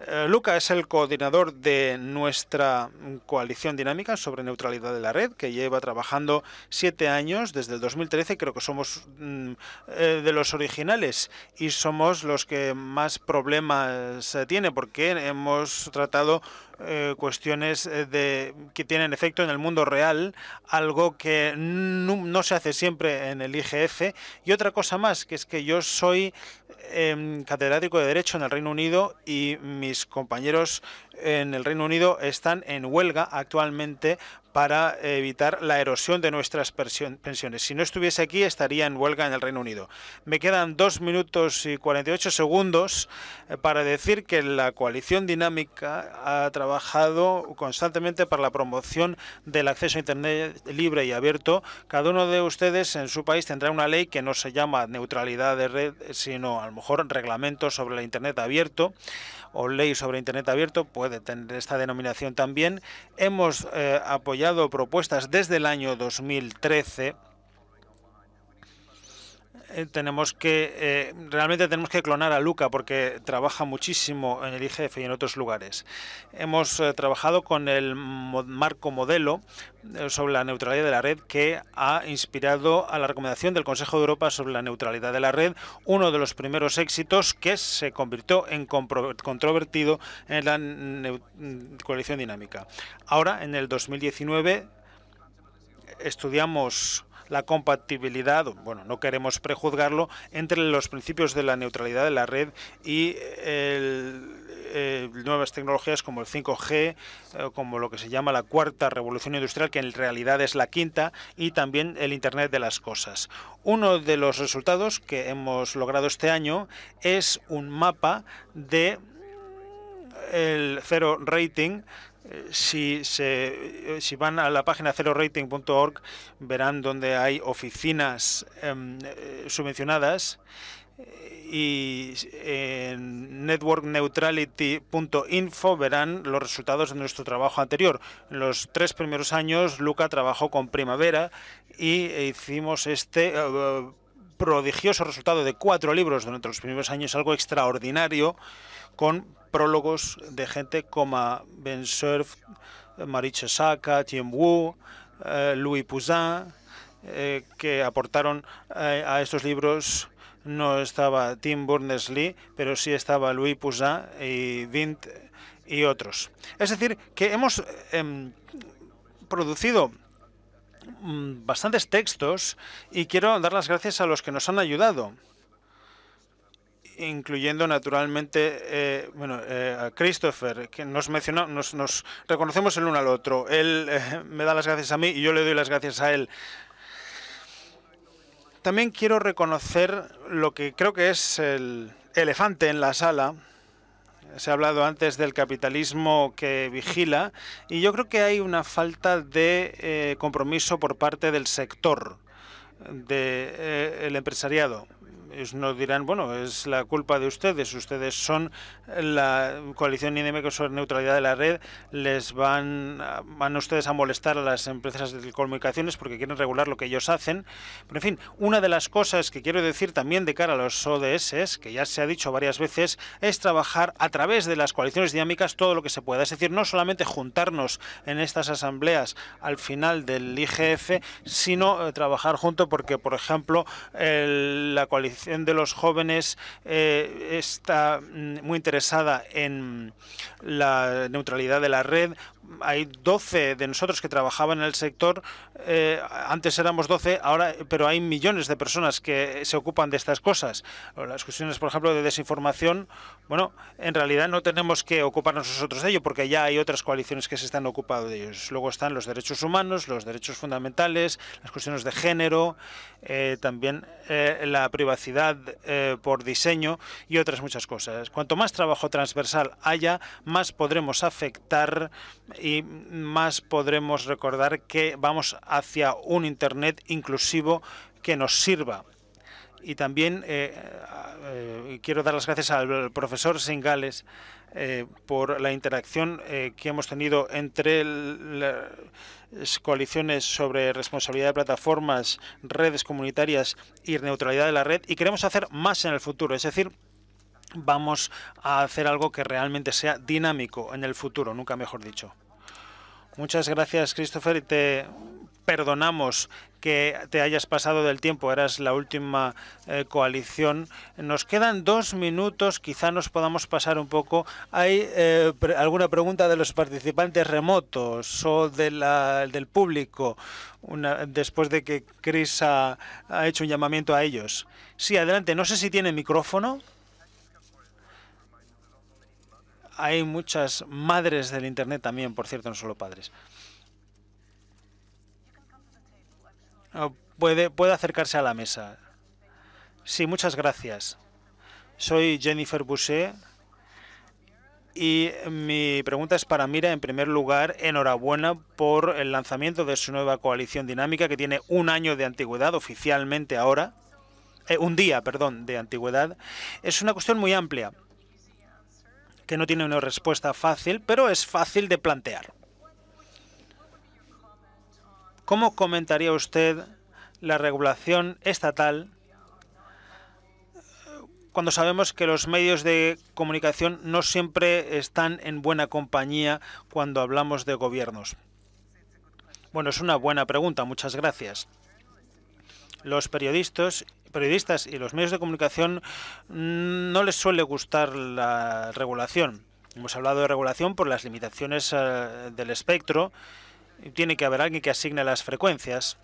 Eh, Luca es el coordinador de nuestra coalición dinámica sobre neutralidad de la red, que lleva trabajando siete años desde el 2013. Creo que somos mm, eh, de los originales y somos los que más problemas eh, tiene porque hemos tratado eh, cuestiones eh, de, que tienen efecto en el mundo real, algo que no, se hace siempre en el IGF. Y otra cosa más, que es que yo soy em, catedrático de Derecho en el Reino Unido y mis compañeros en el Reino Unido están en huelga actualmente para evitar la erosión de nuestras pensiones. Si no estuviese aquí, estaría en huelga en el Reino Unido. Me quedan dos minutos y 48 segundos eh, para decir que la coalición dinámica ha trabajado constantemente para la promoción del acceso a Internet libre y abierto. Cada uno de ustedes en su país tendrá una ley que no se llama neutralidad de red, sino a lo mejor reglamento sobre el Internet abierto o ley sobre Internet abierto. Pues de tener esta denominación también. Hemos eh, apoyado propuestas desde el año 2013 eh, tenemos que eh, realmente tenemos que clonar a Luca porque trabaja muchísimo en el IGF y en otros lugares. Hemos eh, trabajado con el marco modelo sobre la neutralidad de la red que ha inspirado a la recomendación del Consejo de Europa sobre la neutralidad de la red, uno de los primeros éxitos que se convirtió en controvertido en la coalición dinámica. Ahora, en el 2019, estudiamos la compatibilidad, bueno, no queremos prejuzgarlo, entre los principios de la neutralidad de la red y eh, nuevas tecnologías como el 5G, eh, como lo que se llama la cuarta revolución industrial, que en realidad es la quinta, y también el Internet de las Cosas. Uno de los resultados que hemos logrado este año es un mapa de mm, el cero rating eh, si, van a la página 0rating.org verán donde hay oficinas em, eh, subvencionadas y en networkneutrality.info verán los resultados de nuestro trabajo anterior. En los tres primeros años, Luca trabajó con Primavera y hicimos este... Eh, prodigioso resultado de cuatro libros durante los primeros años, algo extraordinario, con prólogos de gente como Ben Surf, Marie saca Tim Wu, eh, Louis poussin eh, que aportaron eh, a estos libros. No estaba Tim Berners-Lee, pero sí estaba Louis poussin y Vint y otros. Es decir, que hemos em, producido Mm, bastantes textos y quiero dar las gracias a los que nos han ayudado incluyendo naturalmente eh, bueno, eh, a Christopher, que nos, mencionó nos, reconocemos el uno al otro. Él eh, me da las gracias a mí y yo le doy las gracias a él. También quiero reconocer lo que creo que es el elefante en la sala, se ha hablado antes del capitalismo que vigila y yo creo que hay una falta de eh, compromiso por parte del sector, del eh, empresariado no nos dirán, bueno, es la culpa de ustedes, ustedes son la coalición dinámica sobre neutralidad de la red, les van, van ustedes a molestar a las empresas de telecomunicaciones porque quieren regular lo que ellos hacen. Pero en fin, una de las cosas que quiero decir también de cara a los ODS, que ya se ha dicho varias veces, es trabajar a través de las coaliciones dinámicas todo lo que se pueda. Es decir, no solamente juntarnos en estas asambleas al final del IGF, sino eh, trabajar junto porque, por ejemplo, la coalición de los jóvenes eh, está mm, muy interesada en la neutralidad de la red. Hay 12 de nosotros que trabajaban en el sector, eh, antes éramos 12, ahora, pero hay millones de personas que se ocupan de estas cosas. Las cuestiones, por ejemplo, de desinformación, bueno, en realidad no tenemos que ocuparnos nosotros de ello, porque ya hay otras coaliciones que se están ocupando de ellos. Luego están los derechos humanos, los derechos fundamentales, las cuestiones de género, eh, también la privacidad eh, por diseño y otras muchas cosas. Cuanto más trabajo transversal haya, más podremos afectar y más podremos recordar que vamos hacia un Internet inclusivo que nos sirva y también eh, eh, eh, quiero dar las gracias al profesor Singales por la interacción que hemos tenido entre las coaliciones sobre responsabilidad de plataformas, redes comunitarias y neutralidad de la red y queremos hacer más en el futuro, es decir, vamos a hacer algo que realmente sea dinámico en el futuro, nunca mejor dicho. Muchas gracias, Christopher, perdonamos que te hayas pasado del tiempo, eras la última eh, coalición. Nos quedan dos minutos, quizá nos podamos pasar un poco. ¿Hay eh, alguna pregunta de los participantes remotos o del público después de que Chris ha, ha hecho un llamamiento a ellos? Sí, adelante. No sé si tiene micrófono hay muchas madres del Internet también, por cierto, no solo padres. Ah, puede, puede acercarse a la mesa. Sí, muchas gracias. Soy Jennifer Boucher y mi pregunta es para Mira. En primer lugar, enhorabuena por el lanzamiento de su nueva coalición dinámica que tiene un año de antigüedad oficialmente ahora. Eh, un día, perdón, de antigüedad. Es una cuestión muy amplia que no tiene una respuesta fácil, pero es fácil de plantear. ¿Cómo comentaría usted la regulación estatal cuando sabemos que los medios de comunicación no siempre están en buena compañía cuando hablamos de gobiernos? Bueno, es una buena pregunta. Muchas gracias. Los periodistas periodistas y los medios de comunicación mm, no les suele gustar la regulación. Hemos hablado de regulación por las limitaciones eh, del espectro tiene que haber alguien que asigne las frecuencias.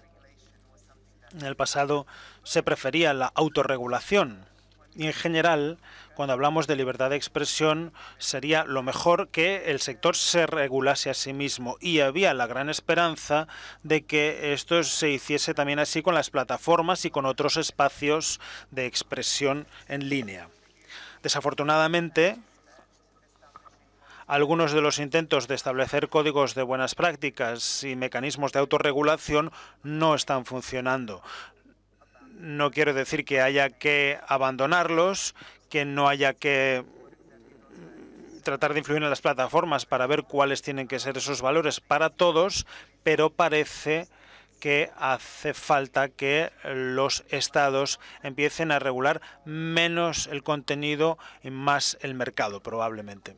En el pasado se prefería la autorregulación y en general, cuando hablamos de libertad de expresión, sería lo mejor que el sector se regulase a sí mismo. Y había la gran esperanza de que esto se hiciese también así con las plataformas y con otros espacios de expresión en línea. Desafortunadamente, algunos de los intentos de establecer códigos de buenas prácticas y mecanismos de autorregulación no están funcionando. No quiero decir que haya que abandonarlos, que no haya que tratar de influir en las plataformas para ver cuáles tienen que ser esos valores para todos, pero parece que hace falta que los estados empiecen a regular menos el contenido y más el mercado, probablemente.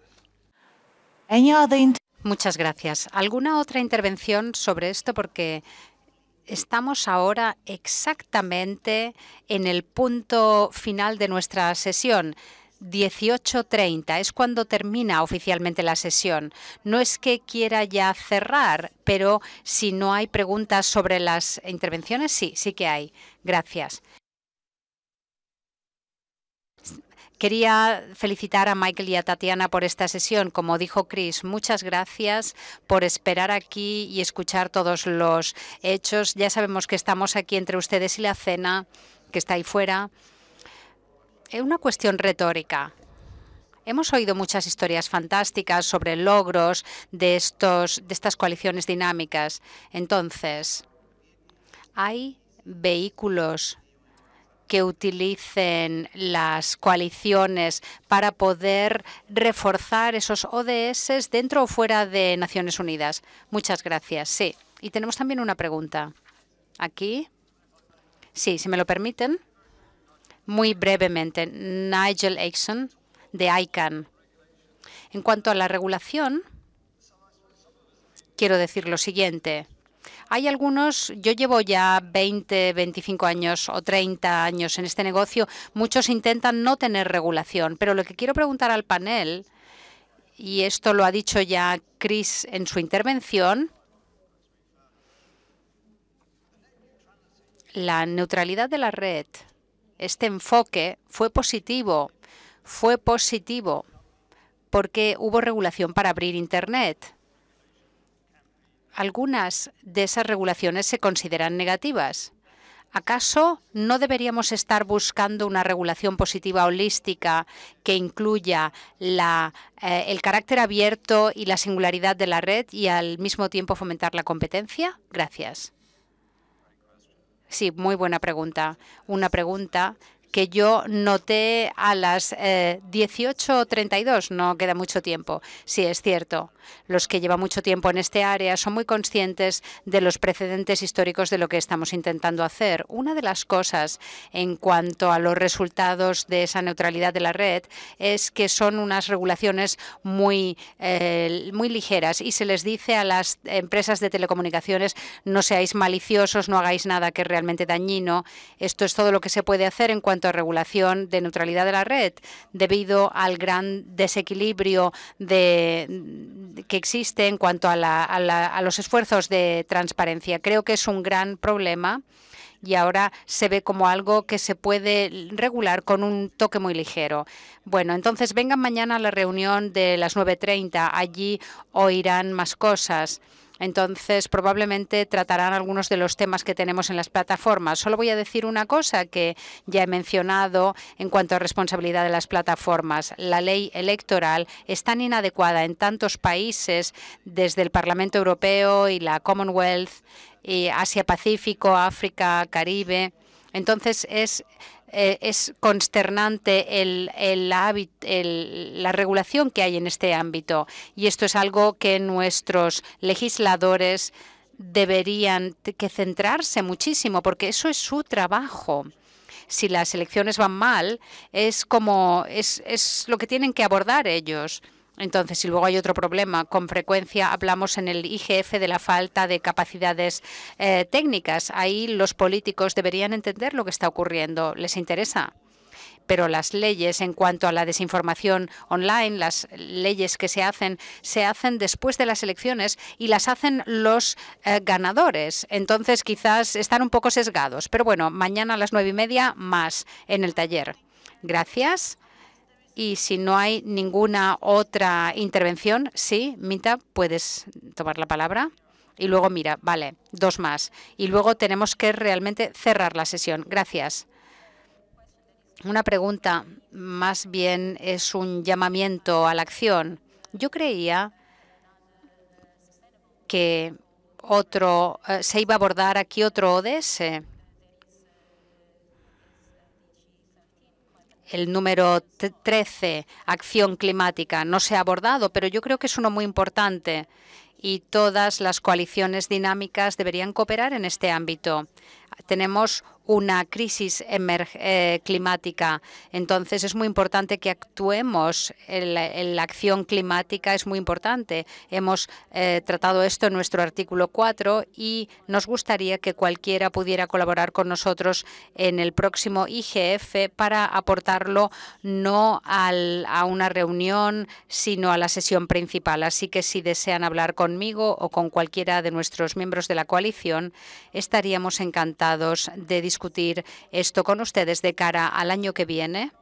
Muchas gracias. ¿Alguna otra intervención sobre esto? Porque estamos ahora exactamente en el punto final de nuestra sesión. 18.30 es cuando termina oficialmente la sesión. No es que quiera ya cerrar, pero si no hay preguntas sobre las intervenciones, sí, sí que hay. Gracias. Quería felicitar a Michael y a Tatiana por esta sesión. Como dijo Chris, muchas gracias por esperar aquí y escuchar todos los hechos. Ya sabemos que estamos aquí entre ustedes y la cena, que está ahí fuera. Es eh, una cuestión retórica. Hemos oído muchas historias fantásticas sobre logros de, estos, de estas coaliciones dinámicas. Entonces, hay vehículos que utilicen las coaliciones para poder reforzar esos ODS dentro o fuera de Naciones Unidas? Muchas gracias. Sí. Y tenemos también una pregunta. Aquí. Sí, si me lo permiten. Muy brevemente, Nigel Aixon, de ICANN. En cuanto a la regulación, quiero decir lo siguiente. Hay algunos, yo llevo ya 20, 25 años o 30 años en este negocio, muchos intentan no tener regulación, pero lo que quiero preguntar al panel, y esto lo ha dicho ya Chris en su intervención, la neutralidad de la red, este enfoque fue positivo, fue positivo porque hubo regulación para abrir Internet algunas de esas regulaciones se consideran negativas. ¿Acaso no deberíamos estar buscando una regulación positiva holística que incluya eh, el carácter abierto y la singularidad de la red y al mismo tiempo fomentar la competencia? Gracias. Sí, muy buena pregunta. Una pregunta que yo noté a las 18.32, eh, no queda mucho tiempo. Sí, es cierto. Los que llevan mucho tiempo en este área son muy conscientes de los precedentes históricos de lo que estamos intentando hacer. Una de las cosas en cuanto a los resultados de esa neutralidad de la red es que son unas regulaciones muy, eh, muy ligeras y se les dice a las empresas de telecomunicaciones no seáis maliciosos, no hagáis nada que realmente dañino. Esto es todo lo que se puede hacer en cuanto de regulación de neutralidad de la red debido al gran desequilibrio que existe en cuanto a, a los esfuerzos de transparencia. Creo que es un gran problema y ahora se ve como algo que se puede regular con un toque muy ligero. Bueno, entonces vengan mañana a la reunión de las 9.30. Allí oirán más cosas. Entonces, probablemente tratarán algunos de los temas que tenemos en las plataformas. Solo voy a decir una cosa que ya he mencionado en cuanto a responsabilidad de las plataformas. La ley electoral es tan inadecuada en tantos países, desde el Parlamento Europeo y la Commonwealth, y Asia-Pacífico, África, Caribe. Entonces es eh, es consternante la regulación que hay en este ámbito y esto es algo que nuestros legisladores deberían que centrarse muchísimo porque eso es su trabajo si las elecciones van mal, es como es, es, lo que tienen que abordar ellos. Entonces, si luego hay otro problema, con frecuencia hablamos en el IGF de la falta de capacidades eh, técnicas. Ahí los políticos deberían entender lo que está ocurriendo. ¿Les interesa? pero las leyes en cuanto a la desinformación online, las leyes que se hacen, se hacen después de las elecciones y las hacen los eh, ganadores. Entonces quizás están un poco sesgados. Pero bueno, mañana a las nueve y media más en el taller. Gracias. Y si no hay ninguna otra intervención, sí, Mita, puedes tomar la palabra. Y luego, mira, vale, dos más. Y luego tenemos que realmente cerrar la sesión. Gracias. Una pregunta, más bien es un llamamiento a la acción. Yo creía que otro eh, se iba a abordar aquí otro ODS El número 13, acción climática, no se ha abordado, pero yo creo que es uno muy importante y todas las coaliciones dinámicas deberían cooperar en este ámbito. Tenemos una crisis eh, climática. Entonces es muy importante que actuemos. la acción climática es muy importante. Hemos eh, tratado esto en nuestro artículo 4 y nos gustaría que cualquiera pudiera colaborar con nosotros en el próximo IGF para aportarlo no a una reunión, sino a la sesión principal. Así que si desean hablar conmigo o con cualquiera de nuestros miembros de la coalición, estaríamos encantados de discutir esto con ustedes de cara al año que viene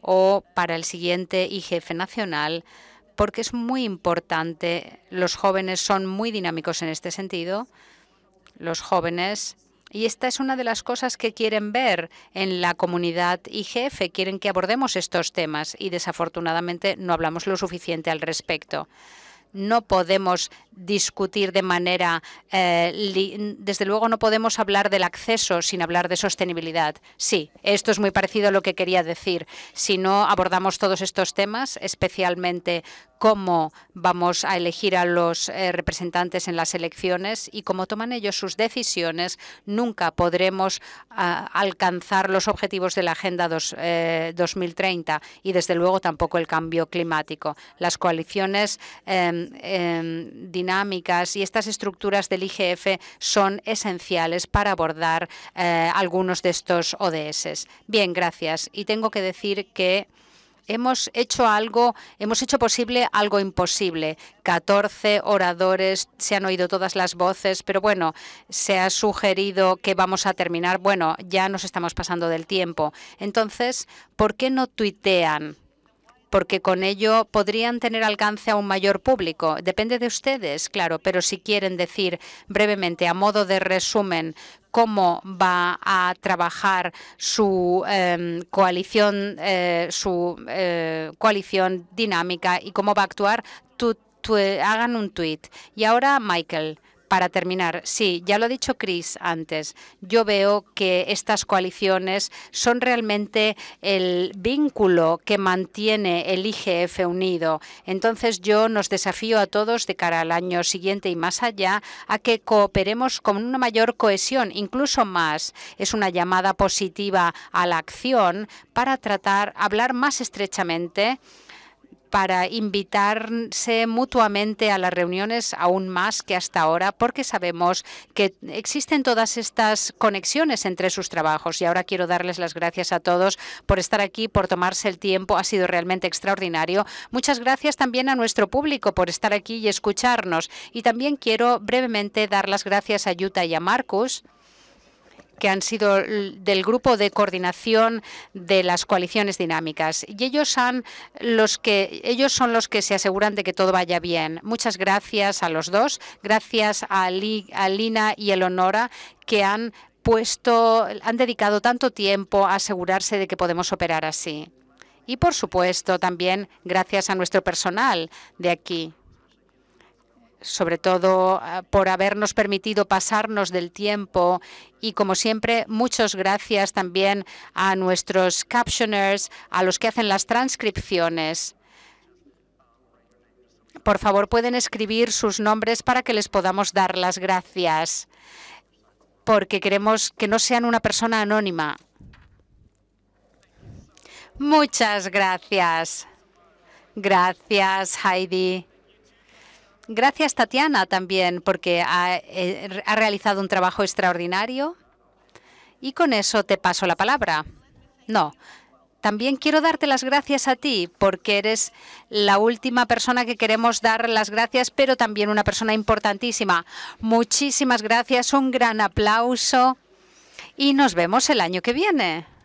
o para el siguiente IGF nacional, porque es muy importante. Los jóvenes son muy dinámicos en este sentido. Los jóvenes y esta es una de las cosas que quieren ver en la comunidad IGF. Quieren que abordemos estos temas y desafortunadamente no hablamos lo suficiente al respecto. No podemos discutir de manera, eh, desde luego no podemos hablar del acceso sin hablar de sostenibilidad. Sí, esto es muy parecido a lo que quería decir. Si no abordamos todos estos temas, especialmente cómo vamos a elegir a los eh, representantes en las elecciones y cómo toman ellos sus decisiones, nunca podremos ah, alcanzar los objetivos de la Agenda 2030 eh, y, desde luego, tampoco el cambio climático. Las coaliciones em, Em, dinámicas y estas estructuras del IGF son esenciales para abordar eh, algunos de estos ODS. Bien, gracias. Y tengo que decir que hemos hecho algo, hemos hecho posible algo imposible. 14 oradores, se han oído todas las voces, pero bueno, se ha sugerido que vamos a terminar. Bueno, ya nos estamos pasando del tiempo. Entonces, ¿por qué no tuitean? porque con ello podrían tener alcance a un mayor público. Depende de ustedes, claro, pero si quieren decir brevemente, a modo de resumen, cómo va a trabajar su em, coalición, eh, su eh, coalición dinámica y cómo va a actuar, eh, hagan un tuit. Y ahora, Michael. Para terminar, sí, ya lo ha dicho Chris antes, yo veo que estas coaliciones son realmente el vínculo que mantiene el IGF unido. Entonces yo nos desafío a todos de cara al año siguiente y más allá a que cooperemos con una mayor cohesión, incluso más. Es una llamada positiva a la acción para tratar, hablar más estrechamente para invitarse mutuamente a las reuniones aún más que hasta ahora, porque sabemos que existen todas estas conexiones entre sus trabajos. Y ahora quiero darles las gracias a todos por estar aquí, por tomarse el tiempo. Ha sido realmente extraordinario. Muchas gracias también a nuestro público por estar aquí y escucharnos. Y también quiero brevemente dar las gracias a Yuta y a Marcus que han sido del grupo de coordinación de las coaliciones dinámicas. Y ellos, los que, ellos son los que se aseguran de que todo vaya bien. Muchas gracias a los dos. Gracias a, Lina y Eleonora que han puesto, han dedicado tanto tiempo a asegurarse de que podemos operar así. Y por supuesto también gracias a nuestro personal de aquí, sobre todo eh, por habernos permitido pasarnos del tiempo. Y como siempre, muchas gracias también a nuestros captioners, a los que hacen las transcripciones. Por favor, pueden escribir sus nombres para que les podamos dar las gracias, porque queremos que no sean una persona anónima. Muchas gracias. Gracias, Heidi. Gracias, Tatiana, también, porque eh, ha, realizado un trabajo extraordinario. Y con eso te paso la palabra. No, también quiero darte las gracias a ti porque eres la última persona que queremos dar las gracias, pero también una persona importantísima. Muchísimas gracias, un gran aplauso y nos vemos el año que viene.